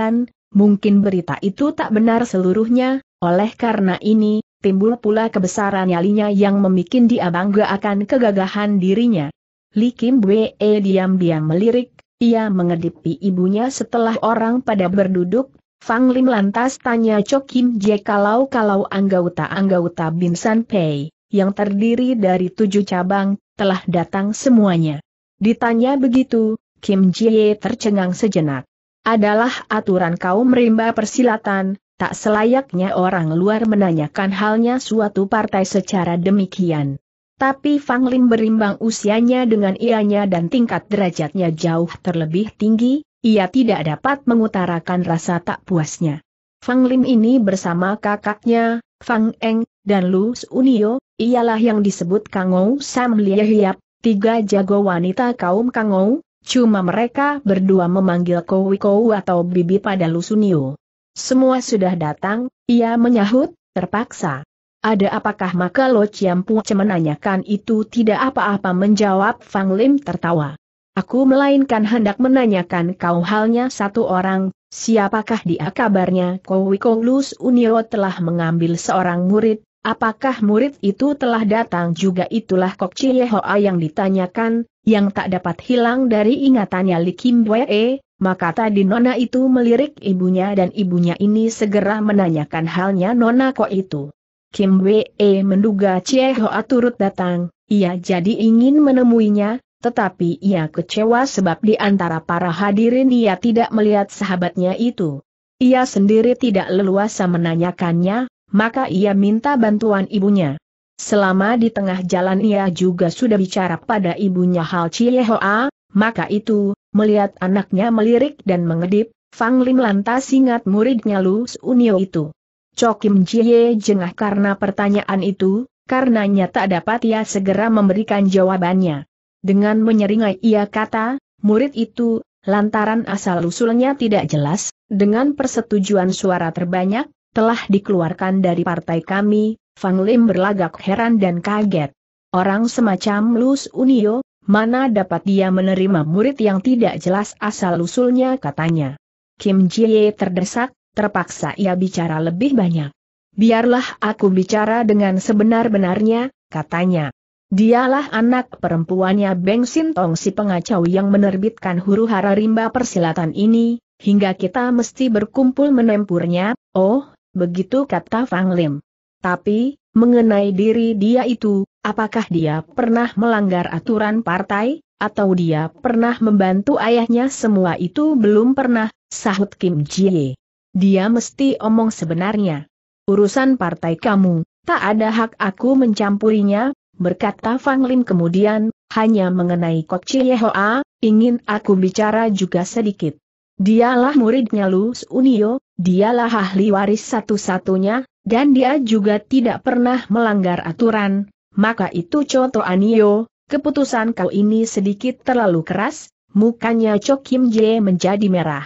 Mungkin berita itu tak benar seluruhnya, oleh karena ini, timbul pula kebesaran nyalinya yang memikin dia bangga akan kegagahan dirinya. Li Kim Wee diam-diam melirik, ia mengedipi ibunya setelah orang pada berduduk, Fang Lim lantas tanya Cho Kim Jie kalau-kalau anggota-anggota Binsan Pei, yang terdiri dari tujuh cabang, telah datang semuanya. Ditanya begitu, Kim Jie tercengang sejenak adalah aturan kaum rimba persilatan, tak selayaknya orang luar menanyakan halnya suatu partai secara demikian. Tapi Fang Lin berimbang usianya dengan ianya dan tingkat derajatnya jauh terlebih tinggi, ia tidak dapat mengutarakan rasa tak puasnya. Fang Lin ini bersama kakaknya, Fang Eng, dan Lu Unio, ialah yang disebut Kangou Sam Liahiap, tiga jago wanita kaum Kangou, Cuma mereka berdua memanggil Kowi Kowi atau Bibi pada Lusunio. Semua sudah datang, ia menyahut, terpaksa. Ada apakah maka Lo Ciampu menanyakan itu tidak apa-apa menjawab Fang Lim tertawa. Aku melainkan hendak menanyakan kau halnya satu orang, siapakah dia kabarnya Kowi Kowlus Unio telah mengambil seorang murid, apakah murid itu telah datang juga itulah Kok Chiehoa yang ditanyakan, yang tak dapat hilang dari ingatannya Li Kim Wee, maka tadi Nona itu melirik ibunya dan ibunya ini segera menanyakan halnya Nona kok itu. Kim Wee menduga Chie Hoa turut datang, ia jadi ingin menemuinya, tetapi ia kecewa sebab di antara para hadirin ia tidak melihat sahabatnya itu. Ia sendiri tidak leluasa menanyakannya, maka ia minta bantuan ibunya. Selama di tengah jalan ia juga sudah bicara pada ibunya Hal Chiehoa, maka itu, melihat anaknya melirik dan mengedip, Fang Lim lantas ingat muridnya Lu Unio itu. Chokim Jie jengah karena pertanyaan itu, karenanya tak dapat ia segera memberikan jawabannya. Dengan menyeringai ia kata, murid itu, lantaran asal-usulnya tidak jelas, dengan persetujuan suara terbanyak, telah dikeluarkan dari partai kami, Fang Lim berlagak heran dan kaget. Orang semacam Lus Unio, mana dapat dia menerima murid yang tidak jelas asal-usulnya katanya. Kim Jie terdesak, terpaksa ia bicara lebih banyak. Biarlah aku bicara dengan sebenar-benarnya, katanya. Dialah anak perempuannya Beng Sintong si pengacau yang menerbitkan huru hara rimba persilatan ini, hingga kita mesti berkumpul menempurnya, oh, begitu kata Fang Lim. Tapi, mengenai diri dia itu, apakah dia pernah melanggar aturan partai, atau dia pernah membantu ayahnya semua itu belum pernah, sahut Kim Jie. Dia mesti omong sebenarnya. Urusan partai kamu, tak ada hak aku mencampurinya, berkata Fang Lin kemudian, hanya mengenai Kok Chie Hoa, ingin aku bicara juga sedikit. Dialah muridnya Lu Unio, dialah ahli waris satu-satunya, dan dia juga tidak pernah melanggar aturan, maka itu Coto Anio, keputusan kau ini sedikit terlalu keras, mukanya Cho Kim Jae menjadi merah.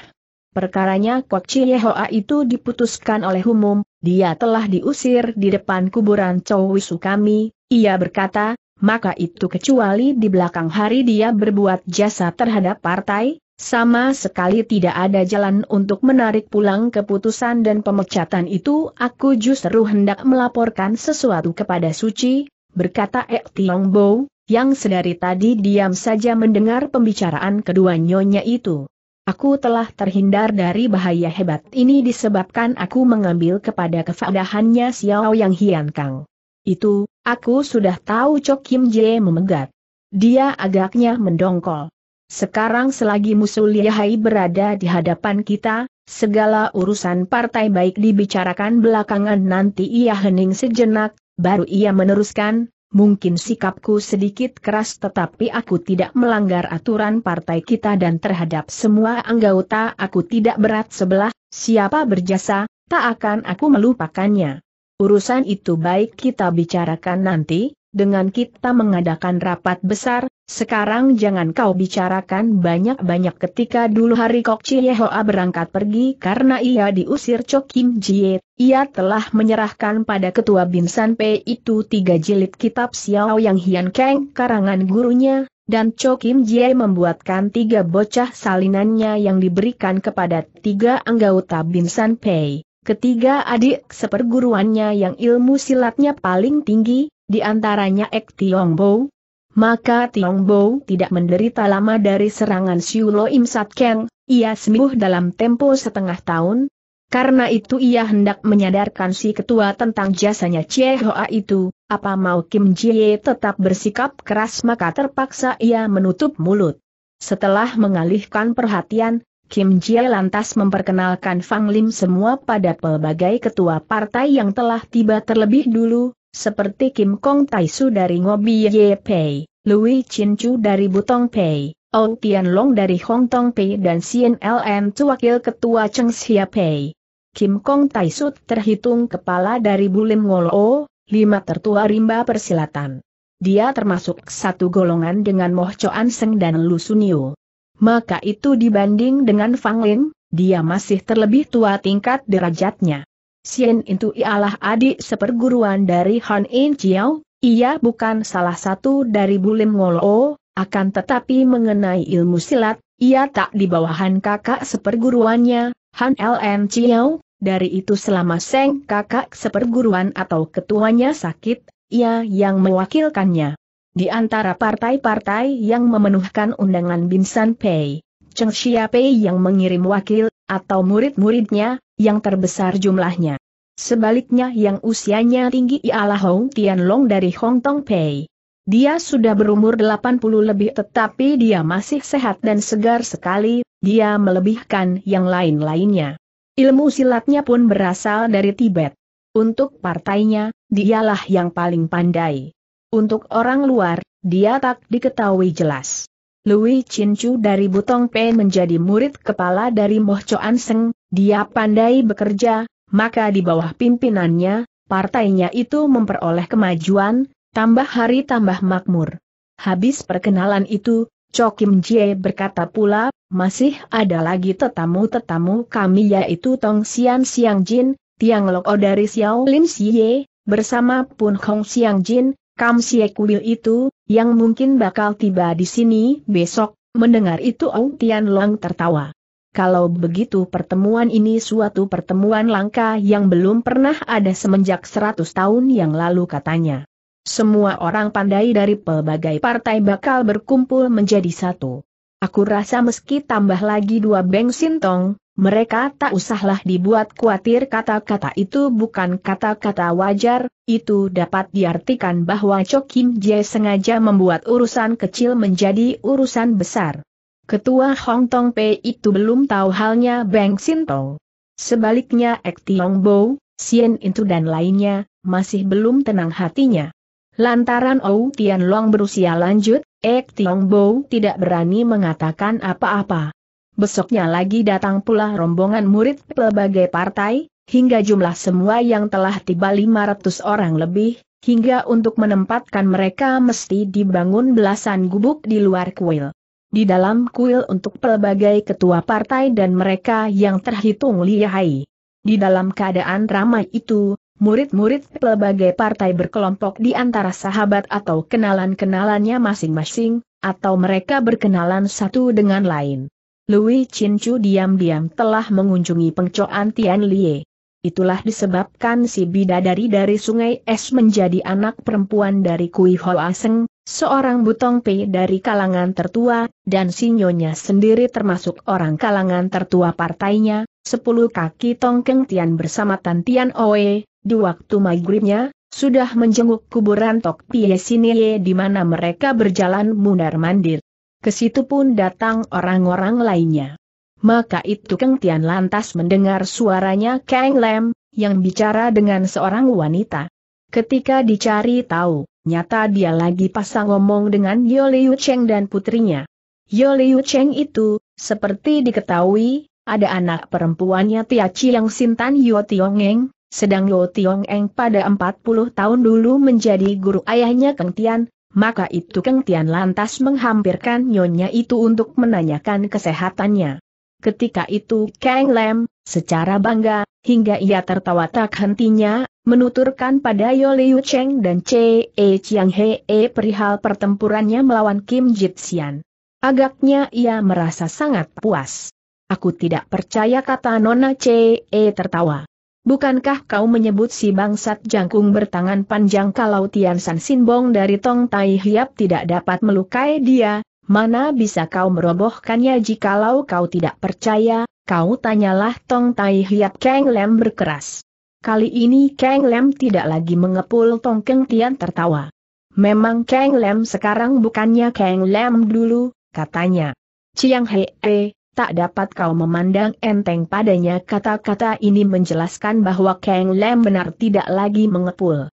Perkaranya Kwak Chie Hoa itu diputuskan oleh umum, dia telah diusir di depan kuburan Chow Wisu kami, ia berkata, maka itu kecuali di belakang hari dia berbuat jasa terhadap partai, sama sekali tidak ada jalan untuk menarik pulang keputusan dan pemecatan itu aku justru hendak melaporkan sesuatu kepada Suci, berkata Ek Tiong Bo, yang sedari tadi diam saja mendengar pembicaraan kedua nyonya itu. Aku telah terhindar dari bahaya hebat ini disebabkan aku mengambil kepada kefadahannya Xiao Yang Hian Kang. Itu, aku sudah tahu Chok Kim Jie memegat. Dia agaknya mendongkol. Sekarang selagi musuh Liahai berada di hadapan kita, segala urusan partai baik dibicarakan belakangan nanti ia hening sejenak, baru ia meneruskan, mungkin sikapku sedikit keras tetapi aku tidak melanggar aturan partai kita dan terhadap semua anggota aku tidak berat sebelah, siapa berjasa, tak akan aku melupakannya. Urusan itu baik kita bicarakan nanti, dengan kita mengadakan rapat besar, sekarang jangan kau bicarakan banyak-banyak ketika dulu hari Kok Hoa berangkat pergi karena ia diusir Cho Kim Jie, ia telah menyerahkan pada ketua Binsan Pei itu tiga jilid kitab Xiao Yang Hian Kang, karangan gurunya, dan Cho Kim Jie membuatkan tiga bocah salinannya yang diberikan kepada tiga anggota Binsan Pei, Ketiga adik seperguruannya yang ilmu silatnya paling tinggi, di antaranya Ek Bo. Maka Bo tidak menderita lama dari serangan Siulo Im Sat Keng, ia sembuh dalam tempo setengah tahun. Karena itu ia hendak menyadarkan si ketua tentang jasanya Chie Hoa itu, apa mau Kim Jie tetap bersikap keras maka terpaksa ia menutup mulut. Setelah mengalihkan perhatian, Kim Jie lantas memperkenalkan Fang Lim semua pada pelbagai ketua partai yang telah tiba terlebih dulu, seperti Kim Kong Taisu dari Ngobi Ye Pei, Lui Chin Chu dari Butong Pei, Ou Tian Long dari Hong Tong Pei dan Sien LM Wakil Ketua Cheng Xia Pei. Kim Kong Taisu terhitung kepala dari Bulim Ngolo, lima tertua rimba persilatan. Dia termasuk satu golongan dengan Moh Choan Seng dan Lu Sunio. Maka itu dibanding dengan Fang Lin, dia masih terlebih tua tingkat derajatnya. Sien itu ialah adik seperguruan dari Han In Chiao, ia bukan salah satu dari Bulim Ngolo, akan tetapi mengenai ilmu silat, ia tak di bawahan kakak seperguruannya, Han LN Chiao, dari itu selama Seng kakak seperguruan atau ketuanya sakit, ia yang mewakilkannya. Di antara partai-partai yang memenuhkan undangan Binsan Pei, Cheng Xia Pei yang mengirim wakil, atau murid-muridnya, yang terbesar jumlahnya. Sebaliknya yang usianya tinggi ialah Hong Tianlong dari Hong Tong Pei. Dia sudah berumur 80 lebih tetapi dia masih sehat dan segar sekali, dia melebihkan yang lain-lainnya. Ilmu silatnya pun berasal dari Tibet. Untuk partainya, dialah yang paling pandai. Untuk orang luar, dia tak diketahui jelas. Louis Chinchu dari Butong Pei menjadi murid kepala dari Moh Choan Seng, dia pandai bekerja, maka di bawah pimpinannya, partainya itu memperoleh kemajuan, tambah hari tambah makmur. Habis perkenalan itu, Chokim Jie berkata pula, masih ada lagi tetamu-tetamu kami yaitu Tong Xian Xiang Jin, Tiang O dari Xiao Lin Xie, bersama Pun Hong Xiang Jin, Kam Xie Kuil itu, yang mungkin bakal tiba di sini besok, mendengar itu Ong Tian Long tertawa. Kalau begitu pertemuan ini suatu pertemuan langka yang belum pernah ada semenjak 100 tahun yang lalu katanya. Semua orang pandai dari pelbagai partai bakal berkumpul menjadi satu. Aku rasa meski tambah lagi dua Beng Sintong, mereka tak usahlah dibuat khawatir kata-kata itu bukan kata-kata wajar, itu dapat diartikan bahwa Cho Kim Jae sengaja membuat urusan kecil menjadi urusan besar. Ketua Hong Tong Pei itu belum tahu halnya Bang Sinto. Sebaliknya Ek Tiong Bo, Sien Intu dan lainnya, masih belum tenang hatinya. Lantaran Ou Tian Long berusia lanjut, Ek Tiong Bo tidak berani mengatakan apa-apa. Besoknya lagi datang pula rombongan murid pelbagai partai, hingga jumlah semua yang telah tiba 500 orang lebih, hingga untuk menempatkan mereka mesti dibangun belasan gubuk di luar kuil di dalam kuil untuk pelbagai ketua partai dan mereka yang terhitung lihai. Di dalam keadaan ramai itu, murid-murid pelbagai partai berkelompok di antara sahabat atau kenalan-kenalannya masing-masing, atau mereka berkenalan satu dengan lain. Louis Chinchu diam-diam telah mengunjungi pengcoan Tian Lie. Itulah disebabkan si bidadari dari Sungai Es menjadi anak perempuan dari Kui Hoa Seng, seorang butong pe dari kalangan tertua, dan sinyonya sendiri termasuk orang kalangan tertua partainya, sepuluh kaki Tongkeng Tian bersama Tan Tian Oe, di waktu maghribnya, sudah menjenguk kuburan Tok Pie Sinie di mana mereka berjalan mundar-mandir. Ke pun datang orang-orang lainnya. Maka itu Keng Tian lantas mendengar suaranya Kang Lem, yang bicara dengan seorang wanita. Ketika dicari tahu, nyata dia lagi pasang ngomong dengan Yo Liu Cheng dan putrinya. Yo Liu Cheng itu, seperti diketahui, ada anak perempuannya Tia Chiang Sintan Yo Tiongeng, sedang Yo Tiongeng pada 40 tahun dulu menjadi guru ayahnya Keng Tian, maka itu Keng Tian lantas menghampirkan nyonya itu untuk menanyakan kesehatannya. Ketika itu Kang Lem, secara bangga, hingga ia tertawa tak hentinya, menuturkan pada Yo Liu Cheng dan Che E Chiang He E perihal pertempurannya melawan Kim Jitsian. Agaknya ia merasa sangat puas. Aku tidak percaya kata Nona C. E tertawa. Bukankah kau menyebut si bangsat jangkung bertangan panjang kalau Tian San Sinbong dari Tong Tai Hiap tidak dapat melukai dia, mana bisa kau merobohkannya jikalau kau tidak percaya, kau tanyalah Tong Tai Hiap Kang Lem berkeras. Kali ini Kang Lem tidak lagi mengepul Tongkeng Tian tertawa. Memang Kang Lem sekarang bukannya Kang Lem dulu, katanya. Ciang Hei, -he, eh, tak dapat kau memandang enteng padanya kata-kata ini menjelaskan bahwa Kang Lem benar tidak lagi mengepul.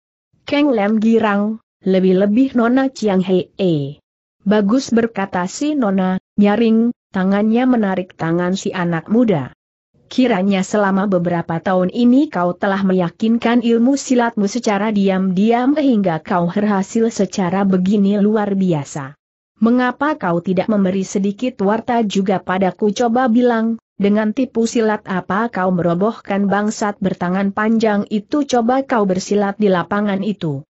Kang Lem girang, lebih-lebih Nona Ciang Hei. -he. Eh. Bagus berkata si Nona, nyaring, tangannya menarik tangan si anak muda. Kiranya selama beberapa tahun ini kau telah meyakinkan ilmu silatmu secara diam-diam hingga kau berhasil secara begini luar biasa. Mengapa kau tidak memberi sedikit warta juga padaku coba bilang, dengan tipu silat apa kau merobohkan bangsat bertangan panjang itu coba kau bersilat di lapangan itu.